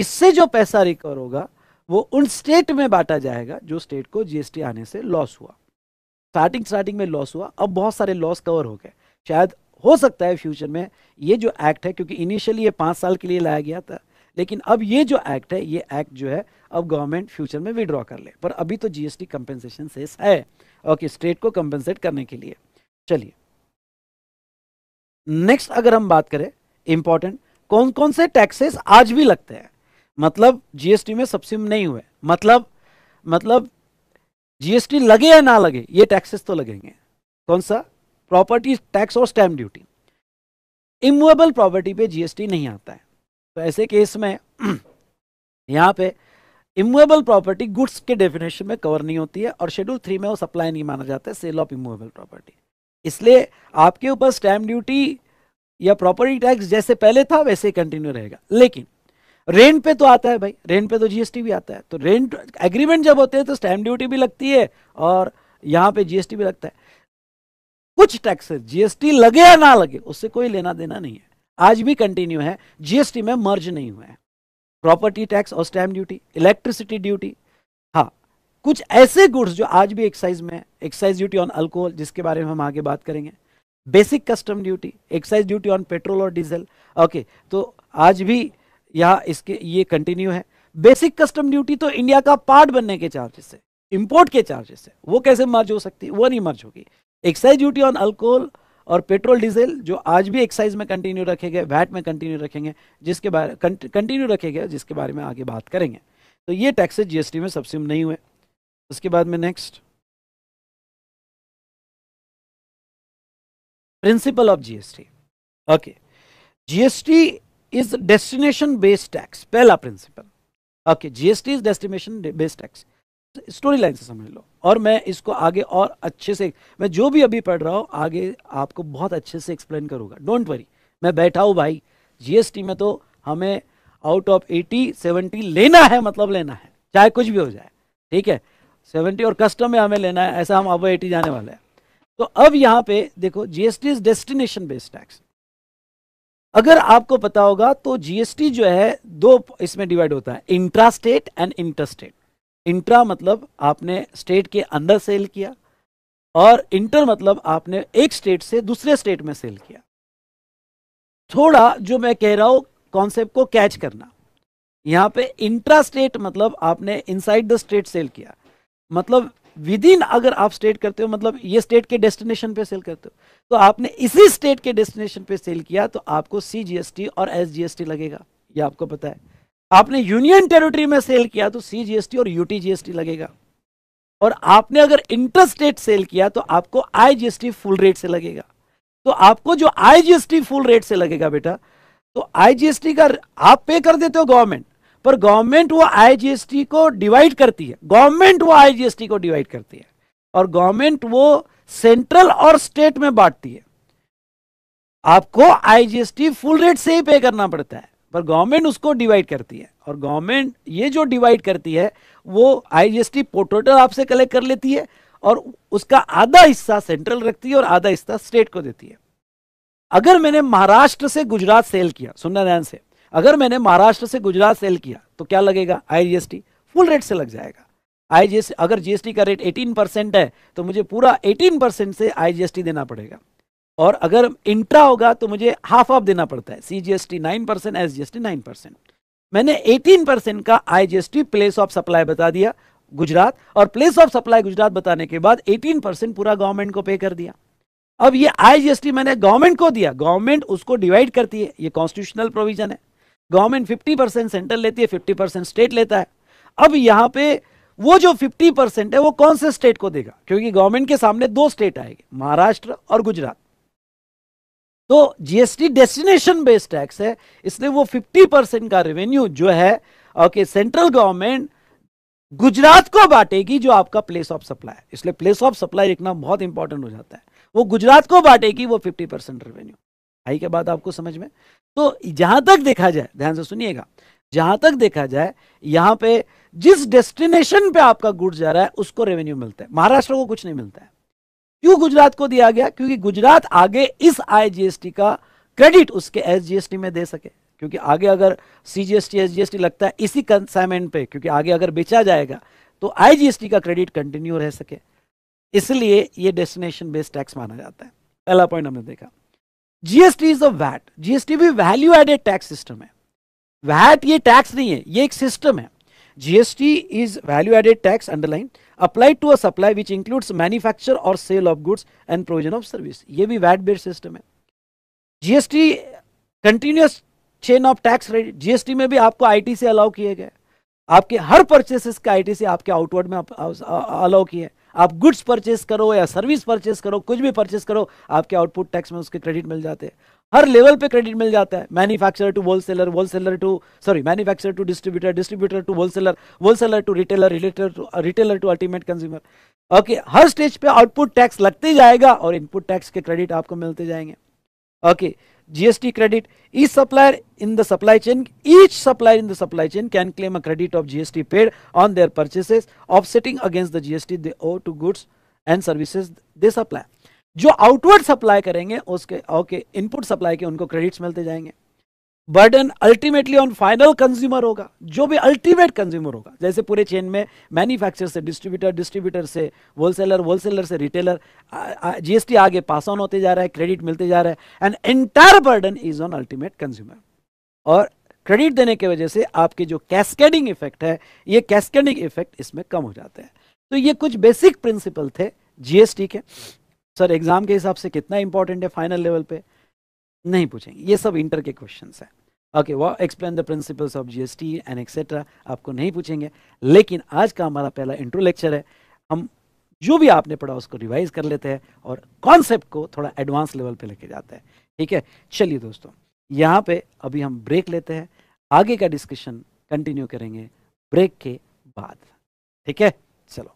इससे जो पैसा रिकवर होगा वो उन स्टेट में बांटा जाएगा जो स्टेट को जीएसटी आने से लॉस हुआ स्टार्टिंग स्टार्टिंग में लॉस हुआ अब बहुत सारे लॉस कवर हो गए शायद हो सकता है फ्यूचर में ये जो एक्ट है क्योंकि इनिशियली ये पाँच साल के लिए लाया गया था लेकिन अब ये जो एक्ट है ये एक्ट जो है अब गवर्नमेंट फ्यूचर में विड्रॉ कर ले पर अभी तो जीएसटी कंपेंसेशन सेस है ओके स्टेट को कंपेंसेट करने के लिए चलिए नेक्स्ट अगर हम बात करें इंपॉर्टेंट कौन कौन से टैक्सेस आज भी लगते हैं मतलब जीएसटी में सबसे नहीं हुए मतलब मतलब जीएसटी लगे या ना लगे ये टैक्सेस तो लगेंगे कौन सा प्रॉपर्टी टैक्स और स्टैम्प ड्यूटी इमूवेबल प्रॉपर्टी पे जीएसटी नहीं आता है तो ऐसे केस में यहां पे इमूवेबल प्रॉपर्टी गुड्स के डेफिनेशन में कवर नहीं होती है और शेड्यूल थ्री में वो सप्लाई नहीं माना जाता है सेल ऑफ इमूवेबल प्रॉपर्टी इसलिए आपके ऊपर स्टैम्प ड्यूटी या प्रॉपर्टी टैक्स जैसे पहले था वैसे कंटिन्यू रहेगा लेकिन रेंट पे तो आता है भाई रेंट पे तो जीएसटी भी आता है तो रेंट एग्रीमेंट जब होते हैं तो स्टैम्प ड्यूटी भी लगती है और यहां पे जीएसटी भी लगता है कुछ टैक्सेस जीएसटी लगे या ना लगे उससे कोई लेना देना नहीं है आज भी कंटिन्यू है जीएसटी में मर्ज नहीं हुआ है प्रॉपर्टी टैक्स और स्टैम्प ड्यूटी इलेक्ट्रिसिटी ड्यूटी हाँ कुछ ऐसे गुड्स जो आज भी एक्साइज में एक्साइज ड्यूटी ऑन अल्कोहल जिसके बारे में हम आगे बात करेंगे basic custom duty excise duty on petrol और डीजल ओके तो आज भी यह इसके ये कंटिन्यू है बेसिक कस्टम ड्यूटी तो इंडिया का पार्ट बनने के चार्जेस है इम्पोर्ट के चार्जेस है वो कैसे मर्ज हो सकती है वो नहीं मर्ज होगी एक्साइज ड्यूटी ऑन अल्कोहल और पेट्रोल डीजल जो आज भी एक्साइज में कंटिन्यू रखे गए वैट में कंटिन्यू रखेंगे जिसके बारे कंटिन्यू रखेंगे जिसके बारे में आगे बात करेंगे तो ये टैक्सेस जीएसटी में सबसे नहीं हुए उसके बाद में next principle of GST okay GST is destination based tax पहला principle okay GST is destination based tax story line से समझ लो और मैं इसको आगे और अच्छे से मैं जो भी अभी पढ़ रहा हूं आगे आपको बहुत अच्छे से एक्सप्लेन करूंगा डोंट वरी मैं बैठा हूं भाई जीएसटी में तो हमें आउट ऑफ एटी सेवेंटी लेना है मतलब लेना है चाहे कुछ भी हो जाए ठीक है सेवेंटी और कस्टम में हमें लेना है ऐसा हम अब एटी जाने वाले हैं तो अब यहाँ पे देखो GST is destination based tax अगर आपको पता होगा तो जीएसटी जो है दो इसमें डिवाइड होता है intra state and state intra मतलब आपने स्टेट के अंदर सेल किया और इंटर मतलब आपने एक स्टेट से दूसरे स्टेट में सेल किया थोड़ा जो मैं कह रहा हूं कॉन्सेप्ट को कैच करना यहाँ पे इंट्रा स्टेट मतलब आपने इनसाइड द स्टेट सेल किया मतलब विद इन अगर आप स्टेट करते हो मतलब ये स्टेट के डेस्टिनेशन पे सेल करते हो तो आपने इसी स्टेट के डेस्टिनेशन पे सेल किया तो आपको सीजीएसटी और एसजीएसटी लगेगा ये आपको पता है आपने यूनियन टेरिटरी में सेल किया तो सीजीएसटी और यूटीजीएसटी लगेगा और आपने अगर इंटर स्टेट सेल किया तो आपको आईजीएसटी फुल रेट से लगेगा तो आपको जो आईजीएसटी फुल रेट से लगेगा बेटा तो आईजीएसटी का आप पे कर देते हो गवर्नमेंट पर गवर्नमेंट वो आईजीएसटी को डिवाइड करती है गवर्नमेंट वो आईजीएसटी को डिवाइड करती है और गवर्नमेंट वो सेंट्रल और स्टेट में बांटती है आपको आईजीएसटी फुल रेट से ही पे करना पड़ता है पर गवर्नमेंट उसको डिवाइड करती है और गवर्नमेंट ये जो डिवाइड करती है वो आईजीएसटी टोटल आपसे कलेक्ट कर लेती है और उसका आधा हिस्सा सेंट्रल रखती है और आधा हिस्सा स्टेट को देती है अगर मैंने महाराष्ट्र से गुजरात सेल किया ध्यान से अगर मैंने महाराष्ट्र से गुजरात सेल किया तो क्या लगेगा आई फुल रेट से लग जाएगा आईजीएसटी अगर जीएसटी का रेट 18 परसेंट है तो मुझे पूरा 18 परसेंट से आई देना पड़ेगा और अगर इंट्रा होगा तो मुझे हाफ ऑफ देना पड़ता है C G S T nine percent S G S T nine percent मैंने एटीन परसेंट का I G S T place of supply बता दिया गुजरात और प्लेस ऑफ सप्लाई गुजरात बताने के बाद एटीन परसेंट पूरा गवर्नमेंट को पे कर दिया अब ये आई मैंने गवर्नमेंट को दिया गवर्नमेंट उसको डिवाइड करती है ये कॉन्स्टिट्यूशनल प्रोविजन है गवर्नमेंट फिफ्टी परसेंट सेंटर लेती है फिफ्टी परसेंट स्टेट लेता है अब यहां पे वो जो फिफ्टी परसेंट है वो कौन से स्टेट को देगा क्योंकि गवर्नमेंट के सामने दो स्टेट आएंगे महाराष्ट्र और गुजरात तो जीएसटी डेस्टिनेशन बेस्ड टैक्स है इसलिए वो 50 परसेंट का रेवेन्यू जो है ओके सेंट्रल गवर्नमेंट गुजरात को बांटेगी जो आपका प्लेस ऑफ सप्लाई इसलिए प्लेस ऑफ सप्लाई लिखना बहुत इंपॉर्टेंट हो जाता है वो गुजरात को बांटेगी वो फिफ्टी परसेंट रेवेन्यू आई क्या बात आपको समझ में तो जहां तक देखा जाए ध्यान से सुनिएगा जहां तक देखा जाए यहां पे जिस डेस्टिनेशन पे आपका गुड़ जा रहा है उसको रेवेन्यू मिलता है महाराष्ट्र को कुछ नहीं मिलता है क्यों गुजरात को दिया गया क्योंकि गुजरात आगे इस आईजीएसटी का क्रेडिट उसके एसजीएसटी में दे सके क्योंकि आगे अगर सीजीएसटी एसजीएसटी लगता है इसी कंसाइनमेंट पे क्योंकि आगे अगर बेचा जाएगा तो आईजीएसटी का क्रेडिट कंटिन्यू रह सके इसलिए ये डेस्टिनेशन बेस्ड टैक्स माना जाता है पहला पॉइंट हमने देखा GST is a VAT GST भी वैल्यू एडेड टैक्स सिस्टम है वैट ये टैक्स नहीं है ये एक सिस्टम है GST is value added tax underline applied to a supply which includes manufacture और sale of goods and provision of service ये भी वैट बेस्ड सिस्टम है GST continuous chain of tax rate GST में भी आपको IT से allow किए गए आपके हर परचेसेस का आईटी से आपके आउटवर्ड में अलाउ किए आप गुड्स परचेस करो या सर्विस परचेस करो कुछ भी परचेस करो आपके आउटपुट टैक्स में उसके क्रेडिट मिल जाते हैं हर लेवल पे क्रेडिट मिल जाता है manufacturer to wholesaler wholesaler to sorry manufacturer to distributor distributor to wholesaler wholesaler to retailer retailer to retailer to ultimate consumer okay हर स्टेज पे आउटपुट टैक्स लगते जाएगा और इनपुट टैक्स के क्रेडिट आपको मिलते जाएंगे okay okay. GST credit. Each supplier in the supply chain, each supplier in the supply chain can claim a credit of GST paid on their purchases, offsetting against the GST they owe to goods and services they supply. जो outward supply करेंगे उसके okay input supply के उनको credits मिलते जाएंगे burden ultimately on final consumer होगा जो भी अल्टीमेट कंज्यूमर होगा जैसे पूरे चेन में मैन्युफैक्चर से डिस्ट्रीब्यूटर डिस्ट्रीब्यूटर से होलसेलर होलसेलर से रिटेलर जीएसटी आगे पास ऑन होते जा रहा है क्रेडिट मिलते जा रहा है and entire burden is on ultimate consumer और क्रेडिट देने की वजह से आपके जो कैस्केडिंग इफेक्ट है ये कैस्केडिंग इफेक्ट इसमें कम हो जाते हैं तो ये कुछ बेसिक प्रिंसिपल थे जीएसटी के सर एग्जाम के हिसाब से कितना इंपॉर्टेंट है फाइनल लेवल पे नहीं पूछेंगे ये सब इंटर के क्वेश्चंस हैं ओके वो explain the principles of GST and etcetera आपको नहीं पूछेंगे लेकिन आज का हमारा पहला इंट्रो लेक्चर है हम जो भी आपने पढ़ा उसको रिवाइज कर लेते हैं और कॉन्सेप्ट को थोड़ा एडवांस लेवल पे लेके जाते हैं ठीक है चलिए दोस्तों यहाँ पे अभी हम ब्रेक लेते हैं आगे का डिस्कशन कंटिन्यू करेंगे ब्रेक के बाद ठीक है चलो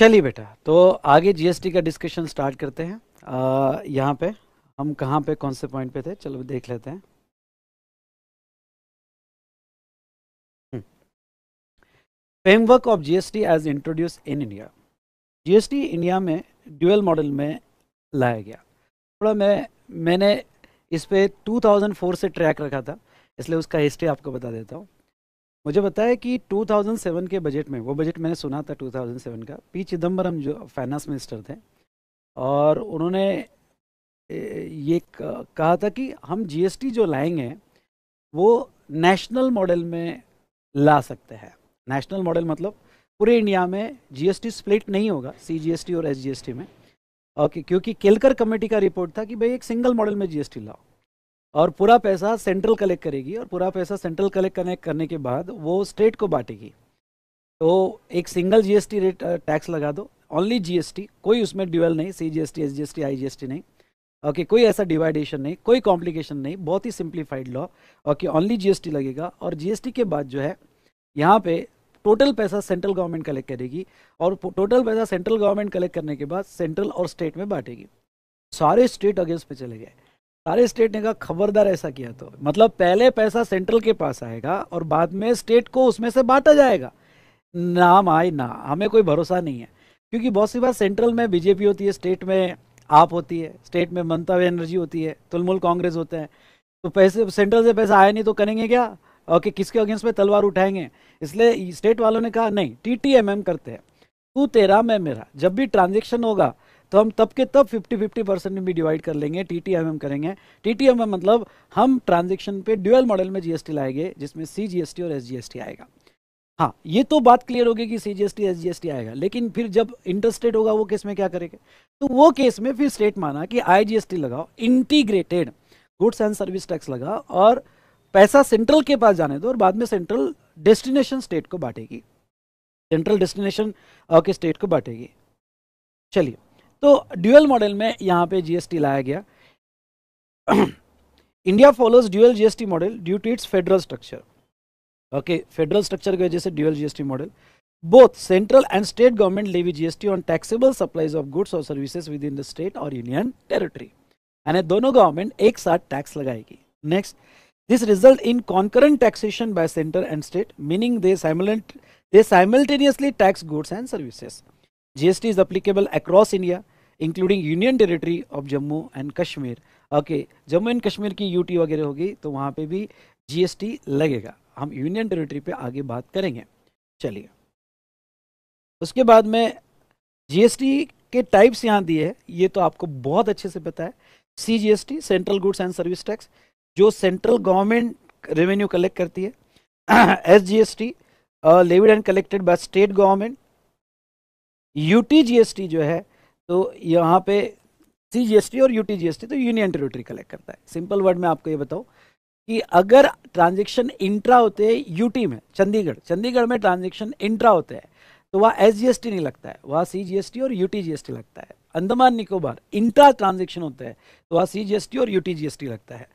चलिए बेटा तो आगे जीएसटी का डिस्कशन स्टार्ट करते हैं यहाँ पे हम कहाँ पे कौन से पॉइंट पे थे चलो देख लेते हैं framework of GST as introduced in India GST India में ड्यूअल मॉडल में लाया गया थोड़ा मैं मैंने इस पर 2004 से ट्रैक रखा था इसलिए उसका हिस्ट्री आपको बता देता हूँ मुझे बताया कि 2007 के बजट में वो बजट मैंने सुना था 2007 का पी चिदम्बरम जो फाइनेंस मिनिस्टर थे और उन्होंने ये कहा था कि हम जीएसटी जो लाएंगे वो नेशनल मॉडल में ला सकते हैं नेशनल मॉडल मतलब पूरे इंडिया में जीएसटी स्प्लिट नहीं होगा सीजीएसटी और एसजीएसटी में ओके क्योंकि केलकर कमेटी का रिपोर्ट था कि भाई एक सिंगल मॉडल में जीएसटी लाओ और पूरा पैसा सेंट्रल कलेक्ट करेगी और पूरा पैसा सेंट्रल कलेक्ट करने करने के बाद वो स्टेट को बांटेगी तो एक सिंगल जीएसटी रेट टैक्स लगा दो ओनली जीएसटी कोई उसमें ड्यूअल नहीं C G S T S G S T I G S T नहीं ओके okay, कोई ऐसा डिवाइडेशन नहीं कोई कॉम्प्लिकेशन नहीं बहुत ही simplified law okay only GST लगेगा और जीएसटी के बाद जो है यहाँ पे टोटल पैसा सेंट्रल गवर्नमेंट कलेक्ट करेगी और टोटल पैसा सेंट्रल गवर्नमेंट कलेक्ट करने के बाद सेंट्रल और स्टेट में बांटेगी सारे स्टेट अगेंस्ट पे चले गए सारे स्टेट ने कहा खबरदार ऐसा किया तो मतलब पहले पैसा सेंट्रल के पास आएगा और बाद में स्टेट को उसमें से बांटा जाएगा नाम आए ना हमें कोई भरोसा नहीं है क्योंकि बहुत सी बार सेंट्रल में बीजेपी होती है स्टेट में आप होती है स्टेट में ममता बनर्जी होती है तृणमूल कांग्रेस होते हैं तो पैसे सेंट्रल से पैसा आया नहीं तो करेंगे क्या और कि किसके अगेंस्ट में तलवार उठाएंगे इसलिए स्टेट वालों ने कहा नहीं टी टी एम एम करते हैं तू तेरा मैं मेरा जब भी ट्रांजेक्शन होगा तो हम तब के तब 50 50 परसेंट में भी डिवाइड कर लेंगे टी टी एम एम करेंगे टी टी एम एम मतलब हम ट्रांजेक्शन पे ड्यूएल मॉडल में जीएसटी लाएंगे जिसमें सी जीएसटी और एस जीएसटी आएगा हाँ ये तो बात क्लियर होगी कि सी जी एस जीएसटी आएगा लेकिन फिर जब इंटरेस्टेड होगा वो केस में क्या करेंगे तो वो केस में फिर स्टेट माना कि आई लगाओ integrated goods and service tax लगा और पैसा सेंट्रल के पास जाने दो और बाद में सेंट्रल डेस्टिनेशन स्टेट को बांटेगी सेंट्रल डेस्टिनेशन uh, के स्टेट को बांटेगी चलिए तो ड्यूएल मॉडल में यहाँ पे जीएसटी लाया गया India follows dual GST model due to its federal structure okay federal structure की वजह से dual GST model both central and state government levy GST on taxable supplies of goods और services within the state और union territory यानी दोनों government एक साथ tax लगाएगी next this result in concurrent taxation by centre and state meaning they simultaneously tax goods and services GST is applicable across India, including union Territory of Jammu and Kashmir okay Jammu and Kashmir की UT वगैरह होगी तो वहाँ पे भी GST लगेगा हम union Territory पे आगे बात करेंगे चलिए उसके बाद में GST के टाइप्स यहाँ दिए हैं ये तो आपको बहुत अच्छे से पता है C G S T central goods and service tax जो सेंट्रल गवर्नमेंट रेवेन्यू कलेक्ट करती है S G S T levied and collected by state government UT T जो है तो यहाँ पे सी और यूटी जीएसटी तो यूनियन टेरिटरी कलेक्ट करता है सिंपल वर्ड में आपको ये बताओ कि अगर ट्रांजेक्शन इंट्रा होते हैं यूटी में चंडीगढ़ चंडीगढ़ में ट्रांजेक्शन इंट्रा होते हैं तो वह एस जी नहीं लगता है वहाँ सी जी और यू टी लगता है अंदमान निकोबार इंट्रा ट्रांजेक्शन होता है तो वहाँ सी जी और यू टी लगता है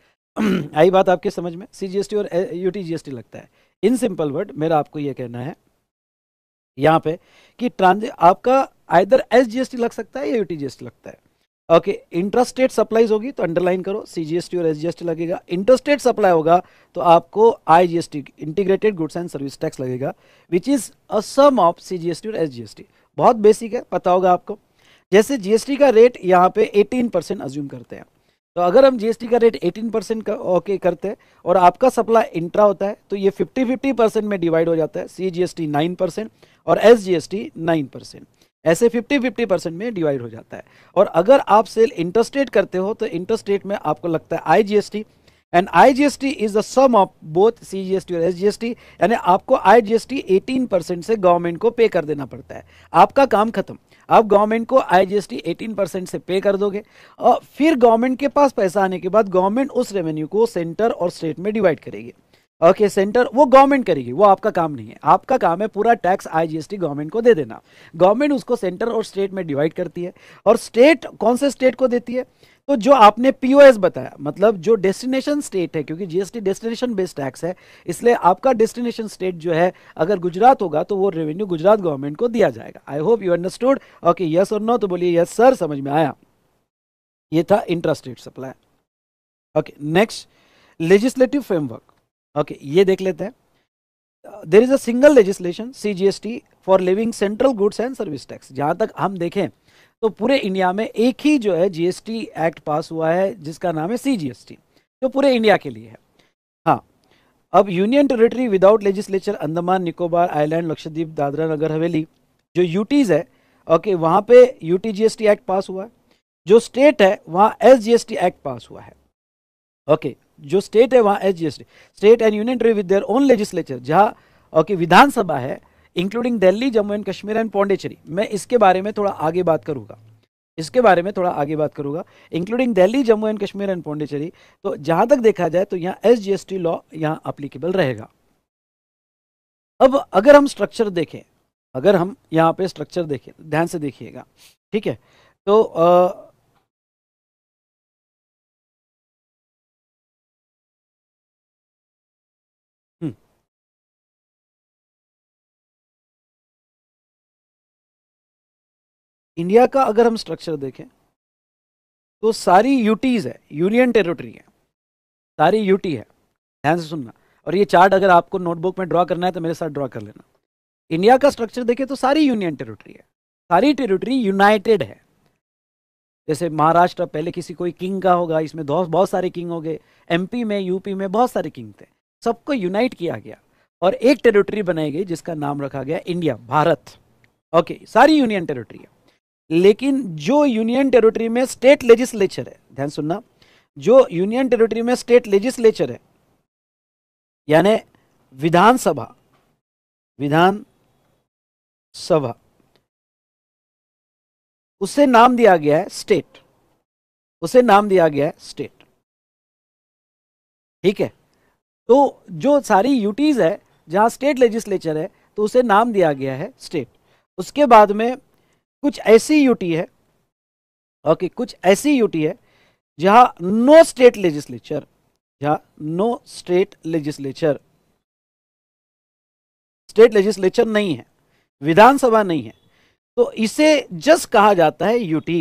आई बात आपके समझ में सी जी और यू टी लगता है इन सिंपल वर्ड मेरा आपको यह कहना है यहाँ पे कि ट्रांजे आपका आइदर एस टी लग सकता है या एस टी लगता है ओके इंटरस्टेट सप्लाईज होगी तो अंडरलाइन करो सीजीएसटी और एसजीएसटी लगेगा इंटरस्टेट सप्लाई होगा तो आपको IGST integrated goods and service tax लगेगा which is a sum of CGST और एसजीएसटी बहुत बेसिक है पता होगा आपको जैसे जीएसटी का रेट यहाँ पे 18 परसेंट अज्यूम करते हैं तो अगर हम जीएसटी का रेट 18 परसेंट का ओके करते हैं और आपका सप्लाई इंट्रा होता है तो ये 50 50 परसेंट में डिवाइड हो जाता है C G S T nine percent और S G S T nine percent ऐसे फिफ्टी फिफ्टी परसेंट में डिवाइड हो जाता है और अगर आप सेल इंटरस्टेट करते हो तो इंटरस्टेट में आपको लगता है I G S T and I G S T is the sum of both C G S T और एस जी एस टी यानी आपको I G S T eighteen percent से गवर्नमेंट को पे कर देना पड़ता है आपका काम खत्म आप गवर्नमेंट को I G S T eighteen percent से पे कर दोगे और फिर गवर्नमेंट के पास पैसा आने के बाद गवर्नमेंट उस रेवेन्यू को सेंटर और स्टेट में डिवाइड करेगी ओके सेंटर वो गवर्नमेंट करेगी वो आपका काम नहीं है आपका काम है पूरा टैक्स आईजीएसटी गवर्नमेंट को दे देना गवर्नमेंट उसको सेंटर और स्टेट में डिवाइड करती है और स्टेट कौन से स्टेट को देती है तो जो आपने पीओएस बताया मतलब जो डेस्टिनेशन स्टेट है क्योंकि जीएसटी डेस्टिनेशन बेस्ड टैक्स है इसलिए आपका डेस्टिनेशन स्टेट जो है अगर गुजरात होगा तो वो रेवेन्यू गुजरात गवर्नमेंट को दिया जाएगा I hope you understood okay yes और नो तो बोलिए यस सर समझ में आया ये था interest rate supply okay next legislative framework okay ये देख लेते हैं there is a single legislation C G S T for levying central goods and service tax जहाँ तक हम देखें तो पूरे इंडिया में एक ही जो है जीएसटी एक्ट पास हुआ है जिसका नाम है सी जी एस टी जो पूरे इंडिया के लिए है हाँ अब union territory without legislature Andaman Nicobar island Lakshadweep Dadra Nagar Haveli जो यूटीज़ है ओके वहां पे यूटी जीएसटी एक्ट पास हुआ है जो स्टेट है वहां S G S T act pass हुआ है ओके जो स्टेट है वहाँ each state and union territory with their own legislature जहाँ ओके विधानसभा है including Delhi Jammu and Kashmir and Pondicherry मैं इसके बारे में थोड़ा आगे बात करूँगा इसके बारे में थोड़ा आगे बात करूँगा including Delhi Jammu and Kashmir and Pondicherry तो जहाँ तक देखा जाए तो यहाँ एस जी लॉ यहाँ अप्लीकेबल रहेगा अब अगर हम स्ट्रक्चर देखें अगर हम यहाँ पे स्ट्रक्चर देखें ध्यान से देखिएगा ठीक है तो आ, इंडिया का अगर हम स्ट्रक्चर देखें तो सारी यूटीज़ है यूनियन टेरिटरी है सारी यूटी है ध्यान से सुनना और ये चार्ट अगर आपको नोटबुक में ड्रॉ करना है तो मेरे साथ ड्रॉ कर लेना इंडिया का स्ट्रक्चर देखें तो सारी यूनियन टेरिटरी है सारी टेरिटरी यूनाइटेड है जैसे महाराष्ट्र पहले किसी कोई किंग का होगा इसमें बहुत सारे किंग हो गए एमपी में यूपी में बहुत सारे किंग थे सबको यूनाइट किया गया और एक टेरिटरी बनाई गई जिसका नाम रखा गया इंडिया भारत ओके सारी यूनियन टेरिटरी है लेकिन जो यूनियन टेरिटरी में स्टेट लेजिस्लेचर है ध्यान सुनना जो यूनियन टेरिटरी में स्टेट लेजिस्लेचर है यानी विधानसभा विधान सभा उसे नाम दिया गया है स्टेट उसे नाम दिया गया है स्टेट ठीक है तो जो सारी यूटीज है जहां स्टेट लेजिस्लेचर है तो उसे नाम दिया गया है स्टेट उसके बाद में कुछ ऐसी यूटी है ओके कुछ ऐसी यूटी है जहां नो स्टेट लेजिस्लेचर जहां no state legislature state legislature नहीं है विधानसभा नहीं है तो इसे जस्ट कहा जाता है यूटी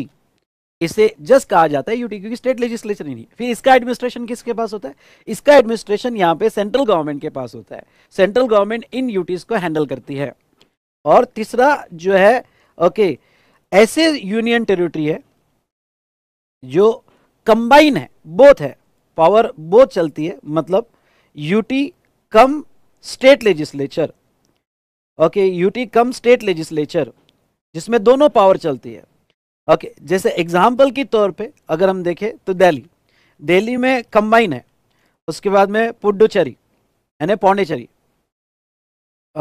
इसे जस्ट कहा जाता है यूटी क्योंकि स्टेट लेजिस्लेचर नहीं है फिर इसका एडमिनिस्ट्रेशन किसके पास होता है इसका एडमिनिस्ट्रेशन यहां पे सेंट्रल गवर्नमेंट के पास होता है सेंट्रल गवर्नमेंट इन यूटीज को हैंडल करती है और तीसरा जो है ओके okay, ऐसे यूनियन टेरिटरी है जो कंबाइन है बोथ है पावर बोथ चलती है मतलब UT cum state legislature okay UT cum state legislature जिसमें दोनों पावर चलती है ओके okay, जैसे एग्जाम्पल के तौर पे अगर हम देखें तो दिल्ली दिल्ली में कंबाइन है उसके बाद में पुडुचेरी यानी Pondicherry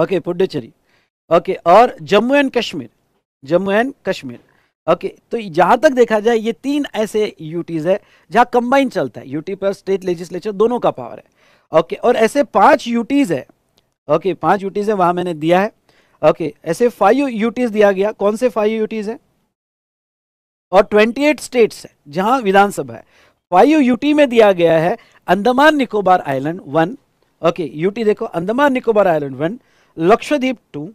okay okay, Puducherry okay okay, और Jammu and Kashmir Jammu and Kashmir okay तो जहां तक देखा जाए ये तीन ऐसे यूटीज़ है जहाँ कंबाइन चलता है यूटी पर स्टेट लेजिस्लेचर दोनों का पावर है ओके और ऐसे पाँच यूटीज़ है ओके पाँच यूटीज़ है वहां मैंने दिया है ओके ऐसे फाइव यूटीज़ दिया गया कौन से फाइव यूटीज़ है और एट स्टेट्स है जहां विधानसभा है फाइव यूटी में दिया गया है Andaman Nicobar island one okay UT देखो Andaman Nicobar island one Lakshadweep two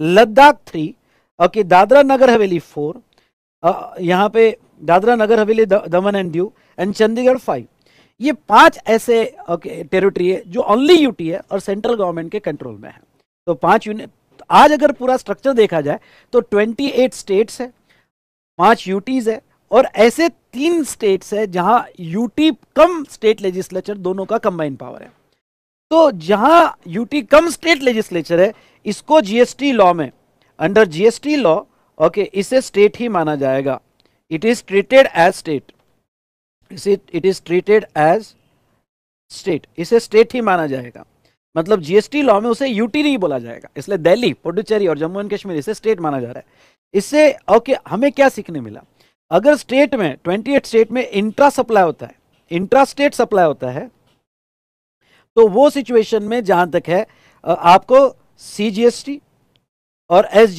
Ladakh three okay Dadra Nagar Haveli four यहाँ पे Dadra Nagar Haveli Daman and Diu and Chandigarh five ये पांच ऐसे ओके टेरिटरी है जो ओनली यूटी है और सेंट्रल गवर्नमेंट के कंट्रोल में है तो पांच यूनिट आज अगर पूरा स्ट्रक्चर देखा जाए तो 28 स्टेट्स है पांच यूटीज है और ऐसे तीन स्टेट्स है जहां यूटी कम स्टेट लेजिस्लेचर दोनों का कंबाइन पावर है तो जहां यूटी कम स्टेट लेजिस्लेचर है इसको जीएसटी लॉ में अंडर जीएसटी लॉ ओके इसे स्टेट ही माना जाएगा it is treated as state इसे it is treated as state इसे स्टेट ही माना जाएगा मतलब जीएसटी लॉ में उसे यूटी नहीं बोला जाएगा इसलिए दिल्ली पुडुचेरी और जम्मू एंड कश्मीर इसे स्टेट माना जा रहा है इससे ओके okay, हमें क्या सीखने मिला अगर स्टेट में ट्वेंटी स्टेट में इंट्रा सप्लाई होता है इंट्रा स्टेट सप्लाई होता है तो वो सिचुएशन में जहां तक है आपको सी जी एस टी और एस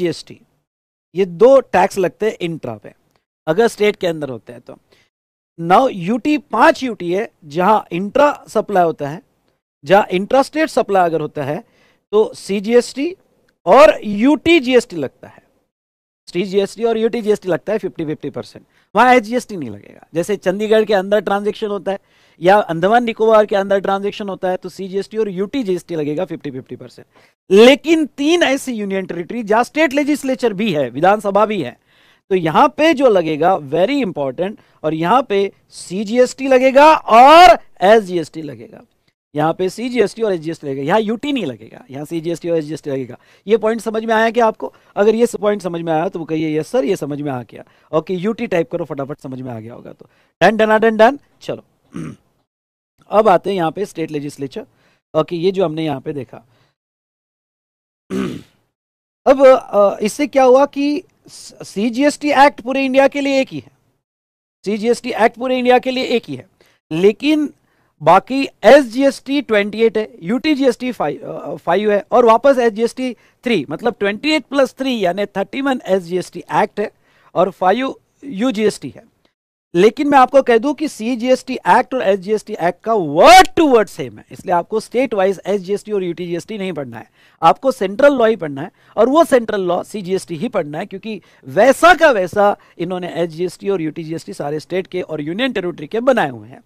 ये दो टैक्स लगते हैं इंट्रा पे अगर स्टेट के अंदर होते हैं तो नाउ यूटी पांच यूटी है जहां इंट्रा सप्लाई होता है जहां इंट्रा स्टेट सप्लाई अगर होता है तो सी और यूटी जीएसटी लगता है टी और यूटी जीएसटी लगता है fifty fifty percent S H नहीं लगेगा जैसे चंडीगढ़ के अंदर ट्रांजेक्शन होता है या अंदमान निकोबार के अंदर ट्रांजेक्शन होता है तो सीजीएसटी और यूटी जीएसटी लगेगा फिफ्टी फिफ्टी परसेंट लेकिन तीन ऐसी यूनियन टेरिटरी जहां स्टेट लेजिस्लेचर भी है विधानसभा भी है तो यहां पे जो लगेगा वेरी इंपॉर्टेंट और यहां पे सीजीएसटी लगेगा और एसजीएसटी लगेगा यहाँ पे सीजीएसटी और एसजीएसटी लगेगा यहाँ यूटी नहीं लगेगा यहाँ सीजीएसटी और एसजीएसटी लगेगा ये पॉइंट समझ में आया क्या आपको अगर ये पॉइंट समझ में आया तो वो कहिए यस सर ये समझ में आ गया ओके यूटी टाइप करो फटाफट समझ में आ गया होगा तो डन डन डन डन चलो अब आते हैं यहाँ पे स्टेट लेजिस्लेचर ओके ये जो हमने यहाँ पे देखा अब इससे क्या हुआ कि C G S T act पूरे इंडिया के लिए एक ही है C G S T act पूरे इंडिया के लिए एक ही है लेकिन बाकी S G S T twenty eight है UT T G S T five है और वापस S G S T three मतलब ट्वेंटी एट प्लस थ्री यानी thirty one S G S T act है और five U G S T है लेकिन मैं आपको कह दूं कि सी एक्ट और एस एक्ट का वर्ड टू वर्ड सेम है इसलिए आपको स्टेट वाइज एस और यूटीजीएसटी नहीं पढ़ना है आपको सेंट्रल लॉ ही पढ़ना है और वो सेंट्रल लॉ सी ही पढ़ना है क्योंकि वैसा का वैसा इन्होंने एस और यूटी सारे स्टेट के और यूनियन टेरिटरी के बनाए हुए हैं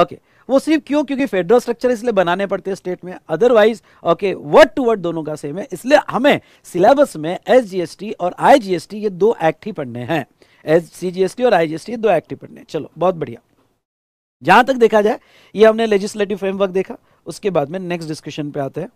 ओके वो सिर्फ क्यों क्योंकि फेडरल स्ट्रक्चर इसलिए बनाने पड़ते हैं स्टेट में otherwise okay word to word दोनों का सेम है इसलिए हमें सिलेबस में एस और आई ये दो एक्ट ही पढ़ने हैं एज सीजीएसटी और आईजीएसटी दो एक्ट डिपेंडेंट चलो बहुत बढ़िया जहां तक देखा जाए ये हमने लेजिस्लेटिव फ्रेमवर्क देखा उसके बाद में नेक्स्ट डिस्कशन पे आते हैं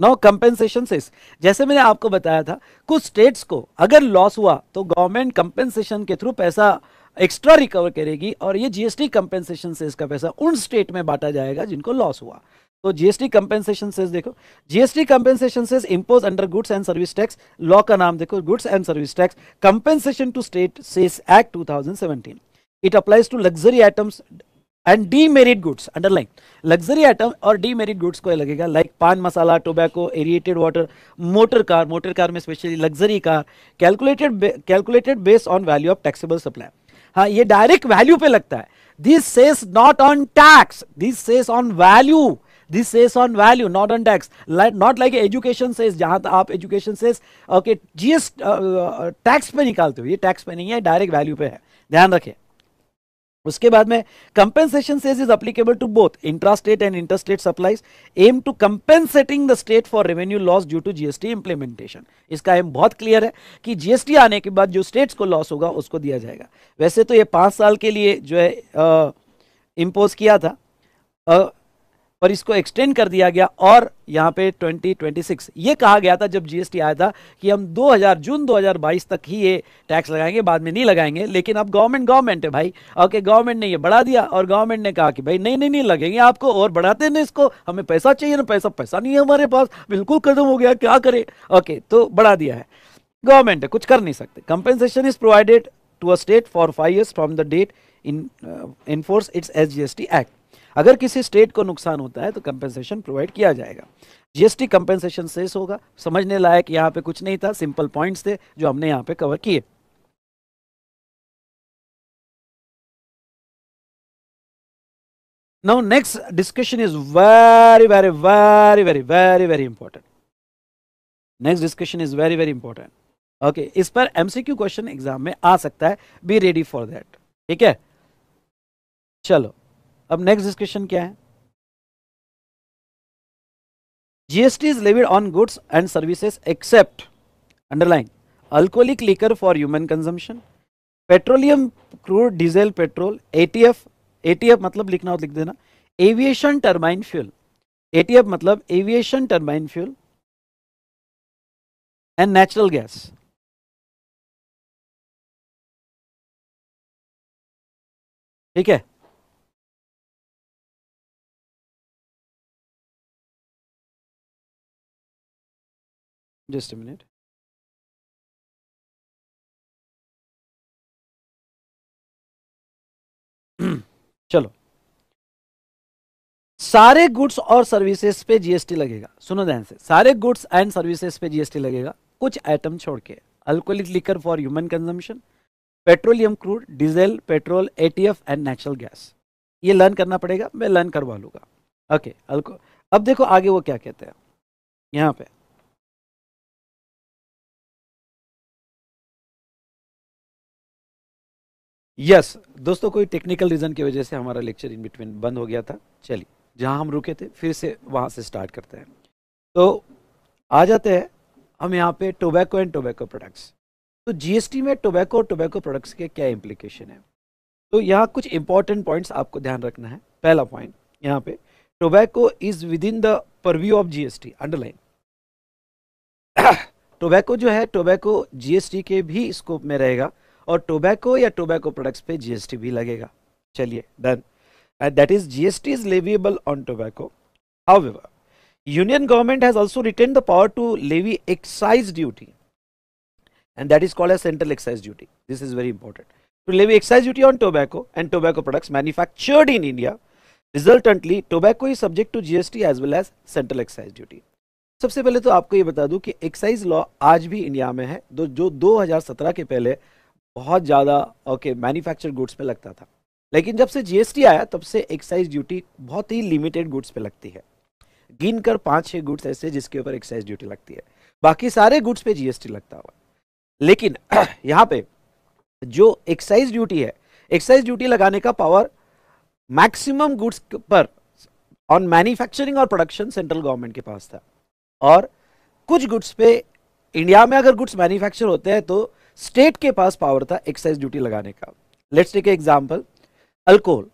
नो कंपेंसेशन से जैसे मैंने आपको बताया था कुछ स्टेट्स को अगर लॉस हुआ तो गवर्नमेंट कंपेंसेशन के थ्रू पैसा एक्स्ट्रा रिकवर करेगी और ये जीएसटी कंपेंसेशन से इसका पैसा उन स्टेट में बांटा जाएगा जिनको लॉस हुआ तो जीएसटी कंपेंसेशन सेस देखो GST compensation cess impose under goods and service tax law का नाम देखो goods and service tax compensation to state cess act 2017 it applies to luxury items and demerit goods underline luxury item और demerit goods को लगेगा like pan masala tobacco aerated water motor car motor car में specially luxury car calculated calculated based on value of taxable supply हाँ ये direct value पे लगता है this cess not on tax this cess on value this cess on value not on tax not like education cess जहां तक आप education cess okay GS tax पे निकालते हो ये टैक्स पे नहीं है डायरेक्ट वैल्यू पे है ध्यान रखें उसके बाद में compensation cess is applicable to both intrastate and interstate supplies aim to compensating the state for revenue loss due to GST implementation इसका एम बहुत क्लियर है कि जीएसटी आने के बाद जो स्टेट्स को लॉस होगा उसको दिया जाएगा वैसे तो ये पांच साल के लिए जो है इम्पोज uh, किया था uh, पर इसको एक्सटेंड कर दिया गया और यहाँ पे 2026 ये कहा गया था जब जीएसटी आया था कि हम 2000 जून 2022 तक ही ये टैक्स लगाएंगे बाद में नहीं लगाएंगे लेकिन अब गवर्नमेंट गवर्नमेंट है भाई ओके गवर्नमेंट ने ये बढ़ा दिया और गवर्नमेंट ने कहा कि भाई नहीं नहीं नहीं लगेंगे आपको और बढ़ाते नहीं इसको हमें पैसा चाहिए ना पैसा पैसा नहीं है हमारे पास बिल्कुल खत्म हो गया क्या करें ओके तो बढ़ा दिया है गवर्नमेंट है कुछ कर नहीं सकते compensation is provided to a state for five years from the date in enforce its as act अगर किसी स्टेट को नुकसान होता है तो कंपेंसेशन प्रोवाइड किया जाएगा जीएसटी कंपेंसेशन सेस होगा समझने लायक यहाँ पे कुछ नहीं था सिंपल पॉइंट्स थे जो हमने यहाँ पे कवर किए now next discussion is very very very very very very important next discussion is very very important okay इस पर एमसीक्यू क्वेश्चन एग्जाम में आ सकता है बी रेडी फॉर दैट ठीक है चलो अब नेक्स्ट डिस्कशन क्या है GST is levied on goods and services except underline alcoholic liquor for human consumption petroleum crude diesel petrol ATF ATF मतलब लिखना हो तो लिख देना एविएशन टर्बाइन फ्यूल एटीएफ मतलब aviation turbine fuel and natural gas ठीक है Just a minute. चलो सारे गुड्स और सर्विसेज पे जीएसटी लगेगा सुनो ध्यान से सारे गुड्स एंड सर्विसेज पे जीएसटी लगेगा कुछ आइटम छोड़ के alcoholic liquor for human consumption petroleum crude diesel petrol ATF and natural gas ये लर्न करना पड़ेगा मैं लर्न करवा लूंगा ओके अल्को अब देखो आगे वो क्या कहते हैं यहाँ पे यस yes, दोस्तों कोई टेक्निकल रीज़न की वजह से हमारा लेक्चर इन बिटवीन बंद हो गया था चलिए जहां हम रुके थे फिर से वहां से स्टार्ट करते हैं तो आ जाते हैं हम यहाँ पे टोबैको एंड टोबैको प्रोडक्ट्स तो जीएसटी में टोबैको और टोबैको प्रोडक्ट्स के क्या इम्प्लीकेशन है तो यहाँ कुछ इंपॉर्टेंट पॉइंट्स आपको ध्यान रखना है पहला पॉइंट यहाँ पे tobacco is within the purview of GST underline tobacco जो है टोबैको जीएसटी के भी स्कोप में रहेगा और टोबैको या टोबैको प्रोडक्ट्स पे जीएसटी भी लगेगा चलिए done and that is GST is leviable on tobacco however union government has also retain the power to levy excise duty and that is called as central excise duty this is very important to levy excise duty on tobacco and tobacco products manufactured in India resultantly tobacco is subject to GST as well as central excise duty सबसे पहले तो आपको ये बता दूं कि excise law आज भी इंडिया में है दो, जो 2017 के पहले बहुत ज़्यादा ओके मैन्युफैक्चर गुड्स पे लगता था लेकिन जब से जीएसटी आया तब से एक्साइज ड्यूटी बहुत ही लिमिटेड गुड्स पे लगती है गिन कर पाँच छः गुड्स ऐसे जिसके ऊपर एक्साइज ड्यूटी लगती है बाकी सारे गुड्स पे जीएसटी लगता हुआ लेकिन यहाँ पे जो एक्साइज ड्यूटी है एक्साइज ड्यूटी लगाने का पावर मैक्सिमम गुड्स पर ऑन मैन्युफैक्चरिंग और प्रोडक्शन सेंट्रल गवर्नमेंट के पास था और कुछ गुड्स पे इंडिया में अगर गुड्स मैन्युफैक्चर होते हैं तो स्टेट के पास पावर था एक्साइज ड्यूटी लगाने का let's take example alcohol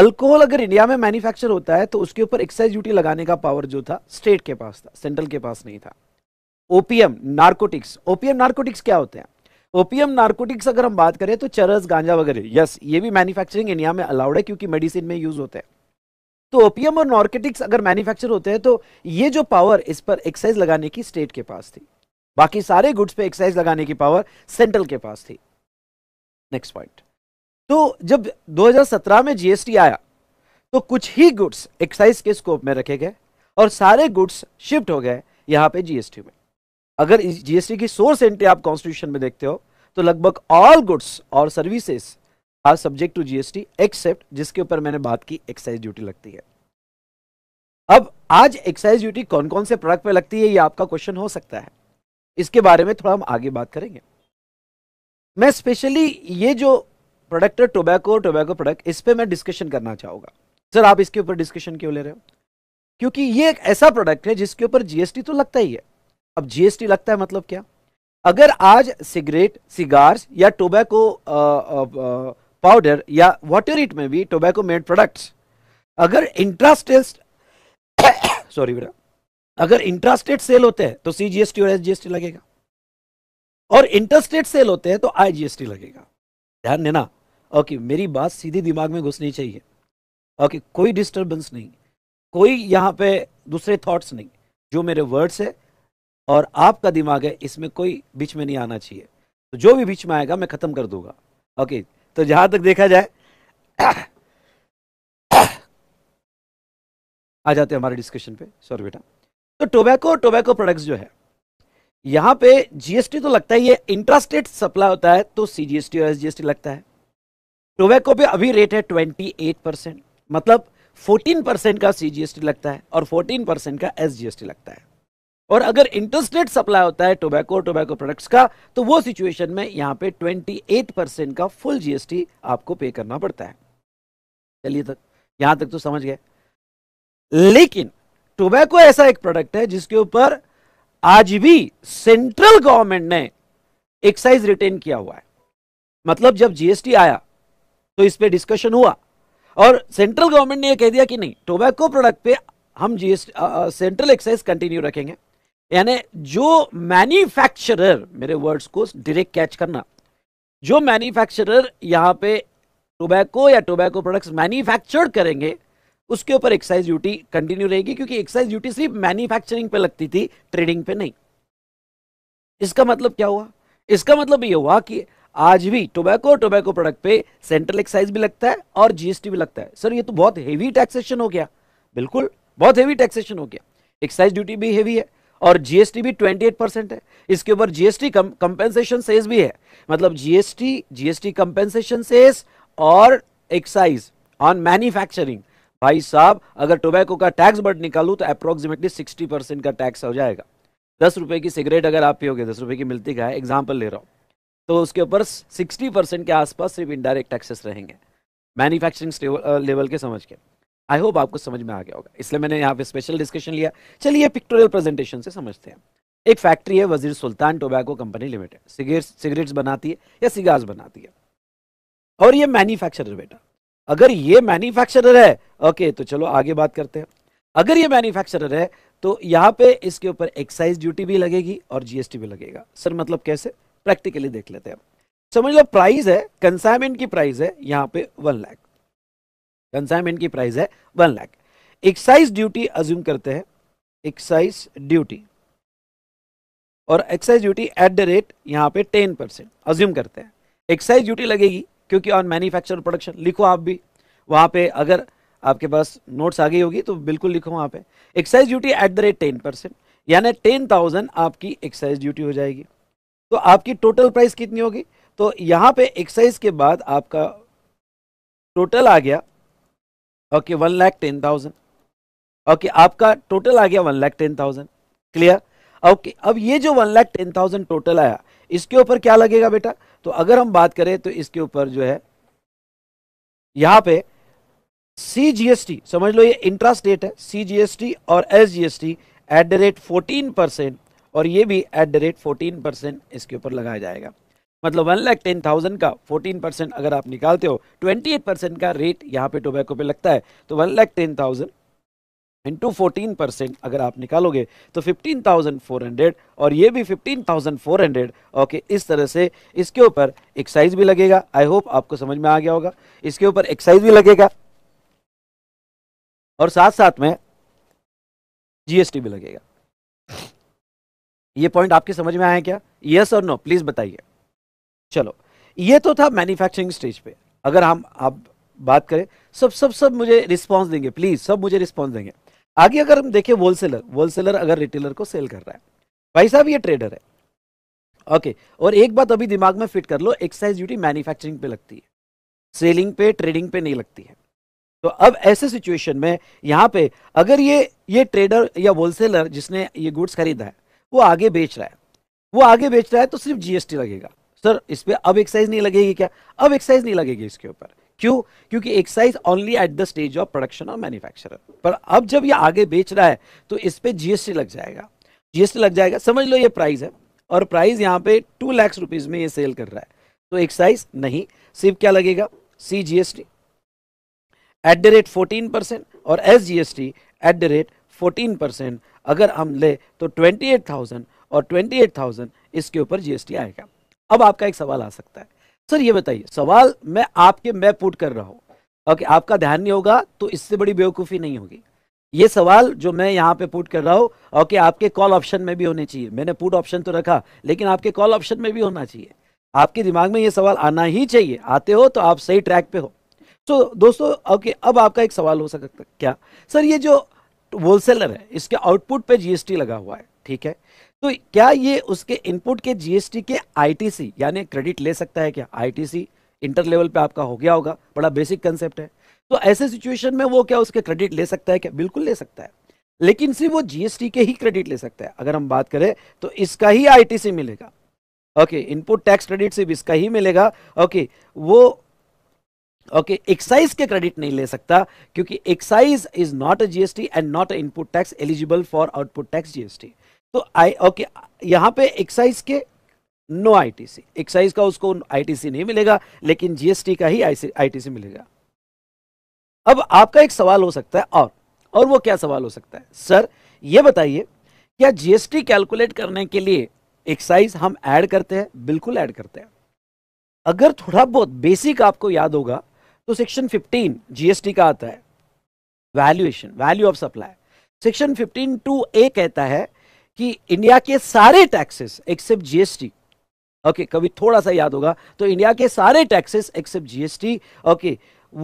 alcohol अगर इंडिया में मैन्युफैक्चर होता है तो उसके ऊपर एक्साइज ड्यूटी लगाने का पावर जो था स्टेट के पास था सेंट्रल के पास नहीं था ओपीएम नार्कोटिक्स ओपीएम नार्कोटिक्स क्या होते हैं ओपीएम नार्कोटिक्स अगर हम बात करें तो चरस गांजा वगैरह यस ये भी मैन्युफैक्चरिंग इंडिया में अलाउड है क्योंकि मेडिसिन में यूज होते हैं तो ओपीएम और नार्कोटिक्स अगर मैन्युफैक्चर होते हैं तो ये जो पावर इस पर एक्साइज लगाने की स्टेट के पास थी बाकी सारे गुड्स पे एक्साइज लगाने की पावर सेंट्रल के पास थी नेक्स्ट पॉइंट तो जब 2017 में जीएसटी आया तो कुछ ही गुड्स एक्साइज के स्कोप में रखे गए और सारे गुड्स शिफ्ट हो गए यहां पे जीएसटी में अगर जीएसटी की सोर्स एंट्री आप कॉन्स्टिट्यूशन में देखते हो तो लगभग ऑल गुड्स और services are subject to GST except जिसके ऊपर मैंने बात की एक्साइज ड्यूटी लगती है अब आज एक्साइज ड्यूटी कौन कौन से प्रोडक्ट पे लगती है ये आपका क्वेश्चन हो सकता है इसके बारे में थोड़ा हम आगे बात करेंगे मैं स्पेशली ये जो प्रोडक्ट है टोबैको टोबैको प्रोडक्ट इस पर मैं डिस्कशन करना चाहूंगा सर आप इसके ऊपर डिस्कशन क्यों ले रहे हो क्योंकि ये एक ऐसा प्रोडक्ट है जिसके ऊपर जीएसटी तो लगता ही है अब जीएसटी लगता है मतलब क्या अगर आज सिगरेट सिगार्स या टोबैको पाउडर या वाटर इट में भी टोबैको मेड प्रोडक्ट्स अगर इंट्रास्टेस्ट सॉरी बेटा अगर इंट्रास्टेट सेल होते हैं तो सीजीएसटी और एसजीएसटी लगेगा और इंटरस्टेट सेल होते हैं तो आईजीएसटी लगेगा ध्यान देना ओके मेरी बात सीधे दिमाग में घुसनी चाहिए ओके कोई डिस्टर्बेंस नहीं कोई यहाँ पे दूसरे थॉट्स नहीं जो मेरे वर्ड्स है और आपका दिमाग है इसमें कोई बीच में नहीं आना चाहिए तो जो भी बीच में आएगा मैं ख़त्म कर दूंगा ओके तो जहां तक देखा जाए आ जाते हमारे डिस्कशन पे सॉरी बेटा तो टोबैको टोबैको प्रोडक्ट्स जो है यहां पे जीएसटी तो लगता ही है इंट्रास्टेट सप्लाई होता है तो सीजीएसटी और एसजीएसटी लगता है टोबैको पे अभी रेट है 28 परसेंट मतलब 14 परसेंट का सीजीएसटी लगता है और 14 परसेंट का एसजीएसटी लगता है और अगर इंटरस्टेट सप्लाई होता है टोबैको और टोबैको प्रोडक्ट्स का तो वो सिचुएशन में यहां पे 28 परसेंट का फुल जीएसटी आपको पे करना पड़ता है चलिए तक यहां तक तो समझ गए लेकिन टोबैको ऐसा एक प्रोडक्ट है जिसके ऊपर आज भी सेंट्रल गवर्नमेंट ने एक्साइज रिटेन किया हुआ है मतलब जब जीएसटी आया तो इस पर डिस्कशन हुआ और सेंट्रल गवर्नमेंट ने यह कह दिया कि नहीं टोबैको प्रोडक्ट पे हम जीएसटी सेंट्रल एक्साइज कंटिन्यू रखेंगे यानी जो मैन्युफैक्चरर मेरे वर्ड्स को डायरेक्ट कैच करना जो मैन्युफैक्चरर यहां पे टोबैको या टोबैको प्रोडक्ट्स मैन्युफैक्चर्ड करेंगे उसके ऊपर एक्साइज ड्यूटी कंटिन्यू रहेगी क्योंकि एक्साइज ड्यूटी सिर्फ मैन्युफैक्चरिंग पे लगती थी ट्रेडिंग पे नहीं इसका मतलब क्या हुआ इसका मतलब ये हुआ कि आज भी टोबैको और टोबैको प्रोडक्ट पे सेंट्रल एक्साइज भी लगता है और जीएसटी भी लगता है सर ये तो बहुत हेवी टैक्सेशन हो गया बिल्कुल बहुत हेवी टैक्सेशन हो गया एक्साइज ड्यूटी भी हेवी है और जीएसटी भी 28 परसेंट है इसके ऊपर जीएसटी कंपेंसेशन सेस भी है मतलब जीएसटी जीएसटी कंपेंसेशन सेस और एक्साइज ऑन मैन्युफैक्चरिंग भाई साहब अगर टोबैको का टैक्स बट निकालू तो अप्रोक्सीमेटली सिक्सटी परसेंट का टैक्स हो जाएगा दस रुपये की सिगरेट अगर आप पियोगे दस रुपये की मिलती का है एग्जाम्पल ले रहा हूँ तो उसके ऊपर सिक्सटी परसेंट के आसपास सिर्फ इनडायरेक्ट टैक्सेस रहेंगे मैन्युफैक्चरिंग लेवल के समझ के आई होप आपको समझ में आ गया होगा इसलिए मैंने यहाँ पे स्पेशल डिस्कशन लिया चलिए पिक्टोरियल प्रेजेंटेशन से समझते हैं एक फैक्ट्री है Wazir Sultan tobacco company limited cigarettes बनाती है या सिगार्स बनाती है और ये मैन्युफैक्चरर बेटा अगर ये मैन्युफैक्चरर है ओके तो चलो आगे बात करते हैं अगर ये मैन्युफैक्चरर है तो यहाँ पे इसके ऊपर एक्साइज ड्यूटी भी लगेगी और जीएसटी भी लगेगा सर मतलब कैसे प्रैक्टिकली देख लेते हैं समझ लो प्राइस है कंसाइनमेंट की प्राइस है यहाँ पे वन लैख कंसाइनमेंट की प्राइस है one lakh excise duty assume करते हैं एक्साइज ड्यूटी और excise duty at the rate यहाँ पे टेन परसेंट अज्यूम करते हैं एक्साइज ड्यूटी लगेगी क्योंकि ऑन मैन्युफैक्चर प्रोडक्शन लिखो आप भी वहाँ पे अगर आपके पास नोट्स आ गई होगी तो बिल्कुल लिखो वहाँ पे excise duty at the rate ten percent यानी टेन थाउजेंड आपकी एक्साइज ड्यूटी हो जाएगी तो आपकी टोटल प्राइस कितनी होगी तो यहाँ पे एक्साइज के बाद आपका टोटल आ गया okay one lakh ten thousand okay आपका टोटल आ गया one lakh ten thousand clear okay अब ये जो one lakh ten thousand total आया इसके ऊपर क्या लगेगा बेटा तो अगर हम बात करें तो इसके ऊपर जो है यहां पे सी समझ लो ये इंट्रा स्टेट है सी और S GST at the rate fourteen percent और ये भी at the rate fourteen percent इसके ऊपर लगाया जाएगा मतलब वन लाख टेन थाउजेंड का फोर्टीन परसेंट अगर आप निकालते हो ट्वेंटी एट परसेंट का रेट यहाँ पे टोबैको पे लगता है तो one lakh ten thousand into fourteen percent अगर आप निकालोगे तो फिफ्टीन थाउजेंड फोर हंड्रेड और ये भी fifteen thousand four hundred okay इस तरह से इसके ऊपर एक्साइज भी लगेगा आई होप आपको समझ में आ गया होगा इसके ऊपर एक्साइज भी लगेगा और साथ साथ में जीएसटी भी लगेगा ये पॉइंट आपके समझ में आया क्या यस और नो प्लीज बताइए चलो ये तो था मैन्युफैक्चरिंग स्टेज पे अगर हम आप बात करें सब सब सब मुझे रिस्पांस देंगे प्लीज सब मुझे रिस्पांस देंगे आगे अगर हम देखें होलसेलर होलसेलर अगर रिटेलर को सेल कर रहा है भाई साहब ये ट्रेडर है ओके और एक बात अभी दिमाग में फिट कर लो एक्साइज ड्यूटी मैन्युफैक्चरिंग पे लगती है सेलिंग पे ट्रेडिंग पे नहीं लगती है तो अब ऐसे सिचुएशन में यहाँ पे अगर ये ये ट्रेडर या होलसेलर जिसने ये गुड्स खरीदा है वो आगे बेच रहा है वो आगे बेच रहा है तो सिर्फ जीएसटी लगेगा सर इस पर अब एक्साइज नहीं लगेगी क्या अब एक्साइज नहीं लगेगी इसके ऊपर क्यों क्योंकि excise only at the stage of production और मैन्युफैक्चरर पर अब जब ये आगे बेच रहा है तो इस पर जीएसटी लग जाएगा जीएसटी लग जाएगा समझ लो ये प्राइस है और प्राइस यहाँ पे टू लैक्स रुपीज में ये सेल कर रहा है तो एक्साइज नहीं सिर्फ क्या लगेगा C G S T at the rate fourteen percent और S G S T at the rate fourteen percent अगर हम ले तो ट्वेंटी एट थाउजेंड और ट्वेंटी एट थाउजेंड इसके ऊपर जीएसटी आएगा अब आपका एक सवाल आ सकता है सर ये बताइए सवाल मैं आपके मैं पुट कर रहा हूँ ओके आपका ध्यान नहीं होगा तो इससे बड़ी बेवकूफ़ी नहीं होगी ये सवाल जो मैं यहाँ पे पुट कर रहा हूँ ओके आपके कॉल ऑप्शन में भी होने चाहिए मैंने पुट ऑप्शन तो रखा लेकिन आपके कॉल ऑप्शन में भी होना चाहिए आपके दिमाग में ये सवाल आना ही चाहिए आते हो तो आप सही ट्रैक पे हो तो so, दोस्तों ओके अब आपका एक सवाल हो सकता क्या सर ये जो होलसेलर है इसके आउटपुट पे जीएसटी लगा हुआ है ठीक है तो क्या ये उसके इनपुट के जीएसटी के आईटीसी यानी क्रेडिट ले सकता है क्या आईटीसी इंटर लेवल पे आपका हो गया होगा बड़ा बेसिक कंसेप्ट है तो ऐसे सिचुएशन में वो क्या उसके क्रेडिट ले सकता है क्या बिल्कुल ले सकता है लेकिन सिर्फ वो जीएसटी के ही क्रेडिट ले सकता है अगर हम बात करें तो इसका ही आईटीसी मिलेगा ओके इनपुट टैक्स क्रेडिट सिर्फ इसका ही मिलेगा ओके वो ओके एक्साइज के क्रेडिट नहीं ले सकता क्योंकि excise is not a GST and not a input tax eligible for output tax GST तो आई ओके यहां पे एक्साइज के नो आईटीसी एक्साइज का उसको आईटीसी नहीं मिलेगा लेकिन जीएसटी का ही आईटीसी मिलेगा अब आपका एक सवाल हो सकता है और और वो क्या सवाल हो सकता है सर ये बताइए क्या जीएसटी कैलकुलेट करने के लिए एक्साइज हम ऐड करते हैं बिल्कुल ऐड करते हैं अगर थोड़ा बहुत बेसिक आपको याद होगा तो सेक्शन 15 जीएसटी का आता है valuation value of supply section 15 two A कहता है कि इंडिया के सारे टैक्सेस एक्सेप्ट जीएसटी ओके कभी थोड़ा सा याद होगा तो इंडिया के सारे टैक्सेस एक्सेप्ट जीएसटी ओके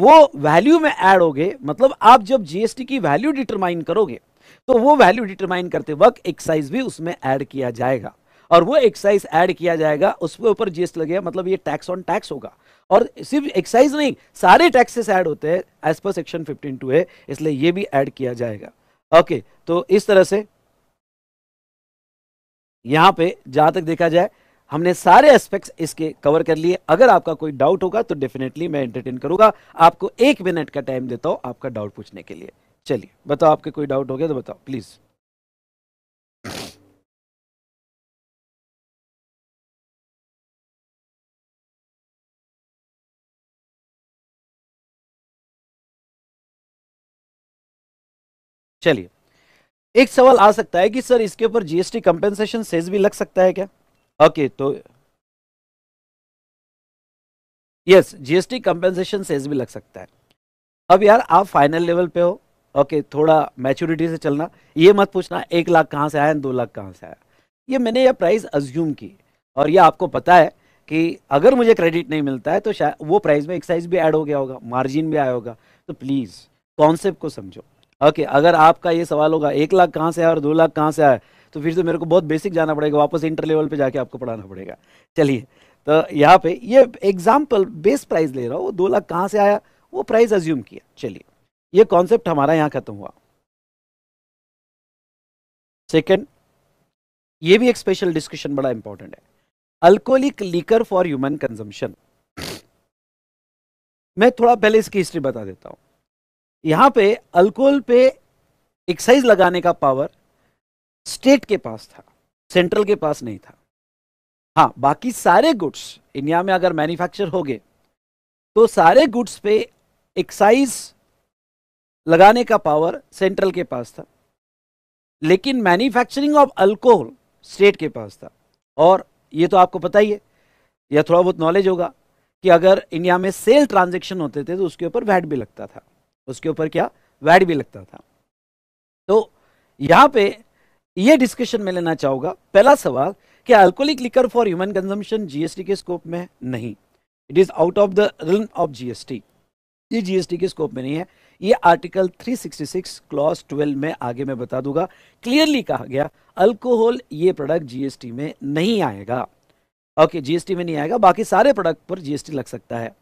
वो वैल्यू में ऐड हो गए मतलब आप जब जीएसटी की वैल्यू डिटरमाइन करोगे तो वो वैल्यू डिटरमाइन करते वक्त एक्साइज भी उसमें ऐड किया जाएगा और वो एक्साइज ऐड किया जाएगा उसके ऊपर जीएसटी लगेगा मतलब ये टैक्स ऑन टैक्स होगा और सिर्फ एक्साइज नहीं सारे टैक्सेस ऐड होते हैं as per section fifteen to है इसलिए ये भी ऐड किया जाएगा ओके तो इस तरह से यहाँ पे जहाँ तक देखा जाए हमने सारे एस्पेक्ट्स इसके कवर कर लिए अगर आपका कोई डाउट होगा तो डेफिनेटली मैं एंटरटेन करूंगा आपको एक मिनट का टाइम देता हूँ आपका डाउट पूछने के लिए चलिए बताओ आपके कोई डाउट हो गया तो बताओ प्लीज़ चलिए एक सवाल आ सकता है कि सर इसके ऊपर जीएसटी कंपेंसेशन सेज भी लग सकता है क्या ओके तो यस जीएसटी कंपेंसेशन सेज भी लग सकता है अब यार आप फाइनल लेवल पे हो ओके थोड़ा मैच्योरिटी से चलना ये मत पूछना एक लाख कहाँ से आया दो लाख कहाँ से आया ये मैंने यह प्राइस अज्यूम की और यह आपको पता है कि अगर मुझे क्रेडिट नहीं मिलता है तो शायद वो प्राइस में एक्साइज भी ऐड हो गया होगा मार्जिन भी आया होगा तो प्लीज़ कॉन्सेप्ट को समझो ओके okay, अगर आपका ये सवाल होगा एक लाख कहाँ से आया और दो लाख कहाँ से आया तो फिर से तो मेरे को बहुत बेसिक जाना पड़ेगा वापस इंटर लेवल पे जाके आपको पढ़ाना पड़ेगा चलिए तो यहाँ पे ये एग्जाम्पल बेस प्राइस ले रहा हूँ दो लाख कहाँ से आया वो प्राइस अज्यूम किया चलिए ये कॉन्सेप्ट हमारा यहाँ खत्म हुआ सेकेंड ये भी एक स्पेशल डिस्कशन बड़ा इंपॉर्टेंट है alcoholic liquor for human consumption मैं थोड़ा पहले इसकी हिस्ट्री बता देता हूँ यहां पे अल्कोहल पे एक्साइज लगाने का पावर स्टेट के पास था सेंट्रल के पास नहीं था हाँ बाकी सारे गुड्स इंडिया में अगर मैन्युफैक्चर हो गए तो सारे गुड्स पे एक्साइज लगाने का पावर सेंट्रल के पास था लेकिन मैन्युफैक्चरिंग ऑफ अल्कोहल स्टेट के पास था और ये तो आपको पता ही है या थोड़ा बहुत नॉलेज होगा कि अगर इंडिया में सेल ट्रांजेक्शन होते थे तो उसके ऊपर वैट भी लगता था उसके ऊपर क्या वैड भी लगता था तो यहां पे ये डिस्कशन में लेना चाहूंगा पहला सवाल कि alcoholic liquor for human consumption GST के स्कोप में नहीं it is out of the realm of GST ये जीएसटी के स्कोप में नहीं है ये आर्टिकल 366 क्लॉज 12 में आगे मैं बता दूंगा क्लियरली कहा गया अल्कोहल ये प्रोडक्ट जीएसटी में नहीं आएगा ओके okay, जीएसटी में नहीं आएगा बाकी सारे प्रोडक्ट पर जीएसटी लग सकता है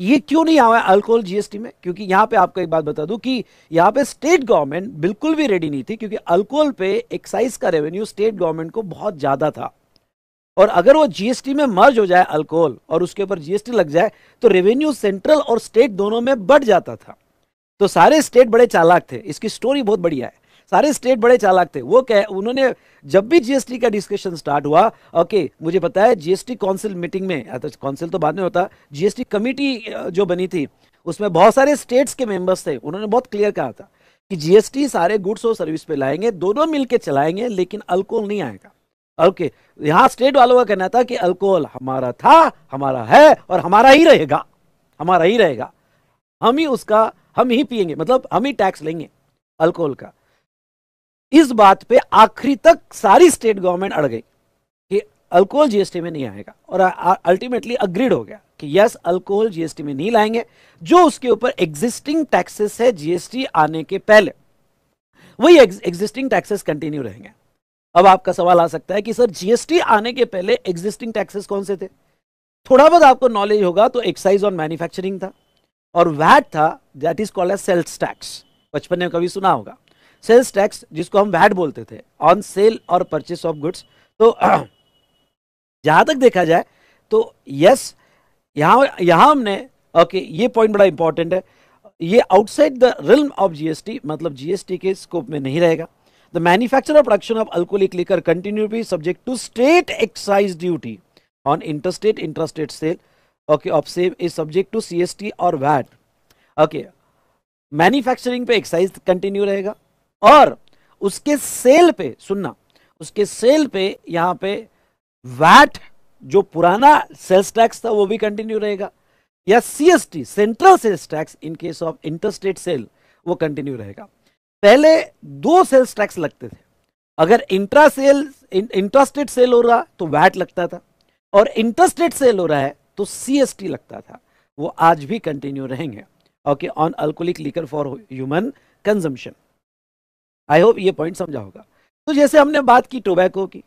ये क्यों नहीं आया अल्कोहल जीएसटी में क्योंकि यहां पे आपको एक बात बता दूं कि यहां पे स्टेट गवर्नमेंट बिल्कुल भी रेडी नहीं थी क्योंकि अल्कोहल पे एक्साइज का रेवेन्यू स्टेट गवर्नमेंट को बहुत ज़्यादा था और अगर वो जीएसटी में मर्ज हो जाए अल्कोहल और उसके ऊपर जीएसटी लग जाए तो रेवेन्यू सेंट्रल और स्टेट दोनों में बढ़ जाता था तो सारे स्टेट बड़े चालाक थे इसकी स्टोरी बहुत बढ़िया है सारे स्टेट बड़े चालाक थे वो कह उन्होंने जब भी जीएसटी का डिस्कशन स्टार्ट हुआ ओके मुझे पता है जीएसटी काउंसिल मीटिंग में तो काउंसिल तो बाद में होता जीएसटी कमेटी जो बनी थी उसमें बहुत सारे स्टेट्स के मेंबर्स थे उन्होंने बहुत क्लियर कहा था कि जीएसटी सारे गुड्स और सर्विस पे लाएंगे दोनों मिलकर चलाएंगे लेकिन अल्कोहल नहीं आएगा ओके यहाँ स्टेट वालों का कहना था कि अल्कोहल हमारा था हमारा है और हमारा ही रहेगा हमारा ही रहेगा हम ही उसका हम ही पिएंगे मतलब हम ही टैक्स लेंगे अल्कोहल का इस बात पे आखिरी तक सारी स्टेट गवर्नमेंट अड़ गई कि अल्कोहल जीएसटी में नहीं आएगा और अल्टीमेटली अग्रीड हो गया कि यस अल्कोहल जीएसटी में नहीं लाएंगे जो उसके ऊपर एग्जिस्टिंग टैक्सेस है जीएसटी आने के पहले वही एग्जिस्टिंग टैक्सेस कंटिन्यू रहेंगे अब आपका सवाल आ सकता है कि सर जीएसटी आने के पहले एग्जिस्टिंग टैक्सेस कौन से थे थोड़ा बहुत आपको नॉलेज होगा तो एक्साइज ऑन मैन्युफैक्चरिंग था और वैट था that is called as sales tax बचपन में कभी सुना होगा सेल्स टैक्स जिसको हम वैट बोलते थे ऑन सेल और परचेस ऑफ गुड्स तो जहां तक देखा जाए तो यस यहां यहां हमने ओके ये पॉइंट बड़ा इंपॉर्टेंट है ये outside the realm of GST मतलब जीएसटी के स्कोप में नहीं रहेगा द मैन्युफैक्चर और production of alcoholic liquor continue be subject to state excise duty on interstate interstate sale okay of same is subject to CST और VAT okay manufacturing पे excise continue रहेगा और उसके सेल पे सुनना उसके सेल पे यहाँ पे वैट जो पुराना सेल्स टैक्स था वो भी कंटिन्यू रहेगा या CST central sales tax in case of interstate sale वो कंटिन्यू रहेगा पहले दो सेल्स टैक्स लगते थे अगर इंट्रा सेल इंटरस्टेट सेल हो रहा तो वैट लगता था और इंटरस्टेट सेल हो रहा है तो सीएसटी लगता था वो आज भी कंटिन्यू रहेंगे okay on alcoholic liquor for human consumption I hope ये पॉइंट समझा होगा तो जैसे हमने बात की टोबैको की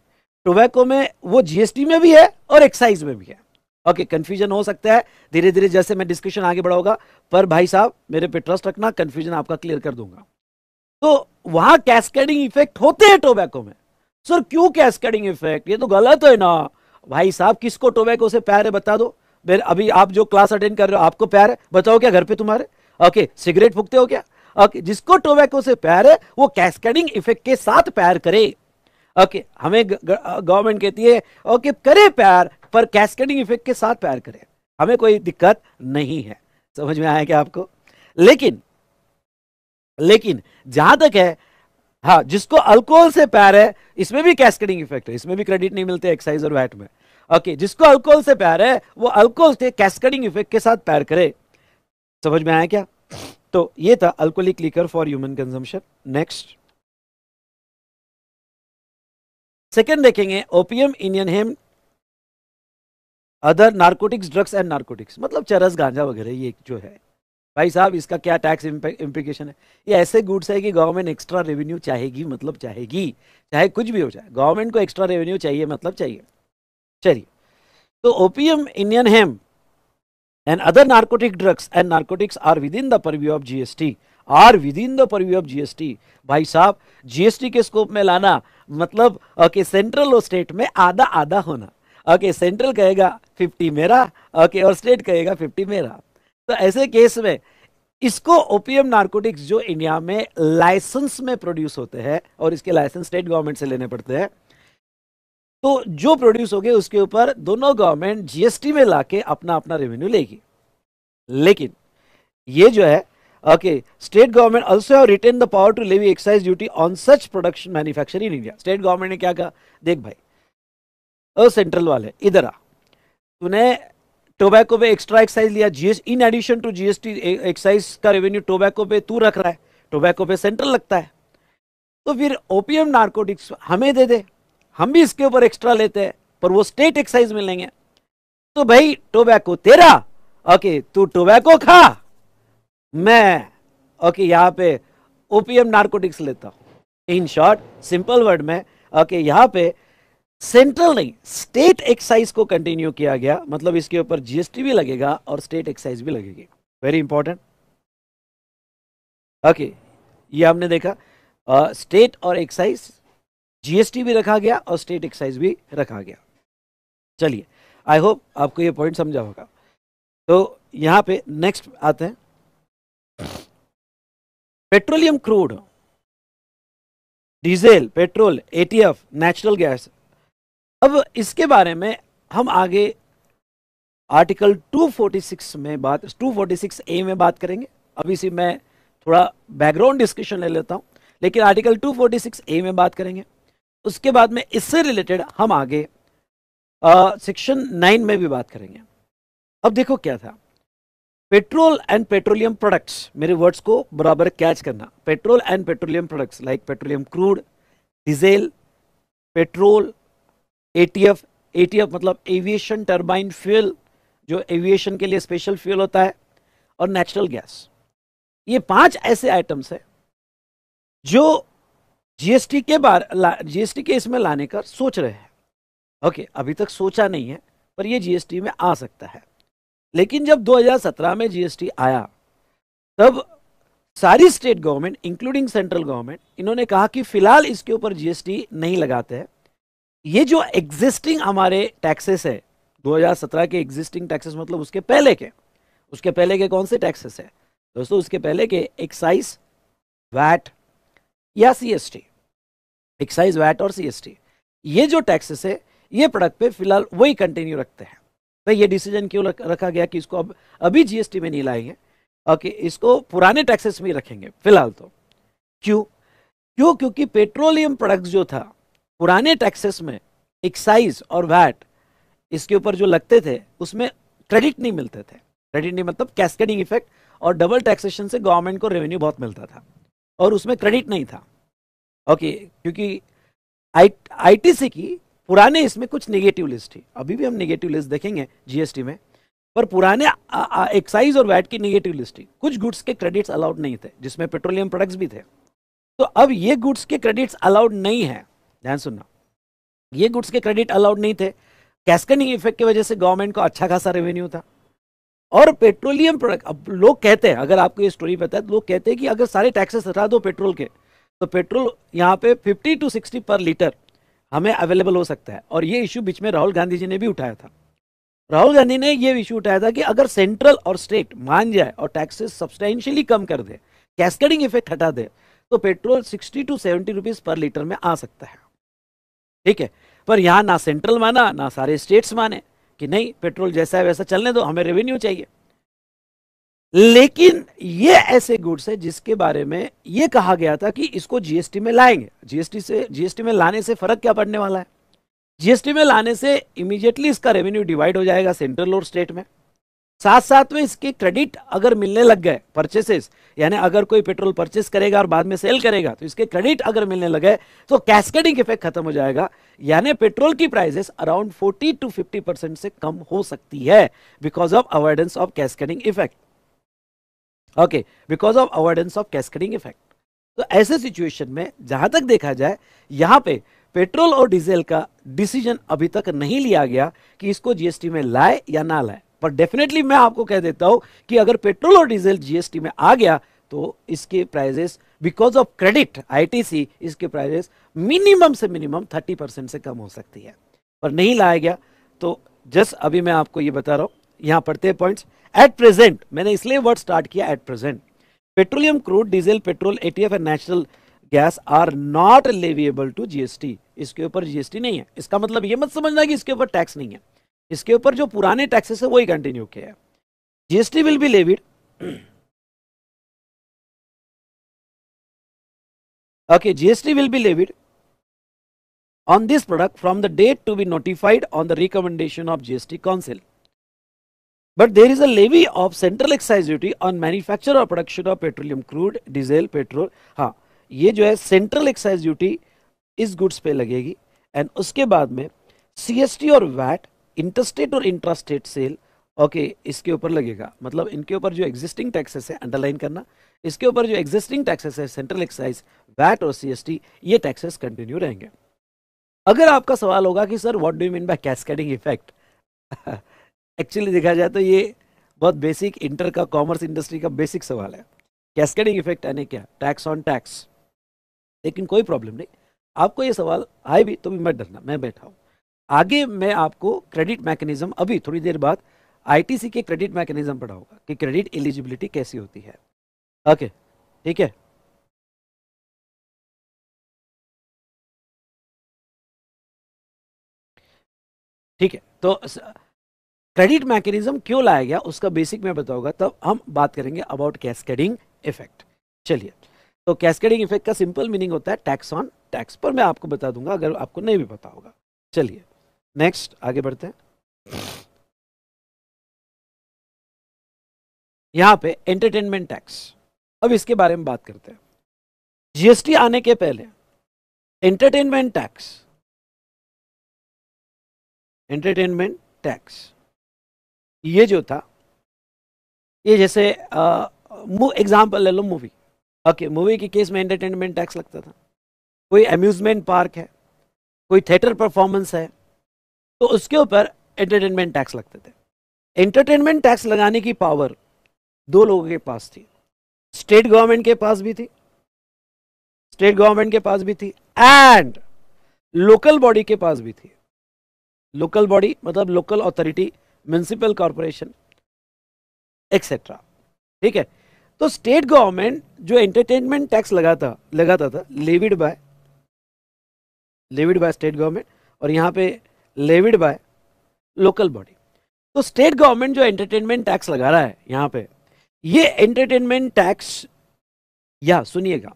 टोबैको में वो जीएसटी में भी है और एक्साइज में भी है ओके कंफ्यूजन हो सकता है धीरे धीरे जैसे मैं डिस्कशन आगे बढ़ाऊंगा पर भाई साहब मेरे पे ट्रस्ट रखना कंफ्यूजन आपका क्लियर कर दूंगा तो वहां कैस्केडिंग इफेक्ट होते हैं टोबैको में सर क्यों कैस्केडिंग इफेक्ट ये तो गलत है ना भाई साहब किसको टोबैको से प्यार है बता दो मेरे अभी आप जो क्लास अटेंड कर रहे हो आपको प्यार है बताओ क्या घर पे तुम्हारे ओके सिगरेट फूकते हो क्या ओके जिसको टोबैको से प्यार है वो कैस्केडिंग इफेक्ट के साथ प्यार करे ओके हमें गवर्नमेंट कहती है ओके करे प्यार पर कैस्केडिंग इफेक्ट के साथ प्यार करे हमें कोई दिक्कत नहीं है समझ में आया क्या आपको लेकिन लेकिन जहां तक है हाँ जिसको अल्कोहल से प्यार है इसमें भी कैस्केडिंग इफेक्ट है इसमें भी क्रेडिट नहीं मिलते एक्साइज और वैट में ओके जिसको अल्कोहल से प्यार है वो अल्कोहल से कैस्केडिंग इफेक्ट के साथ प्यार करे समझ में आया क्या तो ये था alcoholic liquor for human consumption next second देखेंगे opium Indian hemp other narcotics drugs and narcotics मतलब चरस गांजा वगैरह ये जो है भाई साहब इसका क्या टैक्स इम्प्लीकेशन है ये ऐसे गुड्स है कि गवर्नमेंट एक्स्ट्रा रेवेन्यू चाहेगी मतलब चाहेगी चाहे कुछ भी हो जाए गवर्नमेंट को एक्स्ट्रा रेवेन्यू चाहिए मतलब चाहिए चलिए तो opium Indian hemp and other narcotic drugs and narcotics are within the purview of GST are within the purview of GST भाई साहब जीएसटी के स्कोप में लाना मतलब ओके सेंट्रल और स्टेट में आधा आधा होना ओके सेंट्रल कहेगा 50 मेरा ओके और स्टेट कहेगा 50 मेरा तो ऐसे केस में इसको ओपीएम नार्कोटिक्स जो इंडिया में लाइसेंस में प्रोड्यूस होते हैं और इसके लाइसेंस स्टेट गवर्नमेंट से लेने पड़ते हैं तो जो प्रोड्यूस हो गए उसके ऊपर दोनों गवर्नमेंट जीएसटी में लाके अपना अपना रेवेन्यू लेगी लेकिन ये जो है okay state government also have power to power excise duty on such on such production manufacture in india state government ne kya kaha central वाले इधर आ तूने टोबैको पे एक्स्ट्रा एक्साइज लिया GS in addition to GST excise का revenue tobacco पे तू रख रहा है टोबैको पे सेंट्रल लगता है तो फिर ओपीएम नार्कोटिक्स हमें दे दे हम भी इसके ऊपर एक्स्ट्रा लेते हैं पर वो स्टेट एक्साइज में लेंगे तो भाई टोबैको तेरा ओके तू टोबैको खा मैं ओके यहाँ पे ओपीएम नार्कोटिक्स लेता हूं इन शॉर्ट सिंपल वर्ड में ओके यहाँ पे सेंट्रल नहीं स्टेट एक्साइज को कंटिन्यू किया गया मतलब इसके ऊपर जीएसटी भी लगेगा और स्टेट एक्साइज भी लगेगी वेरी इंपॉर्टेंट ओके ये हमने देखा स्टेट uh, और एक्साइज जीएसटी भी रखा गया और स्टेट एक्साइज भी रखा गया चलिए आई होप आपको ये पॉइंट समझा होगा तो यहाँ पे नेक्स्ट आते हैं petroleum crude diesel petrol ATF natural gas अब इसके बारे में हम आगे आर्टिकल 246 में बात 246 ए में बात करेंगे अभी से मैं थोड़ा बैकग्राउंड डिस्कशन ले लेता हूँ लेकिन आर्टिकल 246 ए में बात करेंगे उसके बाद में इससे रिलेटेड हम आगे सेक्शन नाइन में भी बात करेंगे अब देखो क्या था पेट्रोल एंड पेट्रोलियम प्रोडक्ट्स मेरे वर्ड्स को बराबर कैच करना petrol and petroleum products like petroleum crude diesel petrol ATF ATF मतलब एविएशन टर्बाइन फ्यूल जो एविएशन के लिए स्पेशल फ्यूल होता है और नेचुरल गैस ये पांच ऐसे आइटम्स हैं जो जीएसटी के बार जीएसटी के इसमें लाने का सोच रहे हैं ओके अभी तक सोचा नहीं है पर ये जीएसटी में आ सकता है लेकिन जब 2017 में जीएसटी आया तब सारी state government including central government इन्होंने कहा कि फिलहाल इसके ऊपर जीएसटी नहीं लगाते हैं ये जो एग्जिस्टिंग हमारे टैक्सेस है 2017 के एग्जिस्टिंग टैक्सेस मतलब उसके पहले के उसके पहले के कौन से टैक्सेस है दोस्तों उसके पहले के एक्साइज वैट या सी एक्साइज वैट और सीएसटी ये जो टैक्सेस है ये प्रोडक्ट पे फिलहाल वही कंटिन्यू रखते हैं तो ये डिसीजन क्यों रखा गया कि इसको अब अभी जीएसटी में नहीं लाएंगे ओके इसको पुराने टैक्सेस में रखेंगे फिलहाल तो क्यों क्यों क्योंकि पेट्रोलियम प्रोडक्ट जो था पुराने टैक्सेस में एक्साइज और वैट इसके ऊपर जो लगते थे उसमें क्रेडिट नहीं मिलते थे क्रेडिट नहीं मतलब कैस्केडिंग इफेक्ट और डबल टैक्सेशन से गवर्नमेंट को रेवेन्यू बहुत मिलता था और उसमें क्रेडिट नहीं था ओके क्योंकि आई आईटीसी की पुराने इसमें कुछ नेगेटिव लिस्ट थी अभी भी हम नेगेटिव लिस्ट देखेंगे जीएसटी में पर पुराने एक्साइज और वैट की नेगेटिव लिस्ट थी कुछ गुड्स के क्रेडिट्स अलाउड नहीं थे जिसमें पेट्रोलियम प्रोडक्ट्स भी थे तो अब ये गुड्स के क्रेडिट्स अलाउड नहीं है ध्यान सुनना ये गुड्स के क्रेडिट अलाउड नहीं थे कैस्कनिंग इफेक्ट की वजह से गवर्नमेंट को अच्छा खासा रेवेन्यू था और पेट्रोलियम प्रोडक्ट अब लोग कहते हैं अगर आपको ये स्टोरी पता है तो लोग कहते हैं कि अगर सारे टैक्सेस हटा दो पेट्रोल के तो पेट्रोल यहाँ पे 50 टू 60 पर लीटर हमें अवेलेबल हो सकता है और ये इशू बीच में राहुल गांधी जी ने भी उठाया था राहुल गांधी ने ये इशू उठाया था कि अगर सेंट्रल और स्टेट मान जाए और टैक्सेस सब्सटेंशियली कम कर दे कैस्केडिंग इफेक्ट हटा दे तो petrol 60 to 70 rupees per litre में आ सकता है ठीक है पर यहाँ ना सेंट्रल माना ना सारे स्टेट्स माने कि नहीं पेट्रोल जैसा है वैसा चलने दो हमें रेवेन्यू चाहिए लेकिन ये ऐसे गुड्स है जिसके बारे में ये कहा गया था कि इसको जीएसटी में लाएंगे जीएसटी से जीएसटी में लाने से फर्क क्या पड़ने वाला है जीएसटी में लाने से इमीडिएटली इसका रेवेन्यू डिवाइड हो जाएगा सेंट्रल और स्टेट में साथ साथ में इसके क्रेडिट अगर मिलने लग गए परचेसेस यानी अगर कोई पेट्रोल परचेस करेगा और बाद में सेल करेगा तो इसके क्रेडिट अगर मिलने लगे तो कैस्केडिंग इफेक्ट खत्म हो जाएगा यानी पेट्रोल की प्राइसेस अराउंड 40 टू 50 परसेंट से कम हो सकती है because of avoidance of cascading effect okay because of avoidance of cascading effect तो ऐसे सिचुएशन में जहां तक देखा जाए यहां पे पेट्रोल और डीजल का डिसीजन अभी तक नहीं लिया गया कि इसको जीएसटी में लाए या ना लाए पर डेफिनेटली मैं आपको कह देता हूं कि अगर पेट्रोल और डीजल जीएसटी में आ गया तो इसके prices because of credit ITC इसके प्राइजेस मिनिमम से मिनिमम थर्टी परसेंट से कम हो सकती है पर नहीं लाया गया तो जस्ट अभी मैं आपको ये बता रहा हूं यहां पढ़ते हैं पॉइंट्स एट प्रेजेंट मैंने इसलिए वर्ड स्टार्ट किया at present petroleum crude diesel petrol ATF and natural gas are not leviable to GST इसके ऊपर जीएसटी नहीं है इसका मतलब यह मत समझना कि इसके ऊपर टैक्स नहीं है इसके ऊपर जो पुराने टैक्सेस है वही कंटिन्यू किया है GST will be levied okay GST will be levied on this product from the date to be notified on the recommendation of GST council But there is a levy of central excise duty on manufacture or production of petroleum crude, diesel, petrol. हाँ ये जो है central excise duty इस goods पे लगेगी and उसके बाद में cst और वैट interstate और intrastate सेल ओके okay, इसके ऊपर लगेगा मतलब इनके ऊपर जो एग्जिस्टिंग टैक्सेस है अंडरलाइन करना इसके ऊपर जो एग्जिस्टिंग टैक्सेस है सेंट्रल एक्साइज वैट और सीएसटी ये टैक्सेस कंटिन्यू रहेंगे अगर आपका सवाल होगा कि sir what do you mean by cascading effect actually देखा जाए तो ये बहुत बेसिक इंटर का कॉमर्स इंडस्ट्री का बेसिक सवाल है कैस्केडिंग इफेक्ट यानी क्या टैक्स ऑन टैक्स लेकिन कोई प्रॉब्लम नहीं आपको ये सवाल आए भी तो भी मत डरना मैं बैठा हूँ आगे मैं आपको क्रेडिट मैकेनिज्म अभी थोड़ी देर बाद आईटीसी के क्रेडिट मैकेनिज्म पढ़ाऊंगा कि क्रेडिट एलिजिबिलिटी कैसी होती है ओके ठीक है ठीक है तो स... क्रेडिट मैकेनिज्म क्यों लाया गया उसका बेसिक मैं बताऊंगा तब हम बात करेंगे अबाउट कैस्केडिंग इफेक्ट चलिए तो कैस्केडिंग इफेक्ट का सिंपल मीनिंग होता है टैक्स ऑन टैक्स पर मैं आपको बता दूंगा अगर आपको नहीं भी पता होगा चलिए नेक्स्ट आगे बढ़ते हैं यहां पे एंटरटेनमेंट टैक्स अब इसके बारे में बात करते हैं जीएसटी आने के पहले एंटरटेनमेंट टैक्स एंटरटेनमेंट टैक्स ये जो था ये जैसे एग्जाम्पल ले लो मूवी ओके मूवी के केस में एंटरटेनमेंट टैक्स लगता था कोई अम्यूजमेंट पार्क है कोई थिएटर परफॉर्मेंस है तो उसके ऊपर एंटरटेनमेंट टैक्स लगते थे एंटरटेनमेंट टैक्स लगाने की पावर दो लोगों के पास थी स्टेट गवर्नमेंट के पास भी थी स्टेट गवर्नमेंट के पास भी थी एंड लोकल बॉडी के पास भी थी लोकल बॉडी मतलब local authority municipal corporation etcetera ठीक है तो स्टेट गवर्नमेंट जो एंटरटेनमेंट टैक्स लगाता लगाता था levied by levied by state government और यहाँ पे लेविड बाय लोकल बॉडी तो स्टेट गवर्नमेंट जो एंटरटेनमेंट टैक्स लगा रहा है यहाँ पे ये एंटरटेनमेंट टैक्स या सुनिएगा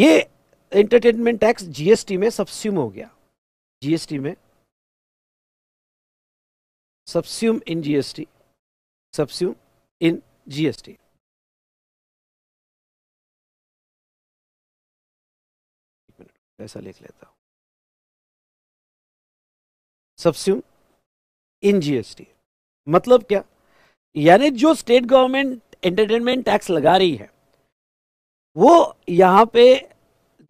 ये एंटरटेनमेंट टैक्स जीएसटी में सब्स्यूम हो गया जीएसटी में subsume in GST, subsume in GST. ऐसा लिख लेता हूं सब्स्यूम इन जीएसटी मतलब क्या यानी जो स्टेट गवर्नमेंट एंटरटेनमेंट टैक्स लगा रही है वो यहां पे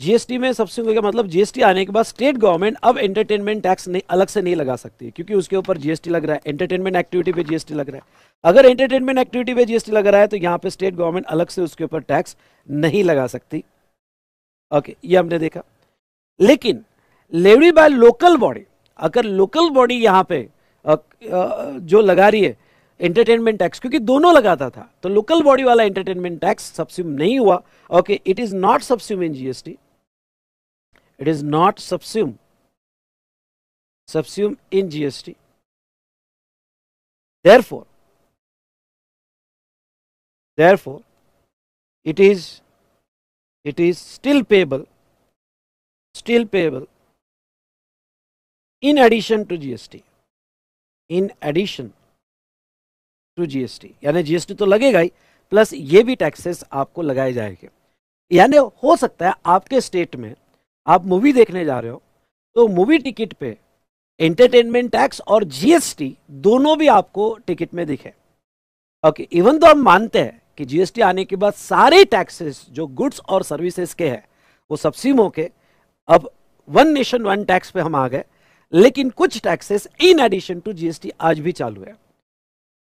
जीएसटी में सबसे क्या मतलब जीएसटी आने के बाद स्टेट गवर्नमेंट अब एंटरटेनमेंट टैक्स नहीं अलग से नहीं लगा सकती क्योंकि उसके ऊपर जीएसटी लग रहा है एंटरटेनमेंट एक्टिविटी पे जीएसटी लग रहा है अगर एंटरटेनमेंट एक्टिविटी पे जीएसटी लग रहा है तो यहाँ पे स्टेट गवर्नमेंट अलग से उसके ऊपर टैक्स नहीं लगा सकती ओके ये हमने देखा लेकिन लेवड़ी बाय लोकल बॉडी अगर लोकल बॉडी यहाँ पे जो लगा रही है एंटरटेनमेंट टैक्स क्योंकि दोनों लगाता था तो लोकल बॉडी वाला एंटरटेनमेंट टैक्स सब्स्यूम नहीं हुआ okay it is not subsume in GST it is not subsumed subsumed in GST. Therefore, therefore, it is it is still payable, still payable in addition to GST. In addition to gst yani gst to lagega hi plus ye bhi taxes aapko lagaye jayenge yani ho sakta hai aapke state mein आप movie देखने जा रहे हो तो movie ticket पे entertainment tax और GST दोनों भी आपको टिकट में दिखे ओके इवन तो हम मानते हैं कि जीएसटी आने के बाद सारे टैक्सेस जो गुड्स और सर्विसेज के हैं वो सब्सिम होके अब वन नेशन वन टैक्स पे हम आ गए लेकिन कुछ taxes in addition to GST आज भी चालू है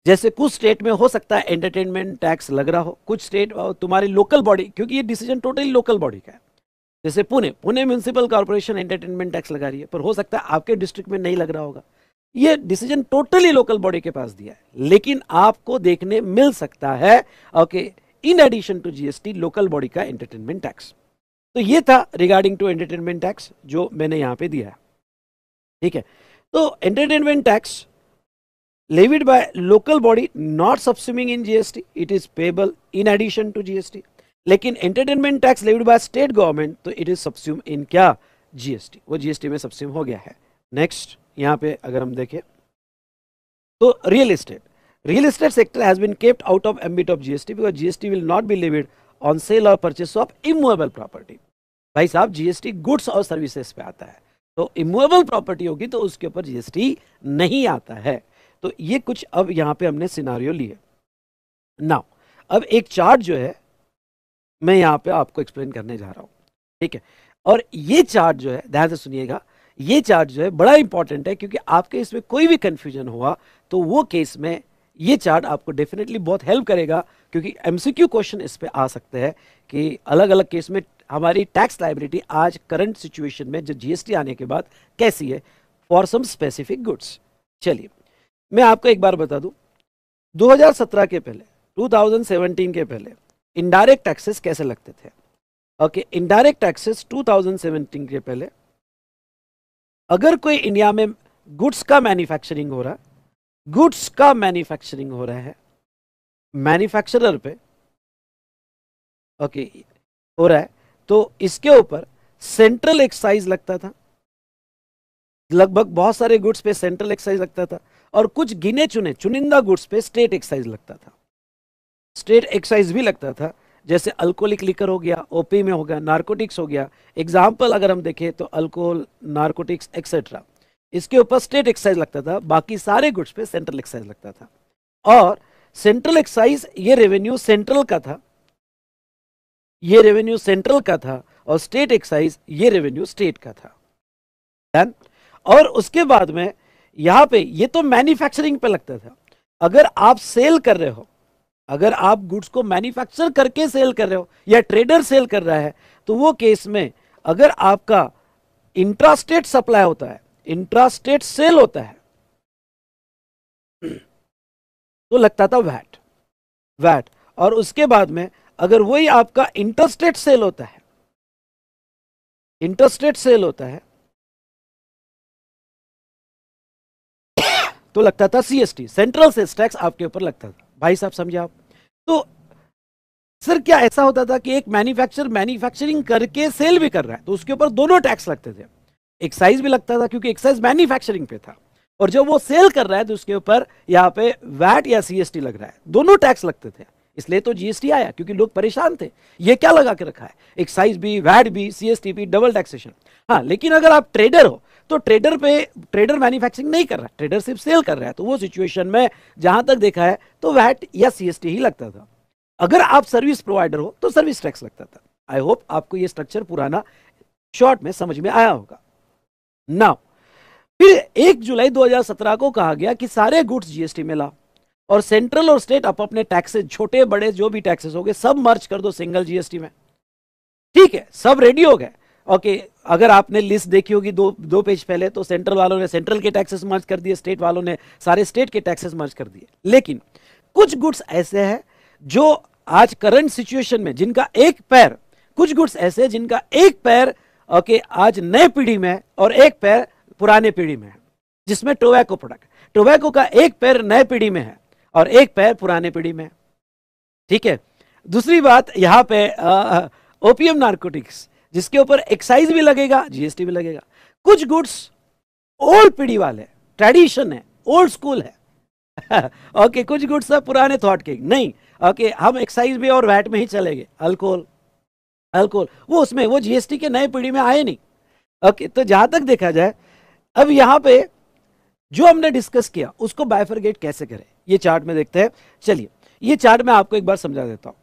जैसे कुछ स्टेट में हो सकता है एंटरटेनमेंट टैक्स लग रहा हो कुछ स्टेट तुम्हारी लोकल बॉडी क्योंकि ये डिसीजन टोटली लोकल बॉडी का है जैसे Pune Pune municipal corporation entertainment tax लगा रही है पर हो सकता है आपके डिस्ट्रिक्ट में नहीं लग रहा होगा ये डिसीजन टोटली लोकल बॉडी के पास दिया है लेकिन आपको देखने मिल सकता है okay in addition to GST local body का एंटरटेनमेंट टैक्स तो ये था रिगार्डिंग टू एंटरटेनमेंट टैक्स जो मैंने यहाँ पे दिया है ठीक है तो entertainment tax levied by local body not subsuming in GST it is payable in addition to GST लेकिन entertainment tax levied by state government तो इट इज सब्स्यूम इन क्या जीएसटी वो जीएसटी में सब्स्यूम हो गया है नेक्स्ट यहां पे अगर हम देखें तो real estate real estate sector has been kept out of ambit of GST because GST will not be levied on sale और परचेस ऑफ immovable प्रॉपर्टी भाई साहब जीएसटी गुड्स और सर्विसेज पे आता है तो इमूवेबल प्रॉपर्टी होगी तो उसके ऊपर जीएसटी नहीं आता है तो ये कुछ अब यहां पे हमने सिनारियो लिए नाउ अब एक चार्ट जो है मैं यहाँ पे आपको एक्सप्लेन करने जा रहा हूँ ठीक है और ये चार्ट जो है ध्यान से सुनिएगा ये चार्ट जो है बड़ा इंपॉर्टेंट है क्योंकि आपके इसमें कोई भी कन्फ्यूजन हुआ तो वो केस में ये चार्ट आपको डेफिनेटली बहुत हेल्प करेगा क्योंकि एमसीक्यू क्वेश्चन इस पर आ सकते हैं कि अलग अलग केस में हमारी टैक्स लाइबिलिटी आज करंट सिचुएशन में जो जीएसटी आने के बाद कैसी है फॉर सम स्पेसिफिक गुड्स चलिए मैं आपको एक बार बता दूं 2017 के पहले 2017 के पहले इनडायरेक्ट टैक्सेस कैसे लगते थे ओके इनडायरेक्ट टैक्सेस 2017 के पहले अगर कोई इंडिया में गुड्स का मैन्युफैक्चरिंग हो रहा गुड्स का मैन्युफैक्चरिंग हो रहा है मैन्युफैक्चरर पे ओके हो रहा है तो इसके ऊपर सेंट्रल एक्साइज लगता था लगभग बहुत सारे गुड्स पे सेंट्रल एक्साइज लगता था और कुछ गिने चुने चुनिंदा गुड्स पे स्टेट एक्साइज लगता था स्टेट एक्साइज भी लगता था जैसे अल्कोहलिक लिकर हो गया ओपी में हो गया नार्कोटिक्स हो गया एग्जाम्पल अगर हम देखें तो अल्कोहल नार्कोटिक्स एक्सेट्रा इसके ऊपर स्टेट एक्साइज लगता था बाकी सारे गुड्स पे सेंट्रल एक्साइज लगता था और सेंट्रल एक्साइज ये रेवेन्यू सेंट्रल का था ये रेवेन्यू सेंट्रल का था और स्टेट एक्साइज ये रेवेन्यू स्टेट का था डन और उसके बाद में यहां पे ये तो मैन्युफैक्चरिंग पे लगता था अगर आप सेल कर रहे हो अगर आप गुड्स को मैन्युफैक्चर करके सेल कर रहे हो या ट्रेडर सेल कर रहा है तो वो केस में अगर आपका इंट्रास्टेट सप्लाई होता है इंट्रास्टेट सेल होता है तो लगता था वैट वैट और उसके बाद में अगर वही आपका इंटरस्टेट सेल होता है इंटरस्टेट सेल होता है तो लगता था सीएसटी सेंट्रल सेल्स टैक्स आपके ऊपर लगता था भाई साहब समझे आप तो सर क्या ऐसा होता था कि एक मैन्युफैक्चर मैन्युफैक्चरिंग करके सेल भी कर रहा है तो उसके ऊपर दोनों टैक्स लगते थे एक्साइज भी लगता था क्योंकि एक्साइज मैन्युफैक्चरिंग पे था और जब वो सेल कर रहा है तो उसके ऊपर यहाँ पे वैट या सीएसटी लग रहा है दोनों टैक्स लगते थे इसलिए तो जीएसटी आया क्योंकि लोग परेशान थे ये क्या लगा के रखा है एक्साइज भी वैट भी सीएसटी भी डबल टैक्सेशन हाँ लेकिन अगर आप ट्रेडर हो तो ट्रेडर पे ट्रेडर मैन्युफैक्चरिंग नहीं कर रहा ट्रेडर सिर्फ सेल कर रहा है तो वो सिचुएशन में जहां तक देखा है तो वैट या सीएसटी ही लगता था अगर आप सर्विस प्रोवाइडर हो तो सर्विस टैक्स लगता था आई होप आपको ये स्ट्रक्चर पुराना शॉर्ट में समझ में आया होगा ना फिर एक जुलाई 2017 को कहा गया कि सारे गुड्स जीएसटी में ला और सेंट्रल और स्टेट अप अपने टैक्सेस छोटे बड़े जो भी टैक्सेस हो गए सब मर्ज कर दो सिंगल जीएसटी में ठीक है सब रेडी हो गए ओके okay, अगर आपने लिस्ट देखी होगी दो दो पेज पहले तो सेंट्रल वालों ने सेंट्रल के टैक्सेस मर्ज कर दिए स्टेट वालों ने सारे स्टेट के टैक्सेस मर्ज कर दिए लेकिन कुछ गुड्स ऐसे हैं जो आज करंट सिचुएशन में जिनका एक पैर कुछ गुड्स ऐसे जिनका एक पैर ओके okay, आज नए पीढ़ी में और एक पैर पुराने पीढ़ी में है जिसमें टोबैको प्रोडक्ट टोबैको का एक पैर नए पीढ़ी में है और एक पैर पुराने पीढ़ी में ठीक है दूसरी बात यहाँ पे ओपीएम नार्कोटिक्स जिसके ऊपर एक्साइज भी लगेगा जीएसटी भी लगेगा कुछ गुड्स ओल्ड पीढ़ी वाले ट्रेडिशन है ओल्ड स्कूल है ओके okay, कुछ गुड्स है पुराने थॉट के नहीं ओके okay, हम एक्साइज भी और वैट में ही चलेंगे अल्कोहल अल्कोहल वो उसमें वो जीएसटी के नए पीढ़ी में आए नहीं ओके okay, तो जहां तक देखा जाए अब यहां पे जो हमने डिस्कस किया उसको बायफरगेट कैसे करें ये चार्ट में देखते हैं चलिए ये चार्ट में आपको एक बार समझा देता हूँ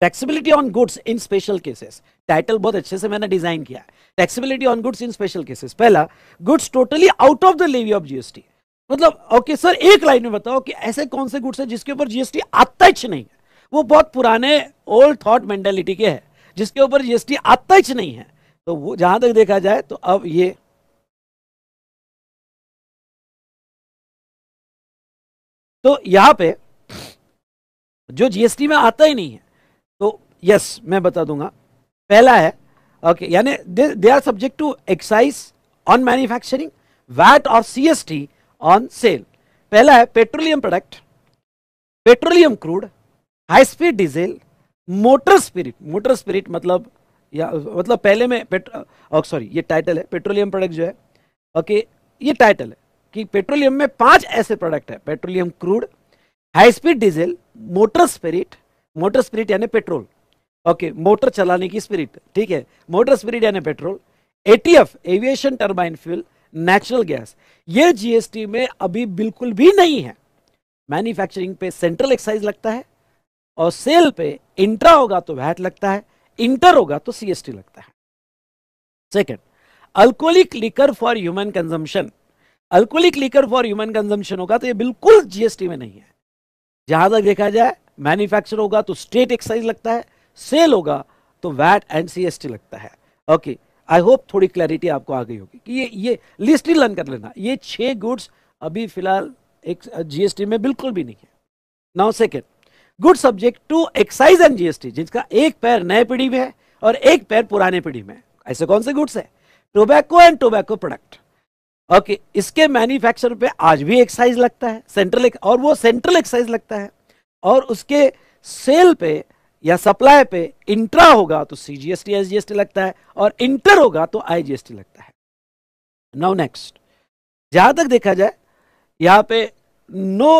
taxability on goods in special cases title बहुत अच्छे से मैंने डिजाइन किया taxability on goods in special cases पहला goods totally out of the levy of GST मतलब ओके सर एक लाइन में बताओ कि ऐसे कौन से गुड्स हैं जिसके ऊपर जीएसटी आता ही नहीं है वो बहुत पुराने ओल्ड थॉट मेंटेलिटी के हैं जिसके ऊपर जीएसटी आता ही नहीं है तो वो जहां तक देखा जाए तो अब ये तो यहां पे जो जीएसटी में आता ही नहीं है यस मैं बता दूंगा पहला है ओके यानी they are subject to excise on manufacturing VAT और सीएसटी ऑन सेल पहला है petroleum product petroleum crude high speed diesel motor spirit motor spirit मतलब या मतलब पहले में पेट्रोल सॉरी oh, ये टाइटल है पेट्रोलियम प्रोडक्ट जो है ओके ये टाइटल है कि पेट्रोलियम में पांच ऐसे प्रोडक्ट है petroleum crude high speed diesel motor spirit motor spirit यानी पेट्रोल ओके मोटर चलाने की स्पिरिट ठीक है मोटर स्पिरिट यानी petrol ATF aviation turbine fuel natural gas ये जीएसटी में अभी बिल्कुल भी नहीं है मैन्युफैक्चरिंग पे सेंट्रल एक्साइज लगता है और सेल पे इंट्रा होगा तो वैट लगता है इंटर होगा तो सीएसटी लगता है second alcoholic liquor for human consumption alcoholic liquor for human consumption होगा तो ये बिल्कुल जीएसटी में नहीं है जहां तक देखा जाए मैन्युफैक्चर होगा तो स्टेट एक्साइज लगता है सेल होगा तो वैट एंड सीएसटी लगता है ओके आई होप थोड़ी क्लैरिटी आपको आ गई होगी कि ये ये लिस्ट ही लर्न कर लेना ये छह गुड्स अभी फिलहाल एक जीएसटी में बिल्कुल भी नहीं है now second good subject to excise and GST जिसका एक पैर नए पीढ़ी में है और एक पैर पुराने पीढ़ी में ऐसे कौन से गुड्स है tobacco and tobacco product okay इसके मैन्युफैक्चर पे आज भी एक्साइज लगता है सेंट्रल एक, और वो सेंट्रल एक्साइज लगता है और उसके सेल पे या सप्लाई पे इंट्रा होगा तो सीजीएसटी एसजीएसटी लगता है और इंटर होगा तो आईजीएसटी लगता है नाउ नेक्स्ट जहां तक देखा जाए यहां पे नो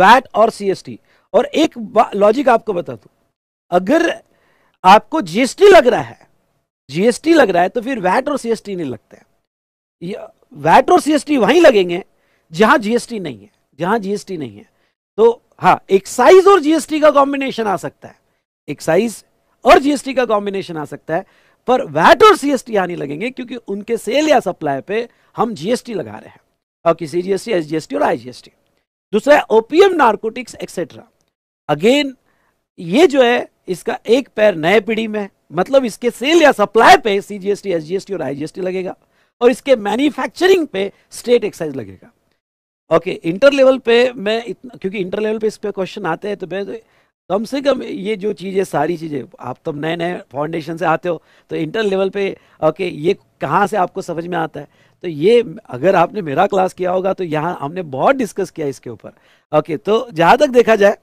वैट और सीएसटी और एक लॉजिक आपको बता दू अगर आपको जीएसटी लग रहा है जीएसटी लग रहा है तो फिर वैट और सीएसटी नहीं लगता है वैट और सीएसटी वहीं लगेंगे जहां जीएसटी नहीं है जहां जीएसटी नहीं है तो हाँ एक्साइज और जीएसटी का कॉम्बिनेशन आ सकता है एक्साइज और जीएसटी का कॉम्बिनेशन आ सकता है पर वैट और सीएसटी आने लगेंगे क्योंकि उनके सेल या सप्लाई पे हम जीएसटी लगा रहे हैं और किसी जीएसटी एसजीएसटी और आईजीएसटी दूसरा ओपीएम नार्कोटिक्स एक्सेट्रा अगेन ये जो है इसका एक पैर नए पीढ़ी में मतलब इसके सेल या सप्लाई पे सीजीएसटी एसजीएसटी और आईजीएसटी लगेगा और इसके मैन्युफैक्चरिंग पे स्टेट एक्साइज लगेगा ओके इंटर लेवल पे मैं इतना क्योंकि इंटर लेवल पे इस पे क्वेश्चन आते हैं तो मैं तो कम से कम ये जो चीज़ें सारी चीज़ें आप तब नए नए फाउंडेशन से आते हो तो इंटर लेवल पे ओके ये कहाँ से आपको समझ में आता है तो ये अगर आपने मेरा क्लास किया होगा तो यहाँ हमने बहुत डिस्कस किया इसके ऊपर ओके तो जहाँ तक देखा जाए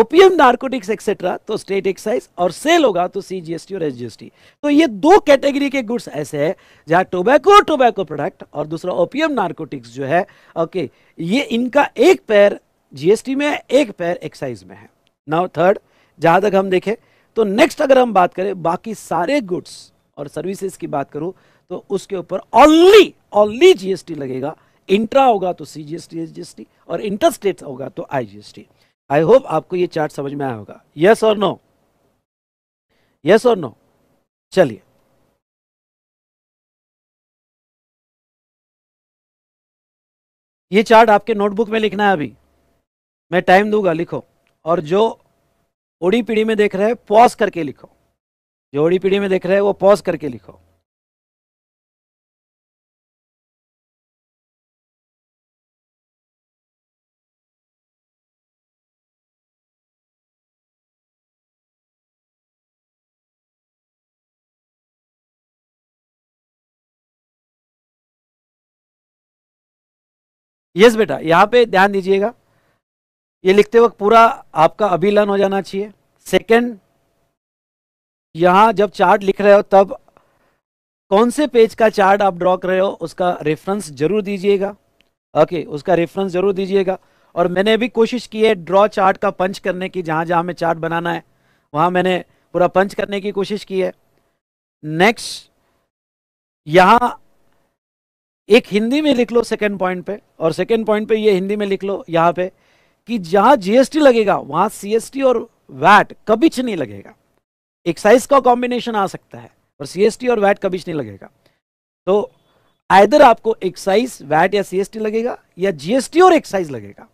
ओपीएम नार्कोटिक्स एक्सेट्रा तो स्टेट एक्साइज और सेल होगा तो सीजीएसटी और एसजीएसटी तो ये दो कैटेगरी के गुड्स ऐसे हैं जहाँ टोबैको और टोबैको प्रोडक्ट और दूसरा ओपीएम नार्कोटिक्स जो है ओके ये इनका एक पैर जीएसटी में एक पैर एक्साइज में है नाउ थर्ड जहां तक हम देखें तो नेक्स्ट अगर हम बात करें बाकी सारे गुड्स और सर्विसेज की बात करूं तो उसके ऊपर ओनली ओनली जीएसटी लगेगा इंट्रा होगा तो सी जीएसटी एस और इंटर स्टेट होगा तो आई आई होप आपको ये चार्ट समझ में आया होगा यस और नो यस और नो चलिए ये चार्ट आपके नोटबुक में लिखना है अभी मैं टाइम दूंगा लिखो और जो ओडी पीढ़ी में देख रहे हैं पॉज करके लिखो जो ओडी पीढ़ी में देख रहे हैं वो पॉज करके लिखो यस बेटा यहाँ पे ध्यान दीजिएगा ये लिखते वक्त पूरा आपका अभिलन हो जाना चाहिए सेकंड यहाँ जब चार्ट लिख रहे हो तब कौन से पेज का चार्ट आप ड्रॉ कर रहे हो उसका रेफरेंस जरूर दीजिएगा ओके उसका रेफरेंस जरूर दीजिएगा और मैंने भी कोशिश की है ड्रॉ चार्ट का पंच करने की जहाँ जहाँ हमें चार्ट बनाना है वहाँ मैंने पूरा पंच करने की कोशिश की है नेक्स्ट यहाँ एक हिंदी में लिख लो सेकेंड पॉइंट पे और सेकेंड पॉइंट पे ये हिंदी में लिख लो यहाँ पे कि जहां जीएसटी लगेगा वहां सीएसटी और वैट कभी नहीं लगेगा एक्साइज का कॉम्बिनेशन आ सकता है और सीएसटी और वैट कभी नहीं लगेगा तो आइदर आपको एक्साइज वैट या सीएसटी लगेगा या जीएसटी और एक्साइज लगेगा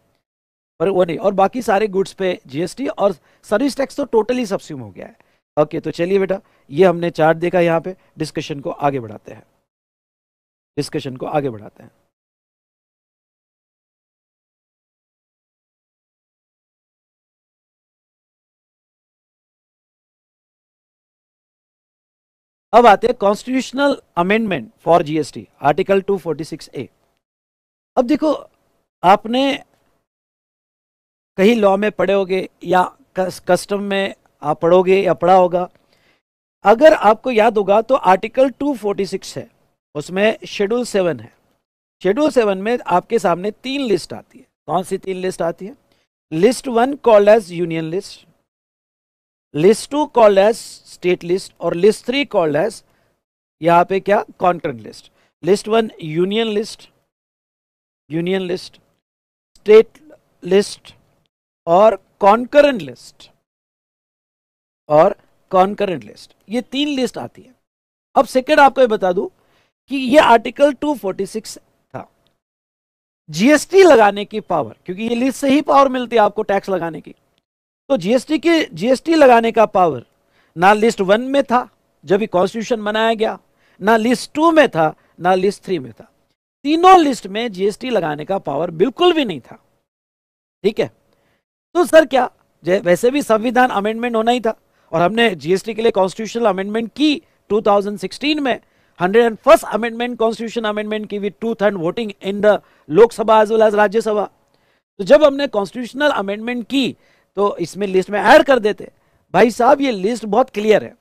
पर वो नहीं और बाकी सारे गुड्स पे जीएसटी और सर्विस टैक्स तो टोटली सब्स्यूम हो गया है ओके तो चलिए बेटा ये हमने चार्ट देखा यहाँ पे डिस्कशन को आगे बढ़ाते हैं डिस्कशन को आगे बढ़ाते हैं अब आते हैं constitutional amendment for GST article 246 A अब देखो आपने कहीं लॉ में पढ़े होगे या कस्टम में आप पढ़ोगे या पढ़ा होगा अगर आपको याद होगा तो आर्टिकल 246 है उसमें शेड्यूल सेवन है शेड्यूल सेवन में आपके सामने तीन लिस्ट आती है कौन सी तीन लिस्ट आती है list one called as union list list two called as state list और लिस्ट थ्री कॉल्ड एज यहां पे क्या concurrent list list one union list union list state list और कॉन्करेंट लिस्ट और कॉन्करेंट लिस्ट ये तीन लिस्ट आती है अब सेकेंड आपको ये बता दू कि ये आर्टिकल 246 था जीएसटी लगाने की पावर क्योंकि ये लिस्ट से ही पावर मिलती है आपको टैक्स लगाने की तो जीएसटी के जीएसटी लगाने का पावर ना लिस्ट वन में था जब भी कॉन्स्टिट्यूशन बनाया गया ना लिस्ट टू में था ना लिस्ट थ्री में था तीनों लिस्ट में जीएसटी लगाने का पावर बिल्कुल भी नहीं था ठीक है तो सर क्या वैसे भी संविधान अमेंडमेंट होना ही था और हमने जीएसटी के लिए कॉन्स्टिट्यूशनल अमेंडमेंट की 2016 में hundred and first amendment constitution amendment की with two third voting in the Lok Sabha as well as Rajya Sabha तो जब हमने कॉन्स्टिट्यूशनल अमेंडमेंट की तो इसमें लिस्ट में ऐड कर देते भाई साहब ये लिस्ट बहुत क्लियर है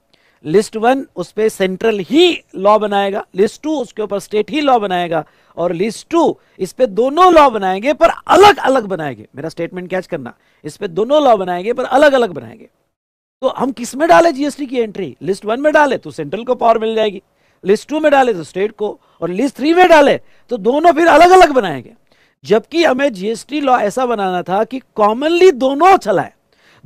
लिस्ट वन उस पर सेंट्रल ही लॉ बनाएगा लिस्ट टू उसके ऊपर स्टेट ही लॉ बनाएगा और लिस्ट टू इस पर दोनों लॉ बनाएंगे पर अलग अलग बनाएंगे मेरा स्टेटमेंट कैच करना इस पर दोनों लॉ बनाएंगे पर अलग अलग बनाएंगे तो हम किस में डाले जीएसटी की एंट्री लिस्ट वन में डाले तो सेंट्रल को पावर मिल जाएगी लिस्ट टू में डाले तो स्टेट को और लिस्ट थ्री में डाले तो दोनों फिर अलग अलग बनाएंगे जबकि हमें जीएसटी लॉ ऐसा बनाना था कि कॉमनली दोनों चलाए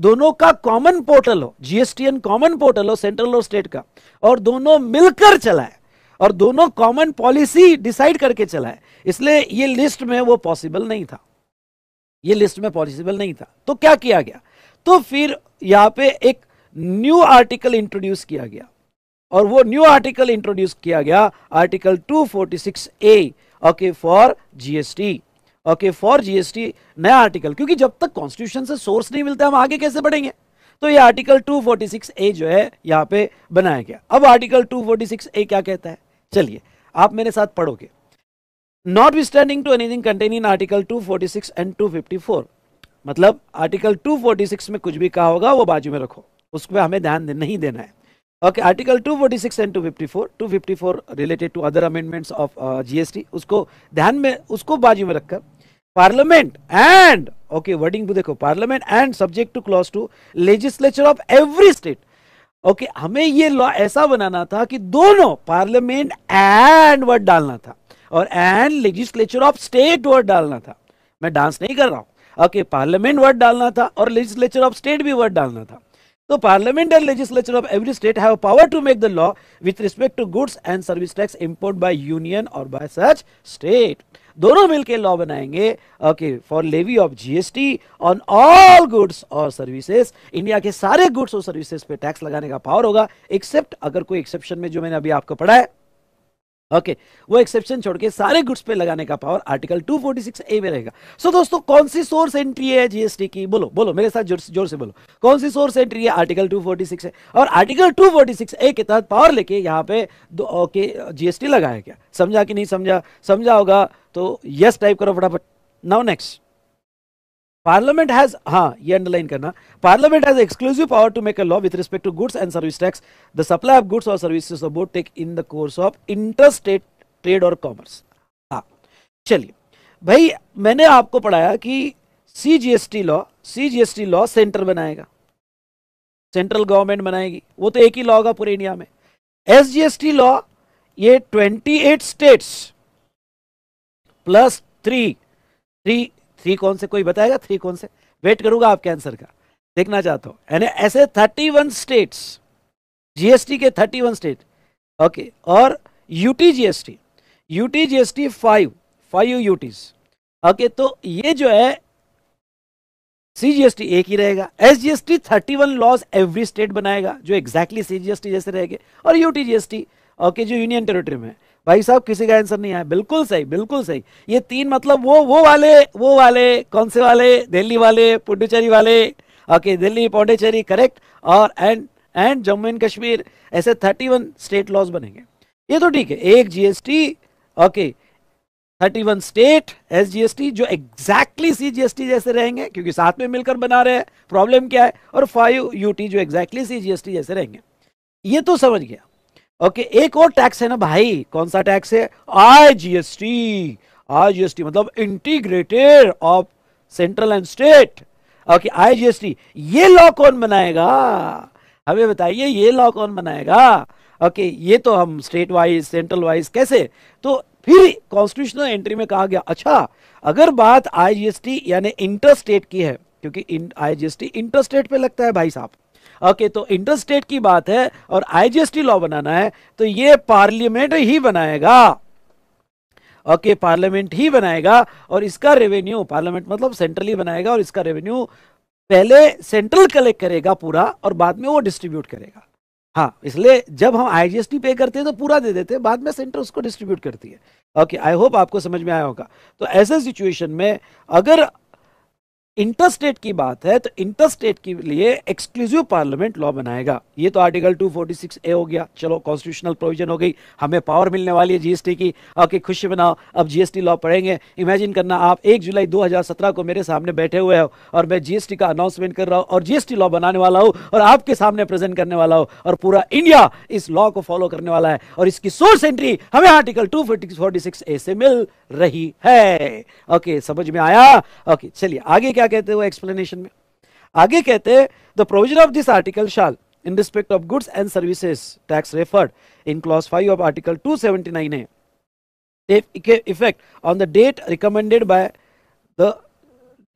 दोनों का कॉमन पोर्टल हो जीएसटी एन कॉमन पोर्टल हो सेंट्रल और स्टेट का और दोनों मिलकर चलाए और दोनों कॉमन पॉलिसी डिसाइड करके चलाए इसलिए ये लिस्ट में वो पॉसिबल नहीं था ये लिस्ट में पॉसिबल नहीं था तो क्या किया गया तो फिर यहां पे एक न्यू आर्टिकल इंट्रोड्यूस किया गया और वो न्यू आर्टिकल इंट्रोड्यूस किया गया article 246 A okay for GST okay for GST नया आर्टिकल क्योंकि जब तक कॉन्स्टिट्यूशन से सोर्स नहीं मिलता हम आगे कैसे बढ़ेंगे तो ये आर्टिकल 246 ए जो है यहाँ पे बनाया गया अब आर्टिकल 246 ए क्या कहता है चलिए आप मेरे साथ पढ़ोगे notwithstanding to anything contain in article 246 and 254 मतलब आर्टिकल 246 में कुछ भी कहा होगा वो बाजू में रखो उस पर हमें ध्यान नहीं देना है okay article 246 and 254 254 related to other amendments of GST उसको ध्यान में उसको बाजू में रखकर पार्लियामेंट एंड ओके वर्डिंग देखो parliament and subject to clause two legislature of every state okay हमें ये लॉ ऐसा बनाना था कि दोनों पार्लियामेंट एंड वर्ड डालना था और and legislature of state word डालना था मैं डांस नहीं कर रहा हूं ओके पार्लियामेंट वर्ड डालना था और लेजिस्लेचर ऑफ स्टेट भी वर्ड डालना था तो parliament and legislature of every state have power to make the law with respect to goods and service tax import by union और बाय सच स्टेट दोनों मिलकर लॉ बनाएंगे okay for levy of GST on all goods और services India के सारे goods और services पे tax लगाने का पावर होगा एक्सेप्ट अगर कोई एक्सेप्शन में जो मैंने अभी आपको पढ़ा है ओके okay, वो एक्सेप्शन छोड़ के सारे गुड्स पे लगाने का पावर आर्टिकल 246 ए में रहेगा सो so, दोस्तों कौन सी सोर्स एंट्री है जीएसटी की बोलो बोलो मेरे साथ जोर, जोर से बोलो कौन सी सोर्स एंट्री है आर्टिकल 246 है और आर्टिकल 246 ए के तहत पावर लेके यहाँ पे ओके जीएसटी लगाया क्या समझा कि नहीं समझा समझा होगा तो यस टाइप करो फटाफट नाउ नेक्स्ट पार्लियामेंट हैज हाँ ये अंडरलाइन करना parliament has exclusive power to make a law with respect to goods and service tax the supply of goods और services take in the course of inter state trade और commerce हाँ चलिए भाई मैंने आपको पढ़ाया कि C G S T law C G S T law center बनाएगा सेंट्रल गवर्नमेंट बनाएगी वो तो एक ही लॉ होगा पूरे इंडिया में S S G T law ये twenty eight states plus three three three कौन से कोई बताएगा थ्री कौन से वेट करूंगा आपके आंसर का देखना चाहता हूँ यानी ऐसे थर्टी वन स्टेट्स जीएसटी के थर्टी वन स्टेट ओके और UT GST UT GST five five UTs okay तो ये जो है सी जी एस टी एक ही रहेगा S G S T thirty one laws every state बनाएगा जो exactly C G S T जैसे रहेगा और U T G S T okay जो यूनियन टेरिटरी में भाई साहब किसी का आंसर नहीं आया बिल्कुल सही बिल्कुल सही ये तीन मतलब वो वो वाले वो वाले कौन से वाले दिल्ली वाले पुडुचेरी वाले ओके दिल्ली पौडेचेरी करेक्ट और and and Jammu and Kashmir ऐसे 31 स्टेट लॉज बनेंगे ये तो ठीक है एक GST okay 31 state S T जो एग्जैक्टली सी टी जैसे रहेंगे क्योंकि साथ में मिलकर बना रहे हैं प्रॉब्लम क्या है और फाइव यूटी जो एग्जैक्टली सी टी जैसे रहेंगे ये तो समझ गया ओके एक और टैक्स है ना भाई कौन सा टैक्स है आई आई जीएसटी मतलब integrated of central and state okay I GST ये लॉ कौन बनाएगा हमें बताइए ये लॉ कौन बनाएगा ओके okay, ये तो हम स्टेट वाइज सेंट्रल वाइज कैसे तो फिर कॉन्स्टिट्यूशनल एंट्री में कहा गया अच्छा अगर बात आईजीएसटी यानी इंटर स्टेट की है क्योंकि आईजीएसटी इंटर स्टेट पे लगता है भाई साहब ओके तो इंटरस्टेट की बात है और आईजीएसटी लॉ बनाना है तो ये पार्लियामेंट ही बनाएगा ओके पार्लियामेंट ही बनाएगा और इसका रेवेन्यू पार्लियामेंट मतलब सेंट्रली बनाएगा और इसका रेवेन्यू पहले सेंट्रल कलेक्ट करेगा पूरा और बाद में वो डिस्ट्रीब्यूट करेगा हाँ इसलिए जब हम आईजीएसटी पे करते हैं तो पूरा दे देते हैं बाद में सेंटर उसको डिस्ट्रीब्यूट करती है ओके आई होप आपको समझ में आया होगा तो ऐसे सिचुएशन में अगर इंटरस्टेट की बात है तो इंटरस्टेट के लिए एक्सक्लूसिव पार्लियामेंट लॉ बनाएगा ये तो आर्टिकल 246 ए हो गया चलो कॉन्स्टिट्यूशनल प्रोविजन हो गई हमें पावर मिलने वाली है जीएसटी की ओके खुशी बनाओ अब जीएसटी लॉ पढ़ेंगे इमेजिन करना आप 1 जुलाई 2017 को मेरे सामने बैठे हुए हो और मैं जीएसटी का अनाउंसमेंट कर रहा हूँ और जीएसटी लॉ बनाने वाला हूँ और आपके सामने प्रेजेंट करने वाला हूँ और पूरा इंडिया इस लॉ को फॉलो करने वाला है और इसकी सोर्स एंट्री हमें आर्टिकल टू ए से मिल रही है ओके समझ में आया ओके चलिए आगे क्या क्या कहते हैं वो एक्सप्लेनेशन में आगे कहते हैं the provision of this article shall in respect of goods and services tax referred in clause five of article two 279 है effect on the date recommended by the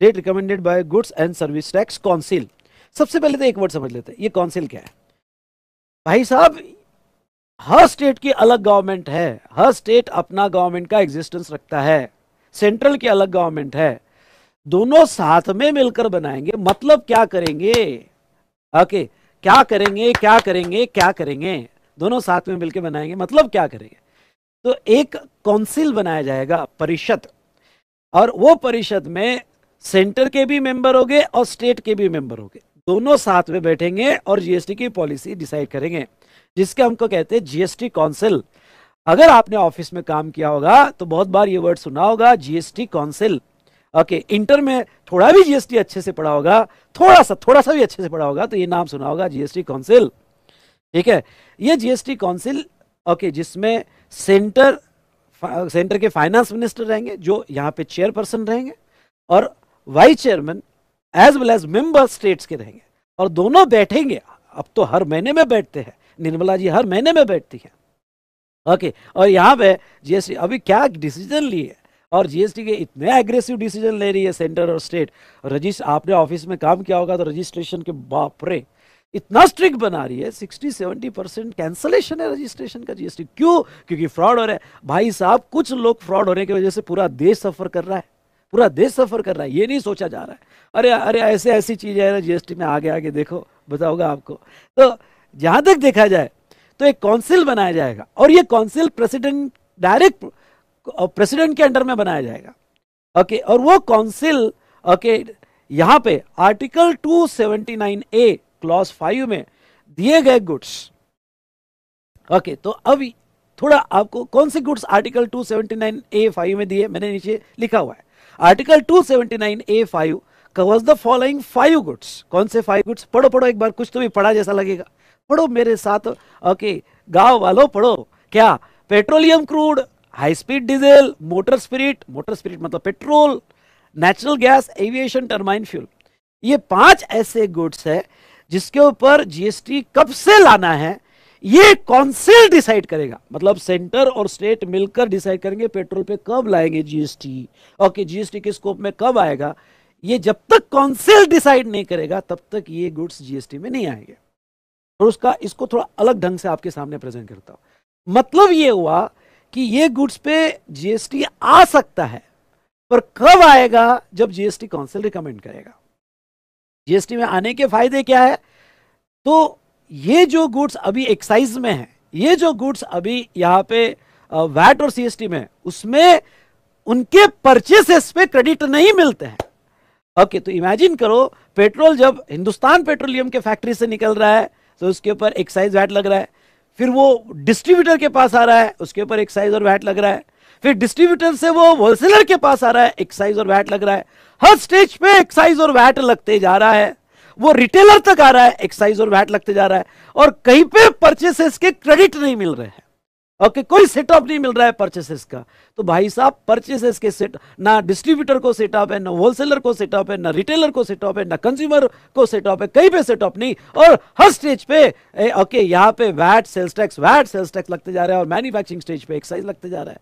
date recommended by goods and service tax council सबसे पहले तो एक word समझ लेते हैं ये council क्या है भाई साहब हर स्टेट की अलग गवर्नमेंट है हर स्टेट अपना गवर्नमेंट का एग्जिस्टेंस रखता है सेंट्रल की अलग गवर्नमेंट है दोनों साथ में मिलकर बनाएंगे मतलब क्या करेंगे ओके क्या करेंगे क्या करेंगे क्या करेंगे दोनों साथ में मिलकर बनाएंगे मतलब क्या करेंगे तो एक काउंसिल बनाया जाएगा परिषद और वो परिषद में सेंटर के भी मेंबर होंगे और स्टेट के भी मेंबर होंगे दोनों साथ में बैठेंगे और जीएसटी की पॉलिसी डिसाइड करेंगे जिसके हमको कहते हैं जीएसटी काउंसिल अगर आपने ऑफिस में काम किया होगा तो बहुत बार ये वर्ड सुना होगा जीएसटी काउंसिल ओके इंटर में थोड़ा भी जीएसटी अच्छे से पढ़ा होगा थोड़ा सा थोड़ा सा भी अच्छे से पढ़ा होगा तो ये नाम सुना होगा जीएसटी काउंसिल ठीक है ये जीएसटी काउंसिल ओके जिसमें सेंटर सेंटर के फाइनेंस मिनिस्टर रहेंगे जो यहाँ पे चेयरपर्सन रहेंगे और vice chairman as well as member states के रहेंगे और दोनों बैठेंगे अब तो हर महीने में बैठते हैं निर्मला जी हर महीने में बैठती हैं ओके और यहाँ पे जीएसटी अभी क्या डिसीजन लिए और जीएसटी के इतने एग्रेसिव डिसीजन ले रही है सेंटर और स्टेट रजिस्ट आपने ऑफिस में काम किया होगा तो रजिस्ट्रेशन के बाप रे इतना स्ट्रिक्ट बना रही है सिक्सटी सेवेंटी परसेंट कैंसलेशन है रजिस्ट्रेशन का जीएसटी क्यों क्योंकि फ्रॉड हो रहा है भाई साहब कुछ लोग फ्रॉड होने की वजह से पूरा देश सफर कर रहा है पूरा देश सफर कर रहा है ये नहीं सोचा जा रहा है अरे अरे ऐसे ऐसी चीज़ें है ना जीएसटी में आगे आगे देखो बताओगे आपको तो जहां तक देखा जाए तो एक काउंसिल बनाया जाएगा और ये काउंसिल प्रेसिडेंट डायरेक्ट प्रेसिडेंट के अंडर में बनाया जाएगा ओके okay, और वो काउंसिल ओके okay, यहां पे आर्टिकल 279 ए क्लॉज फाइव में दिए गए गुड्स ओके okay, तो अभी थोड़ा आपको कौन से गुड्स आर्टिकल 279 ए फाइव में दिए मैंने नीचे लिखा हुआ है article 279 A five covers the following five goods कौन से फाइव गुड्स पढ़ो पढ़ो एक बार कुछ तो भी पढ़ा जैसा लगेगा पढ़ो मेरे साथ ओके गांव वालों पढ़ो क्या petroleum crude high speed diesel motor spirit motor spirit मतलब petrol natural gas aviation turbine fuel ये पांच ऐसे गुड्स है जिसके ऊपर जीएसटी कब से लाना है ये काउंसिल डिसाइड करेगा मतलब सेंटर और स्टेट मिलकर डिसाइड करेंगे पेट्रोल पे कब लाएंगे जीएसटी ओके जीएसटी के स्कोप में कब आएगा ये जब तक काउंसिल डिसाइड नहीं करेगा तब तक ये गुड्स जीएसटी में नहीं आएंगे और उसका इसको थोड़ा अलग ढंग से आपके सामने प्रेजेंट करता हूं मतलब ये हुआ कि ये गुड्स पे जीएसटी आ सकता है पर कब आएगा जब जीएसटी काउंसिल रिकमेंड करेगा जीएसटी में आने के फायदे क्या है तो ये जो गुड्स अभी एक्साइज में है ये जो गुड्स अभी यहां पे वैट और सीएसटी में उसमें उनके परचेसेस पे क्रेडिट नहीं मिलते हैं ओके okay, तो इमेजिन करो पेट्रोल जब हिंदुस्तान पेट्रोलियम के फैक्ट्री से निकल रहा है तो उसके ऊपर एक्साइज वैट लग रहा है फिर वो डिस्ट्रीब्यूटर के पास आ रहा है उसके ऊपर एक्साइज और वैट लग रहा है फिर डिस्ट्रीब्यूटर से वो होलसेलर के पास आ रहा है एक्साइज और वैट लग रहा है हर स्टेज पे एक्साइज और वैट लगते जा रहा है वो रिटेलर तक आ रहा है एक्साइज और वैट लगते जा रहा है और कहीं पे परचेसेस के क्रेडिट नहीं मिल रहे हैं ओके okay, कोई सेट नहीं मिल रहा है परचेसेस का तो भाई साहब परचेसेस के सेट ना डिस्ट्रीब्यूटर को सेट है ना होलसेलर को सेट है ना रिटेलर को सेट है ना कंज्यूमर को सेट है कहीं पे सेट नहीं और हर स्टेज पे ओके यहाँ पे VAT sales tax VAT sales tax लगते जा रहे हैं और मैन्युफैक्चरिंग स्टेज पे एक्साइज लगते जा रहा है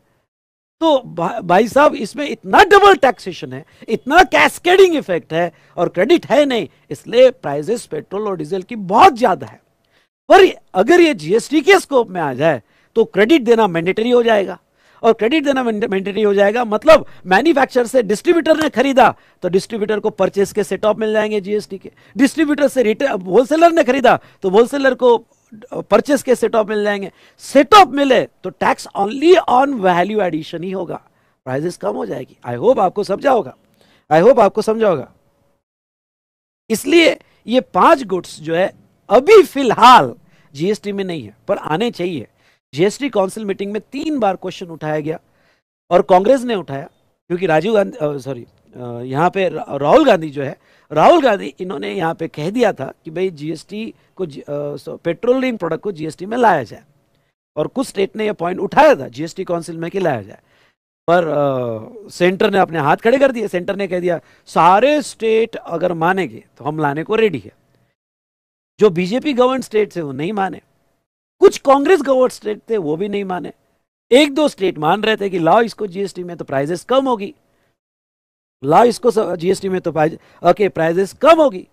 तो भा, भाई साहब इसमें इतना डबल टैक्सेशन है इतना कैस्केडिंग इफेक्ट है और क्रेडिट है नहीं इसलिए प्राइजेस पेट्रोल और डीजल की बहुत ज्यादा है पर अगर ये जीएसटी के स्कोप में आ जाए तो क्रेडिट देना मैंडेटरी हो जाएगा और क्रेडिट देना मैंडेटरी हो जाएगा मतलब मैन्युफैक्चर से डिस्ट्रीब्यूटर ने खरीदा तो डिस्ट्रीब्यूटर को परचेस के सेट ऑफ मिल जाएंगे जीएसटी के डिस्ट्रीब्यूटर से रिटेल होलसेलर ने खरीदा तो होलसेलर को परचेस के सेट ऑफ मिल जाएंगे सेट ऑफ मिले तो tax only on value addition ही होगा प्राइजेस कम हो जाएगी आई होप आपको समझा होगा आई होप आपको समझा होगा इसलिए ये पांच गुड्स जो है अभी फिलहाल जीएसटी में नहीं है पर आने चाहिए जीएसटी काउंसिल मीटिंग में तीन बार क्वेश्चन उठाया गया और कांग्रेस ने उठाया क्योंकि राजीव गांधी सॉरी यहाँ पे राहुल गांधी जो है राहुल गांधी इन्होंने यहाँ पे कह दिया था कि भाई जीएसटी को पेट्रोलियम प्रोडक्ट को जीएसटी में लाया जाए और कुछ स्टेट ने यह पॉइंट उठाया था जीएसटी काउंसिल में कि लाया जाए पर आ, सेंटर ने अपने हाथ खड़े कर दिए सेंटर ने कह दिया सारे स्टेट अगर मानेंगे तो हम लाने को रेडी है जो बीजेपी गवर्न स्टेट है वो नहीं माने कुछ कांग्रेस गवर्न स्टेट थे वो भी नहीं माने एक दो स्टेट मान रहे थे कि लाओ इसको जीएसटी में तो प्राइजेस कम होगी लाओ इसको जीएसटी में तो प्राइज ओके प्राइजेस कम होगी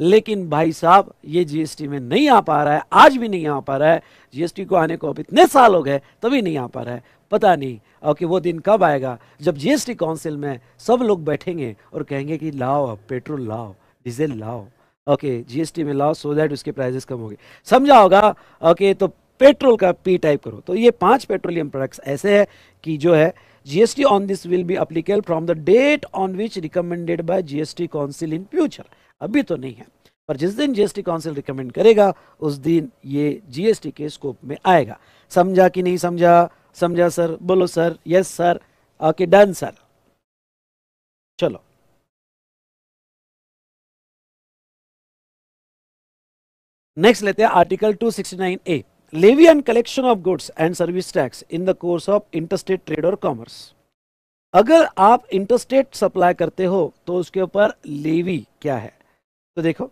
लेकिन भाई साहब ये जीएसटी में नहीं आ पा रहा है आज भी नहीं आ पा रहा है जीएसटी को आने को अब इतने साल हो गए तभी नहीं आ पा रहा है पता नहीं और कि वो दिन कब आएगा जब जीएसटी काउंसिल में सब लोग बैठेंगे और कहेंगे कि लाओ अब पेट्रोल लाओ डीजल लाओ ओके जीएसटी में लाओ सो दैट उसके प्राइजेस कम हो गए समझा होगा ओके तो पेट्रोल का पी टाइप करो तो ये पांच पेट्रोलियम प्रोडक्ट्स ऐसे हैं कि जो है GST on this will be applicable from the date on which recommended by GST council in future अभी तो नहीं है पर जिस दिन जीएसटी काउंसिल रिकमेंड करेगा उस दिन ये जीएसटी के स्कोप में आएगा समझा कि नहीं समझा समझा सर बोलो sir yes sir okay done sir चलो नेक्स्ट लेते हैं article 269 A levy and collection of goods and service tax in the course of interstate trade और कॉमर्स अगर आप इंटरस्टेट सप्लाई करते हो तो उसके ऊपर लेवी क्या है तो देखो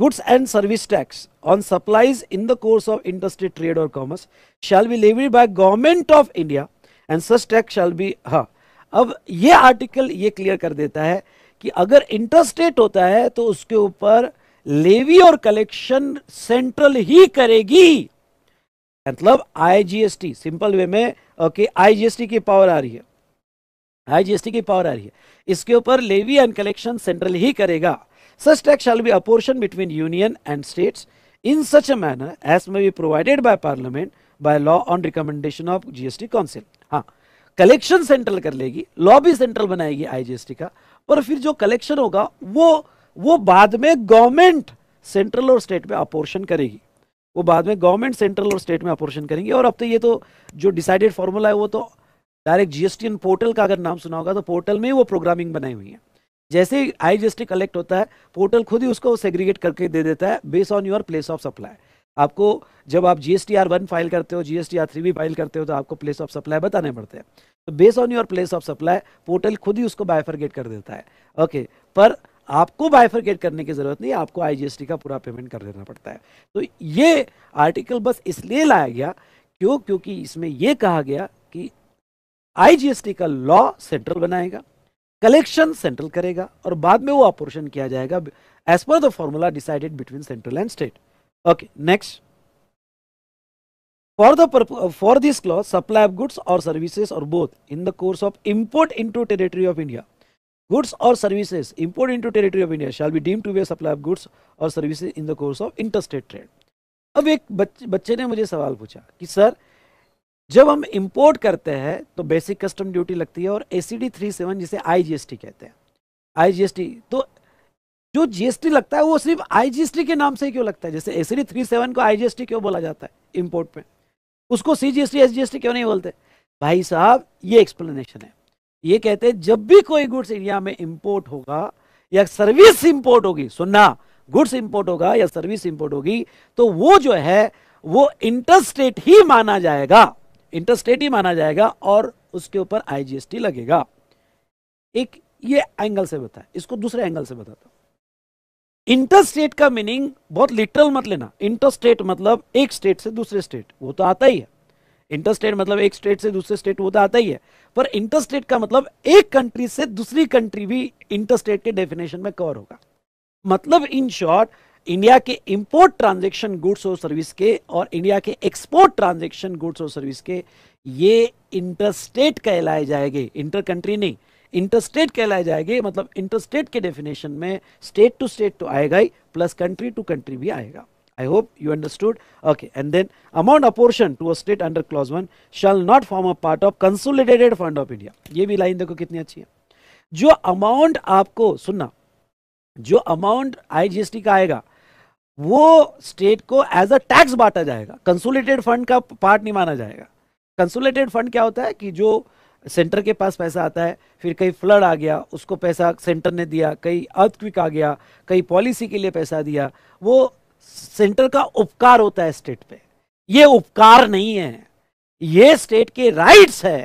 goods and service tax on supplies in the course of interstate trade और commerce shall be levy by government of India and such tax shall be हाँ अब ये आर्टिकल ये क्लियर कर देता है कि अगर इंटरस्टेट होता है तो उसके ऊपर लेवी और कलेक्शन सेंट्रल ही करेगी मतलब आईजीएसटी सिंपल वे में ओके आईजीएसटी की पावर आ रही है आईजीएसटी की पावर आ रही है इसके ऊपर लेवी एंड कलेक्शन सेंट्रल ही करेगा such tax shall be apportion between union and states in such a manner as may be provided by parliament by law on recommendation of GST council हाँ collection central कर लेगी law भी central बनाएगी IGST का और फिर जो collection होगा वो वो बाद में गवर्नमेंट सेंट्रल और स्टेट में अपोर्शन करेगी वो बाद में गवर्नमेंट सेंट्रल और स्टेट में अपोर्शन करेंगे और अब तो ये तो जो डिसाइडेड फार्मूला है वो तो डायरेक्ट जीएसटी पोर्टल का अगर नाम सुना होगा तो पोर्टल में ही वो प्रोग्रामिंग बनाई हुई है जैसे ही आई जीएसटी कलेक्ट होता है पोर्टल खुद ही उसको सेग्रीगेट करके दे देता है base on your place of supply आपको जब आप G S T R one file करते हो G S T R three भी फाइल करते हो तो आपको प्लेस ऑफ सप्लाई बताने पड़ते हैं तो base on your place of supply portal खुद ही उसको बायफरगेट कर देता है ओके okay, पर आपको बाइफरकेट करने की ज़रूरत नहीं आपको आईजीएसटी का पूरा पेमेंट कर देना पड़ता है तो ये आर्टिकल बस इसलिए लाया गया क्यों क्योंकि इसमें यह कहा गया कि आईजीएसटी का लॉ सेंट्रल बनाएगा कलेक्शन सेंट्रल करेगा और बाद में वो अपोर्शन किया जाएगा as per the formula decided between central and state okay next for the for this clause supply of goods और सर्विसेज और both in the course of import into territory of India goods और services imported into territory of India shall be deemed to be a supply goods और services in the course of interstate trade अब एक बच्चे बच्चे ने मुझे सवाल पूछा कि सर जब हम इंपोर्ट करते हैं तो बेसिक कस्टम ड्यूटी लगती है और A C D three seven जिसे आई जी एस टी कहते हैं आई जी एस टी तो जो जी एस टी लगता है वो सिर्फ आई जी एस टी के नाम से ही क्यों लगता है जैसे A C D three seven को आई जी एस टी क्यों बोला जाता है इम्पोर्ट में उसको C G S T S G S T क्यों नहीं बोलते भाई साहब ये एक्सप्लेनेशन है ये कहते हैं जब भी कोई गुड्स इंडिया में इंपोर्ट होगा या सर्विस इंपोर्ट होगी सुनना गुड्स इंपोर्ट होगा या सर्विस इंपोर्ट होगी तो वो जो है वो इंटरस्टेट ही माना जाएगा इंटरस्टेट ही माना जाएगा और उसके ऊपर आईजीएसटी लगेगा एक ये एंगल से बताए इसको दूसरे एंगल से बताता हूं इंटरस्टेट का मीनिंग बहुत लिटरल मत लेना इंटरस्टेट मतलब एक स्टेट से दूसरे स्टेट वो तो आता ही है इंटरस्टेट मतलब एक स्टेट से दूसरे स्टेट वो तो आता ही है पर इंटरस्टेट का मतलब एक कंट्री से दूसरी कंट्री भी इंटरस्टेट के डेफिनेशन में कवर होगा मतलब इन शॉर्ट इंडिया के इंपोर्ट ट्रांजेक्शन गुड्स और सर्विस के और इंडिया के एक्सपोर्ट ट्रांजेक्शन गुड्स और सर्विस के ये इंटरस्टेट कहलाए जाएंगे इंटर कंट्री नहीं इंटरस्टेट कहलाए जाएंगे मतलब इंटरस्टेट के डेफिनेशन में स्टेट टू स्टेट तो आएगा ही प्लस कंट्री टू कंट्री भी आएगा I hope you understood. Okay, and then amount apportioned to a state under clause one shall not form a part of consolidated fund of India. ये भी line देखो कितनी अच्छी है जो amount आपको सुनना जो amount IGST का आएगा वो state को as a tax बांटा जाएगा Consolidated fund का part नहीं माना जाएगा Consolidated fund क्या होता है कि जो सेंटर के पास पैसा आता है फिर कहीं फ्लड आ गया उसको पैसा सेंटर ने दिया कहीं अर्थक्विक आ गया कहीं पॉलिसी के लिए पैसा दिया वो सेंटर का उपकार होता है स्टेट पे ये उपकार नहीं है ये स्टेट के राइट्स है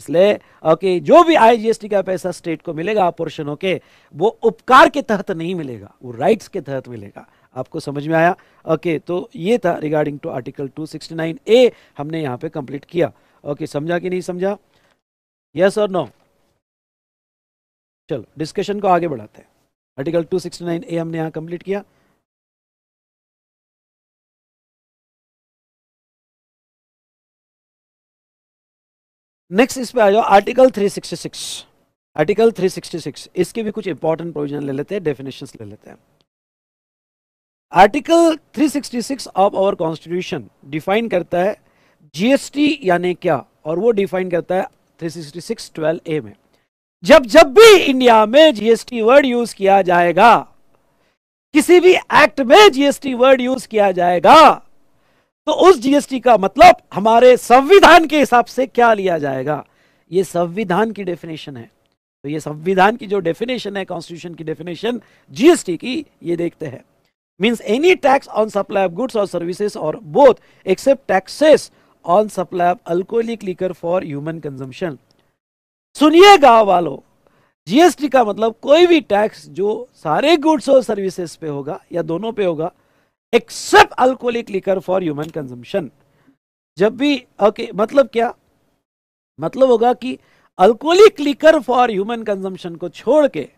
इसलिए ओके जो भी आईजीएसटी का पैसा स्टेट को मिलेगा पोर्शन के वो उपकार के तहत नहीं मिलेगा वो राइट्स के तहत मिलेगा आपको समझ में आया ओके तो ये था रिगार्डिंग टू आर्टिकल 269 ए हमने यहां पे कंप्लीट किया ओके समझा कि नहीं समझा यस और नो चलो डिस्कशन को आगे बढ़ाते हैं आर्टिकल 269 ए हमने यहाँ कंप्लीट किया नेक्स्ट इस पे आ जाओ आर्टिकल 366 आर्टिकल 366 इसके भी कुछ इंपॉर्टेंट प्रोविजन ले लेते हैं डेफिनेशन ले लेते हैं article 366 of our constitution define करता है जीएसटी यानी क्या और वो डिफाइन करता है 366 12 ए में जब जब भी इंडिया में जीएसटी वर्ड यूज किया जाएगा किसी भी एक्ट में जीएसटी वर्ड यूज किया जाएगा तो उस जीएसटी का मतलब हमारे संविधान के हिसाब से क्या लिया जाएगा ये संविधान की डेफिनेशन है तो ये संविधान की जो डेफिनेशन है कॉन्स्टिट्यूशन की डेफिनेशन जीएसटी की ये देखते हैं means any tax on supply of goods और सर्विसेज और both except taxes on supply of alcoholic liquor for human consumption सुनिए गांव वालों जीएसटी का मतलब कोई भी टैक्स जो सारे गुड्स और सर्विसेज पे होगा या दोनों पे होगा except alcoholic liquor for human consumption जब भी ओके okay, मतलब क्या मतलब होगा कि alcoholic liquor for human consumption को छोड़ के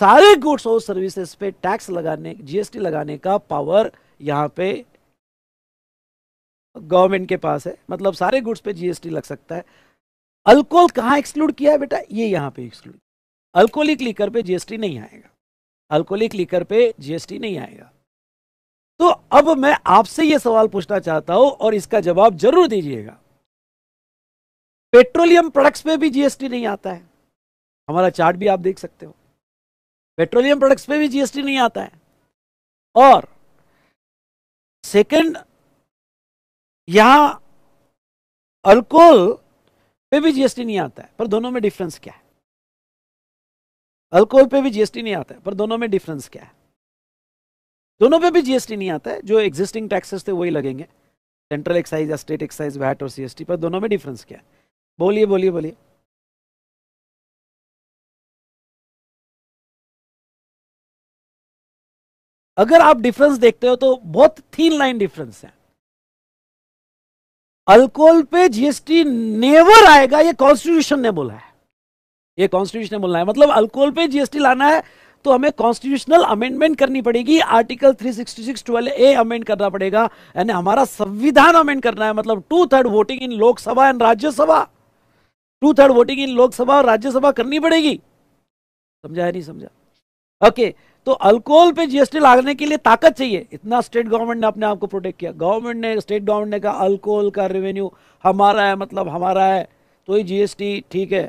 सारे गुड्स और सर्विसेज पे टैक्स लगाने जीएसटी लगाने का पावर यहां पे गवर्नमेंट के पास है मतलब सारे गुड्स पे जीएसटी लग सकता है अल्कोहल कहां एक्सक्लूड किया है बेटा ये यहां पे एक्सक्लूड अल्कोहलिक लीकर पे जीएसटी नहीं आएगा अल्कोहलिक लीकर पे जीएसटी नहीं आएगा तो अब मैं आपसे यह सवाल पूछना चाहता हूं और इसका जवाब जरूर दीजिएगा पेट्रोलियम प्रोडक्ट्स पे भी जीएसटी नहीं आता है हमारा चार्ट भी आप देख सकते हो पेट्रोलियम प्रोडक्ट्स पे भी जीएसटी नहीं आता है और सेकंड यहां अल्कोहल पे भी जीएसटी नहीं आता है पर दोनों में डिफरेंस क्या है अल्कोहल पे भी जीएसटी नहीं आता है पर दोनों में डिफरेंस क्या है दोनों पे भी जीएसटी नहीं आता है जो एग्जिस्टिंग टैक्सेस थे वही लगेंगे सेंट्रल एक्साइज या स्टेट एक्साइज वैट और सीएसटी पर दोनों में डिफरेंस क्या है बोलिए बोलिए बोलिए अगर आप डिफरेंस देखते हो तो बहुत थीन लाइन डिफरेंस है अल्कोहल पे जीएसटी नेवर आएगा ये कॉन्स्टिट्यूशन ने बोला है ये कॉन्स्टिट्यूशन ने बोला है मतलब अल्कोहल पे जीएसटी लाना है तो हमें कॉन्स्टिट्यूशनल अमेंडमेंट करनी पड़ेगी आर्टिकल 366 सिक्सटी ए अमेंड करना पड़ेगा यानी हमारा संविधान अमेंड करना है मतलब two third voting in Lok Sabha and Rajya Sabha two third voting in Lok Sabha और राज्यसभा करनी पड़ेगी समझा नहीं समझा ओके तो अल्कोहल पे जीएसटी लगाने के लिए ताकत चाहिए इतना स्टेट गवर्नमेंट ने अपने आप को प्रोटेक्ट किया गवर्नमेंट ने स्टेट गवर्नमेंट ने कहा अल्कोहल का रेवेन्यू हमारा है मतलब हमारा है तो ही जीएसटी ठीक है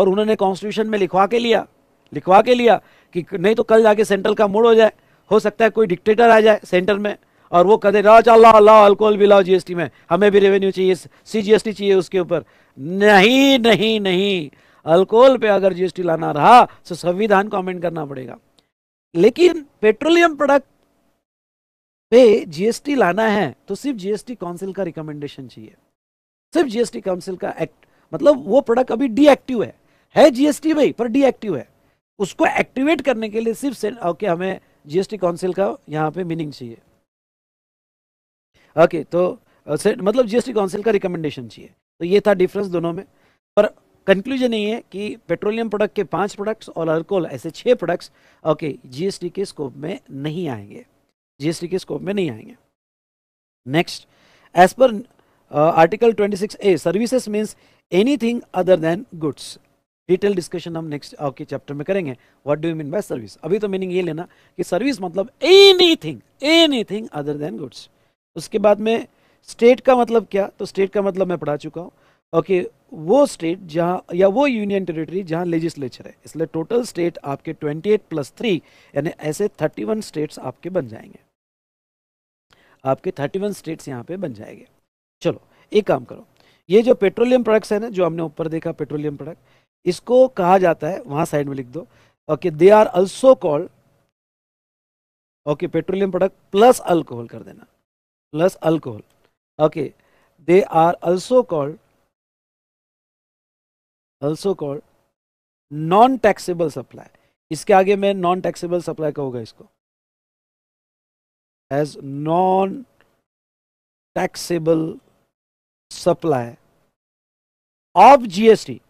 और उन्होंने कॉन्स्टिट्यूशन में लिखवा के लिया लिखवा के लिया कि नहीं तो कल जाके सेंट्रल का मूड हो जाए हो सकता है कोई डिक्टेटर आ जाए सेंटर में और वो कहे राज अल्लाह लाओ अल्कोहल भी लाओ जीएसटी में हमें भी रेवेन्यू चाहिए सी जीएसटी चाहिए उसके ऊपर नहीं नहीं नहीं अल्कोहल पे अगर जीएसटी लाना रहा तो संविधान को अमेंड करना पड़ेगा लेकिन पेट्रोलियम प्रोडक्ट पे जीएसटी लाना है तो सिर्फ जीएसटी काउंसिल का रिकमेंडेशन चाहिए सिर्फ जीएसटी काउंसिल का एक्ट मतलब वो प्रोडक्ट अभी डीएक्टिव है है जीएसटी भाई पर डीएक्टिव है उसको एक्टिवेट करने के लिए सिर्फ ओके okay, हमें जीएसटी काउंसिल का यहाँ पे मीनिंग चाहिए ओके okay, तो uh, मतलब जीएसटी काउंसिल का रिकमेंडेशन चाहिए तो ये था डिफरेंस दोनों में पर कंक्लूजन ये है कि पेट्रोलियम प्रोडक्ट के पांच प्रोडक्ट्स और अल्कोहल ऐसे छह प्रोडक्ट्स ओके जीएसटी के स्कोप में नहीं आएंगे जीएसटी के स्कोप में नहीं आएंगे next as per article six A services means any other than goods detail discussion हम नेक्स्ट आपके चैप्टर में करेंगे what do you mean by service अभी तो मीनिंग ये लेना कि सर्विस मतलब anything anything other than goods उसके बाद में स्टेट का मतलब क्या तो स्टेट का मतलब मैं पढ़ा चुका हूँ ओके okay, वो स्टेट जहाँ या वो यूनियन टेरिटरी जहाँ लेजिस्लेचर है इसलिए टोटल स्टेट आपके एट प्लस थ्री यानी ऐसे वन स्टेट्स आपके बन जाएंगे आपके वन स्टेट्स यहाँ पे बन जाएंगे चलो एक काम करो ये जो पेट्रोलियम प्रोडक्ट्स है ना जो हमने ऊपर देखा पेट्रोलियम प्रोडक्ट इसको कहा जाता है वहां साइड में लिख दो okay they are also called okay petroleum product plus alcohol कर देना plus alcohol okay they are also called also called non taxable supply इसके आगे मैं नॉन टैक्सेबल सप्लाई कहूंगा इसको as non taxable supply of GST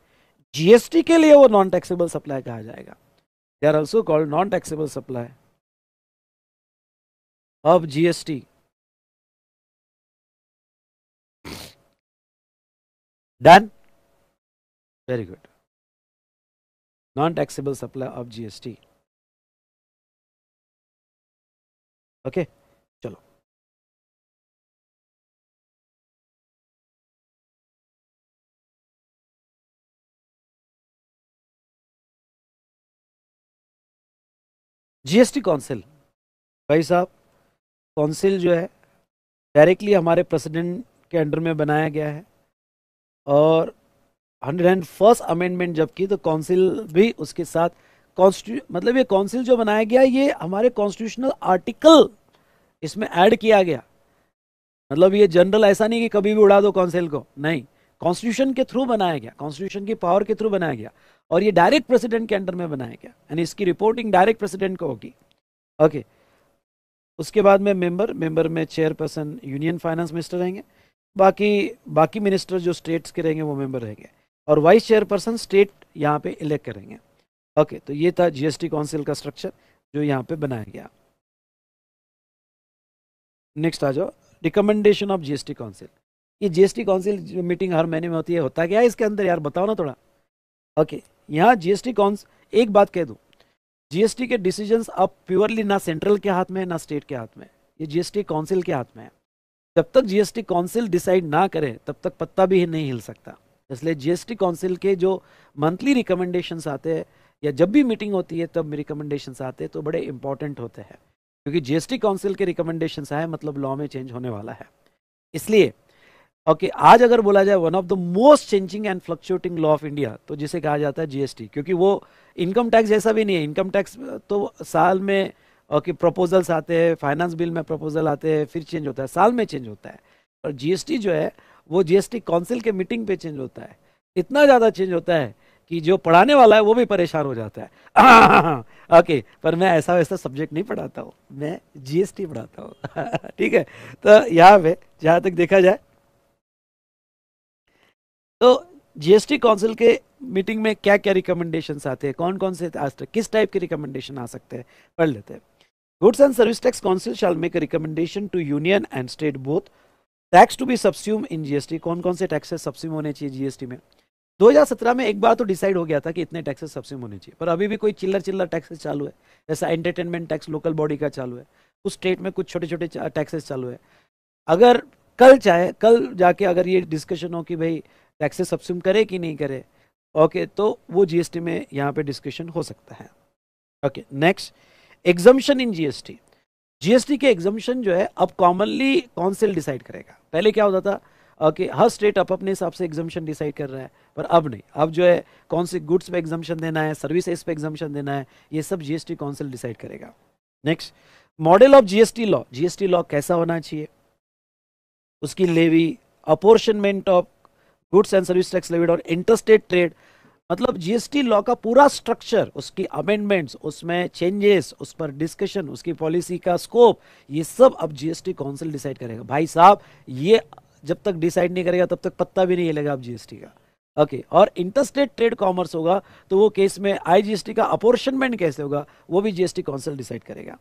GST के लिए वो नॉन टैक्सेबल सप्लाई कहा जाएगा they are also called non taxable supply of GST done very good non taxable supply of GST okay GST council भाई साहब council जो है directly हमारे प्रेसिडेंट के अंडर में बनाया गया है और हंड्रेड एंड फर्स्ट अमेंडमेंट जब की तो काउंसिल भी उसके साथ कॉन्स्टिट्यू मतलब ये काउंसिल जो बनाया गया ये हमारे कॉन्स्टिट्यूशनल आर्टिकल इसमें ऐड किया गया मतलब ये जनरल ऐसा नहीं कि कभी भी उड़ा दो काउंसिल को नहीं कॉन्स्टिट्यूशन के थ्रू बनाया गया कॉन्स्टिट्यूशन की पावर के थ्रू बनाया गया और ये डायरेक्ट प्रेसिडेंट के अंडर में बनाया गया यानी इसकी रिपोर्टिंग डायरेक्ट प्रेसिडेंट को होगी ओके उसके बाद में मेंबर मेंबर में चेयरपर्सन यूनियन फाइनेंस मिनिस्टर रहेंगे बाकी बाकी मिनिस्टर जो स्टेट्स के रहेंगे वो मेंबर रहेंगे और वाइस चेयरपर्सन स्टेट यहाँ पे इलेक्ट करेंगे ओके तो ये था जीएसटी काउंसिल का स्ट्रक्चर जो यहाँ पे बनाया गया नेक्स्ट आ जाओ रिकमेंडेशन ऑफ जीएसटी काउंसिल ये जीएसटी काउंसिल जो मीटिंग हर महीने में होती है होता क्या है इसके अंदर यार बताओ ना थोड़ा ओके यहाँ जीएसटी कौन एक बात कह दूँ जीएसटी के डिसीजन अब प्योरली ना सेंट्रल के हाथ में है ना स्टेट के हाथ में ये जीएसटी काउंसिल के हाथ में है जब तक जीएसटी काउंसिल डिसाइड ना करे तब तक पत्ता भी नहीं हिल सकता इसलिए जीएसटी काउंसिल के जो मंथली रिकमेंडेशन आते हैं या जब भी मीटिंग होती है तब रिकमेंडेशन आते हैं तो बड़े इंपॉर्टेंट होते हैं क्योंकि जीएसटी काउंसिल के रिकमेंडेशन आए मतलब लॉ में चेंज होने वाला है इसलिए ओके okay, आज अगर बोला जाए one of the most changing and fluctuating law of India तो जिसे कहा जाता है जीएसटी क्योंकि वो इनकम टैक्स जैसा भी नहीं है इनकम टैक्स तो साल में ओके okay, प्रपोजल्स आते हैं फाइनेंस बिल में प्रपोजल आते हैं फिर चेंज होता है साल में चेंज होता है और जीएसटी जो है वो जीएसटी काउंसिल के मीटिंग पे चेंज होता है इतना ज़्यादा चेंज होता है कि जो पढ़ाने वाला है वो भी परेशान हो जाता है ओके पर मैं ऐसा वैसा सब्जेक्ट नहीं पढ़ाता हूँ मैं जीएसटी पढ़ाता हूँ ठीक है तो यहाँ पे जहाँ तक देखा जाए तो जीएसटी काउंसिल के मीटिंग में क्या क्या रिकमेंडेशन आते हैं कौन कौन से आज तक किस टाइप के रिकमेंडेशन आ सकते हैं पढ़ लेते हैं goods and service tax council shall make a recommendation to union and state both tax to be subsume in GST कौन कौन से टैक्सेस सब्स्यूम होने चाहिए जीएसटी में 2017 में एक बार तो डिसाइड हो गया था कि इतने टैक्सेस सब्स्यूम होने चाहिए पर अभी भी कोई चिल्लर चिल्लर टैक्सेस चालू है जैसा एंटरटेनमेंट टैक्स लोकल बॉडी का चालू है उस स्टेट में कुछ छोटे छोटे टैक्सेस चालू है अगर कल चाहे कल जाके अगर ये डिस्कशन हो कि भाई टैक्सेस सब्सूम करे कि नहीं करे ओके okay, तो वो जीएसटी में यहाँ पे डिस्कशन हो सकता है okay next exemption in GST GST के एग्जम्पन जो है अब कॉमनली काउंसिल डिसाइड करेगा पहले क्या होता था ओके okay, हर स्टेट अब अप अपने हिसाब से एग्जम्पन डिसाइड कर रहा है पर अब नहीं अब जो है कौन से गुड्स पे एग्जम्पन देना है सर्विसेज पे एग्जम्पन देना है ये सब जीएसटी काउंसिल डिसाइड करेगा next model of GST law GST law कैसा होना चाहिए उसकी levy apportionment of goods and service tax levied और इंटरस्टेट ट्रेड मतलब जीएसटी लॉ का पूरा स्ट्रक्चर उसकी अमेंडमेंट्स उसमें चेंजेस उस पर डिस्कशन उसकी पॉलिसी का स्कोप ये सब अब जीएसटी काउंसिल डिसाइड करेगा भाई साहब ये जब तक डिसाइड नहीं करेगा तब तक पत्ता भी नहीं हिलेगा अब जीएसटी का ओके okay, और इंटरस्टेट ट्रेड कॉमर्स होगा तो वो केस में आईजीएसटी का अपोर्शनमेंट कैसे होगा वो भी जीएसटी काउंसिल डिसाइड करेगा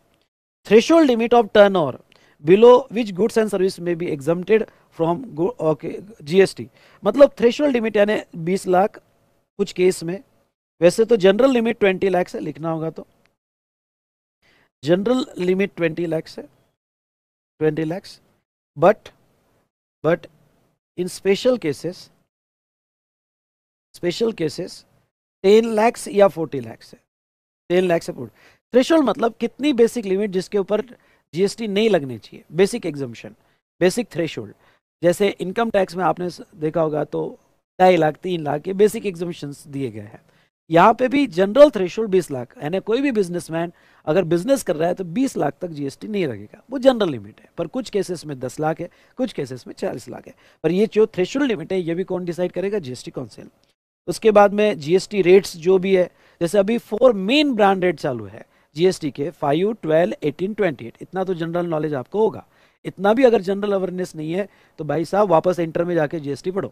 threshold limit of turnover below which goods and service में be exempted from okay GST मतलब थ्रेशल लिमिट यानी बीस लाख कुछ केस में वैसे तो जनरल लिमिट ट्वेंटी लैक्स है लिखना होगा तो जनरल लिमिट ट्वेंटी लैक्स है twenty lakhs but but in special cases special cases ten lakhs या फोर्टी लैक्स है टेन लैक्स है फोर्ट थ्रेशल मतलब कितनी बेसिक लिमिट जिसके ऊपर जीएसटी नहीं लगने चाहिए बेसिक एग्जम्पन बेसिक थ्रेश जैसे इनकम टैक्स में आपने देखा होगा तो ढाई लाख तीन लाख के बेसिक एग्जम्पन दिए गए हैं यहाँ पे भी जनरल थ्रेशोल्ड 20 लाख यानी कोई भी बिजनेसमैन अगर बिजनेस कर रहा है तो 20 लाख तक जीएसटी नहीं लगेगा वो जनरल लिमिट है पर कुछ केसेस में 10 लाख है कुछ केसेस में 40 लाख है पर ये जो थ्रेशोल्ड लिमिट है ये भी कौन डिसाइड करेगा जीएसटी काउंसिल उसके बाद में जीएसटी रेट्स जो भी है जैसे अभी फोर मेन ब्रांड रेट चालू है जीएसटी के five twelve eighteen twenty eight इतना तो जनरल नॉलेज आपको होगा इतना भी अगर जनरल अवेयरनेस नहीं है तो भाई साहब वापस इंटर में जाके जीएसटी पढ़ो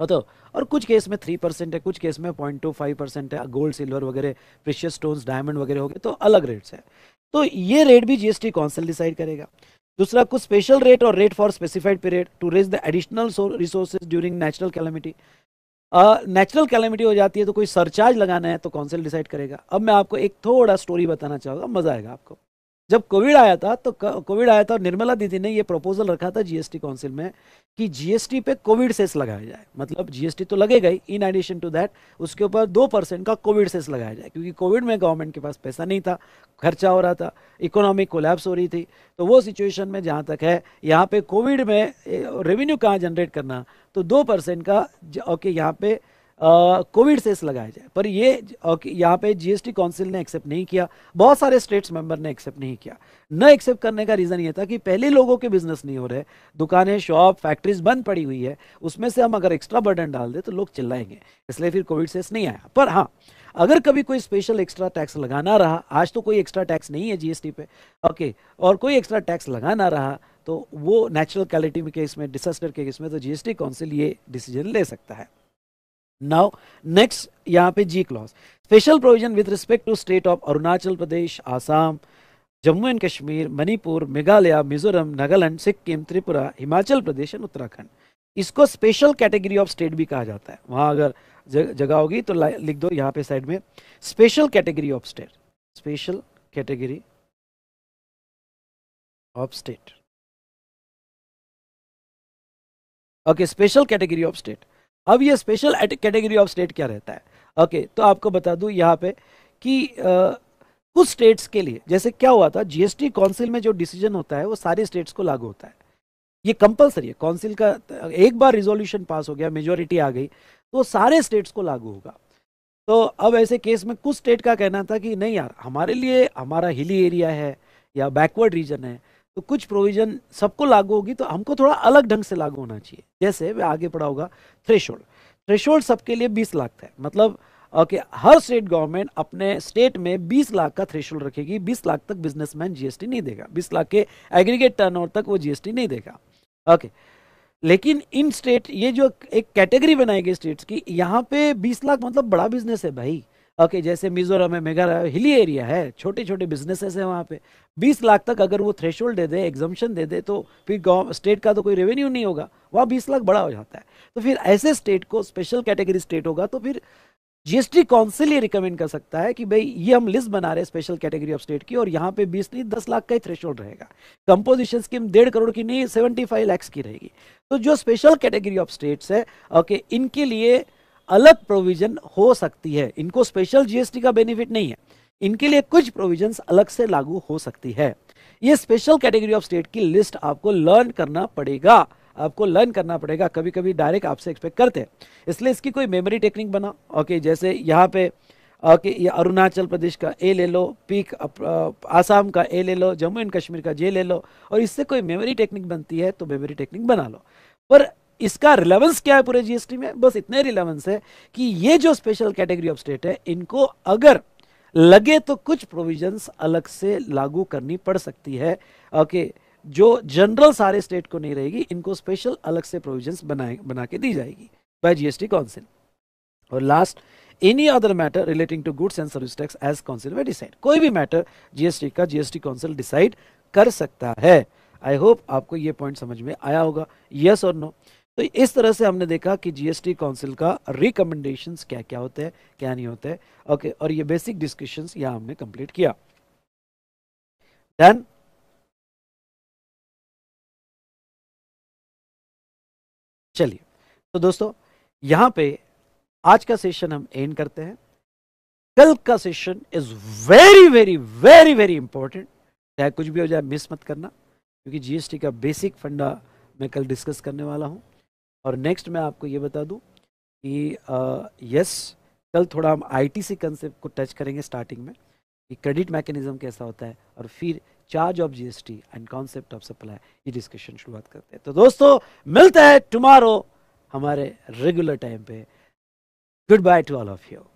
हाँ तो और कुछ केस में थ्री परसेंट है कुछ केस में पॉइंट टू फाइव परसेंट है गोल्ड सिल्वर वगैरह प्रेशियस स्टोन्स डायमंड वगैरह हो गए तो अलग रेट्स है तो ये रेट भी जीएसटी काउंसिल डिसाइड करेगा दूसरा कुछ स्पेशल रेट और rate for specified period to raise the additional resources during natural calamity natural calamity हो जाती है तो कोई सरचार्ज लगाना है तो कौंसिल डिसाइड करेगा अब मैं आपको एक थोड़ा स्टोरी बताना चाहूँगा मज़ा आएगा आपको जब कोविड आया था तो कोविड आया था और निर्मला दीदी ने ये प्रपोजल रखा था जीएसटी काउंसिल में कि जीएसटी पे कोविड सेस लगाया जाए मतलब जीएसटी तो लगेगा ही इन एडिशन टू दैट उसके ऊपर दो परसेंट का कोविड सेस लगाया जाए क्योंकि कोविड में गवर्नमेंट के पास पैसा नहीं था खर्चा हो रहा था इकोनॉमिक कोलैप्स हो रही थी तो वो सिचुएशन में जहाँ तक है यहाँ पे कोविड में रेवेन्यू कहाँ जनरेट करना तो दो परसेंट का ओके यहाँ पे कोविड सेस लगाया जाए पर ये यहाँ पे जीएसटी काउंसिल ने एक्सेप्ट नहीं किया बहुत सारे स्टेट्स मेंबर ने एक्सेप्ट नहीं किया न एक्सेप्ट करने का रीज़न ये था कि पहले लोगों के बिजनेस नहीं हो रहे दुकानें शॉप फैक्ट्रीज बंद पड़ी हुई है उसमें से हम अगर एक्स्ट्रा बर्डन डाल दें तो लोग चिल्लाएंगे इसलिए फिर कोविड सेस नहीं आया पर हाँ अगर कभी कोई स्पेशल एक्स्ट्रा टैक्स लगाना रहा आज तो कोई एक्स्ट्रा टैक्स नहीं है जीएसटी पे ओके और कोई एक्स्ट्रा टैक्स लगाना रहा तो वो नेचुरल क्वालिटी में केस में डिसास्टर के केस में तो जीएसटी काउंसिल ये डिसीजन ले सकता है नाउ नेक्स्ट यहाँ पे G clause special provision with respect to state of Arunachal Pradesh Assam Jammu and Kashmir Manipur Meghalaya Mizoram Nagaland Sikkim Tripura Himachal Pradesh and Uttarakhand इसको स्पेशल कैटेगरी ऑफ स्टेट भी कहा जाता है वहाँ अगर जगह होगी तो लिख दो यहाँ पे साइड में special category of state special category of state okay special category of state अब ये स्पेशल कैटेगरी ऑफ स्टेट क्या रहता है ओके okay, तो आपको बता दूँ यहाँ पे कि आ, कुछ स्टेट्स के लिए जैसे क्या हुआ था जीएसटी काउंसिल में जो डिसीजन होता है वो सारे स्टेट्स को लागू होता है ये कंपलसरी है काउंसिल का एक बार रिजोल्यूशन पास हो गया मेजोरिटी आ गई तो सारे स्टेट्स को लागू होगा तो अब ऐसे केस में कुछ स्टेट का कहना था कि नहीं यार हमारे लिए हमारा हिली एरिया है या बैकवर्ड रीजन है तो कुछ प्रोविजन सबको लागू होगी तो हमको थोड़ा अलग ढंग से लागू होना चाहिए जैसे वे आगे पढ़ा होगा थ्रेश थ्रेशोल्ड सबके लिए 20 लाख था मतलब ओके हर स्टेट गवर्नमेंट अपने स्टेट में 20 लाख का थ्रेशोल्ड रखेगी 20 लाख तक बिजनेसमैन जीएसटी नहीं देगा 20 लाख के एग्रीगेट टर्न तक वो जीएसटी नहीं देगा ओके लेकिन इन स्टेट ये जो एक कैटेगरी बनाई गई स्टेट्स की यहाँ पे 20 लाख मतलब बड़ा बिजनेस है भाई ओके जैसे मिजोरम है मेघालय हिली एरिया है छोटे छोटे बिजनेसेस हैं वहाँ पे 20 लाख तक अगर वो थ्रेश दे दे एग्जामेशन दे दे तो फिर स्टेट का तो कोई रेवेन्यू नहीं होगा वहाँ बीस लाख बड़ा हो जाता है तो फिर ऐसे स्टेट को स्पेशल कैटेगरी स्टेट होगा तो फिर जीएसटी काउंसिल ये रिकमेंड कर सकता है कि भाई ये हम लिस्ट बना रहे हैं स्पेशल कैटेगरी ऑफ स्टेट की और यहाँ पे बीस नहीं दस लाख का ही थ्रेश रहेगा कंपोजिशन स्कीम डेढ़ करोड़ की नहीं फाइव लैक्स की रहेगी तो जो स्पेशल कैटेगरी ऑफ स्टेट्स है ओके इनके लिए अलग प्रोविजन हो सकती है इनको स्पेशल जीएसटी का बेनिफिट नहीं है इनके लिए कुछ प्रोविजन अलग से लागू हो सकती है ये स्पेशल कैटेगरी ऑफ स्टेट की लिस्ट आपको लर्न करना पड़ेगा आपको लर्न करना पड़ेगा कभी कभी डायरेक्ट आपसे एक्सपेक्ट करते हैं इसलिए इसकी कोई मेमोरी टेक्निक बना ओके जैसे यहाँ पे ओके ये अरुणाचल प्रदेश का ए ले लो पीक आसाम का ए ले लो जम्मू एंड कश्मीर का जे ले लो और इससे कोई मेमोरी टेक्निक बनती है तो मेमोरी टेक्निक बना लो पर इसका रिलेवेंस क्या है पूरे जीएसटी में बस इतने रिलेवेंस है कि ये जो स्पेशल कैटेगरी ऑफ स्टेट है इनको अगर लगे तो कुछ प्रोविजंस अलग से लागू करनी पड़ सकती है ओके जो जनरल सारे स्टेट को नहीं रहेगी इनको स्पेशल अलग से प्रोविजंस बनाए बना के दी जाएगी बाय जीएसटी काउंसिल और last any other matter relating to goods and service tax as council में डिसाइड कोई भी मैटर जीएसटी का जीएसटी काउंसिल डिसाइड कर सकता है आई होप आपको ये पॉइंट समझ में आया होगा यस और नो तो इस तरह से हमने देखा कि जीएसटी काउंसिल का रिकमेंडेशन क्या क्या होते हैं क्या नहीं होते हैं ओके और ये बेसिक डिस्कशन यहां हमने कंप्लीट किया देन चलिए तो दोस्तों यहां पे आज का सेशन हम एंड करते हैं कल का session is very very very very important चाहे कुछ भी हो जाए मिस मत करना क्योंकि जीएसटी का बेसिक फंडा मैं कल डिस्कस करने वाला हूं और नेक्स्ट मैं आपको ये बता दूँ कि यस कल थोड़ा हम टी सी कंसेप्ट को टच करेंगे स्टार्टिंग में कि क्रेडिट मैकेनिज्म कैसा होता है और फिर charge of GST and concept of supply ये डिस्कशन शुरुआत करते हैं तो दोस्तों मिलते हैं टुमारो हमारे रेगुलर टाइम पे good bye to all of you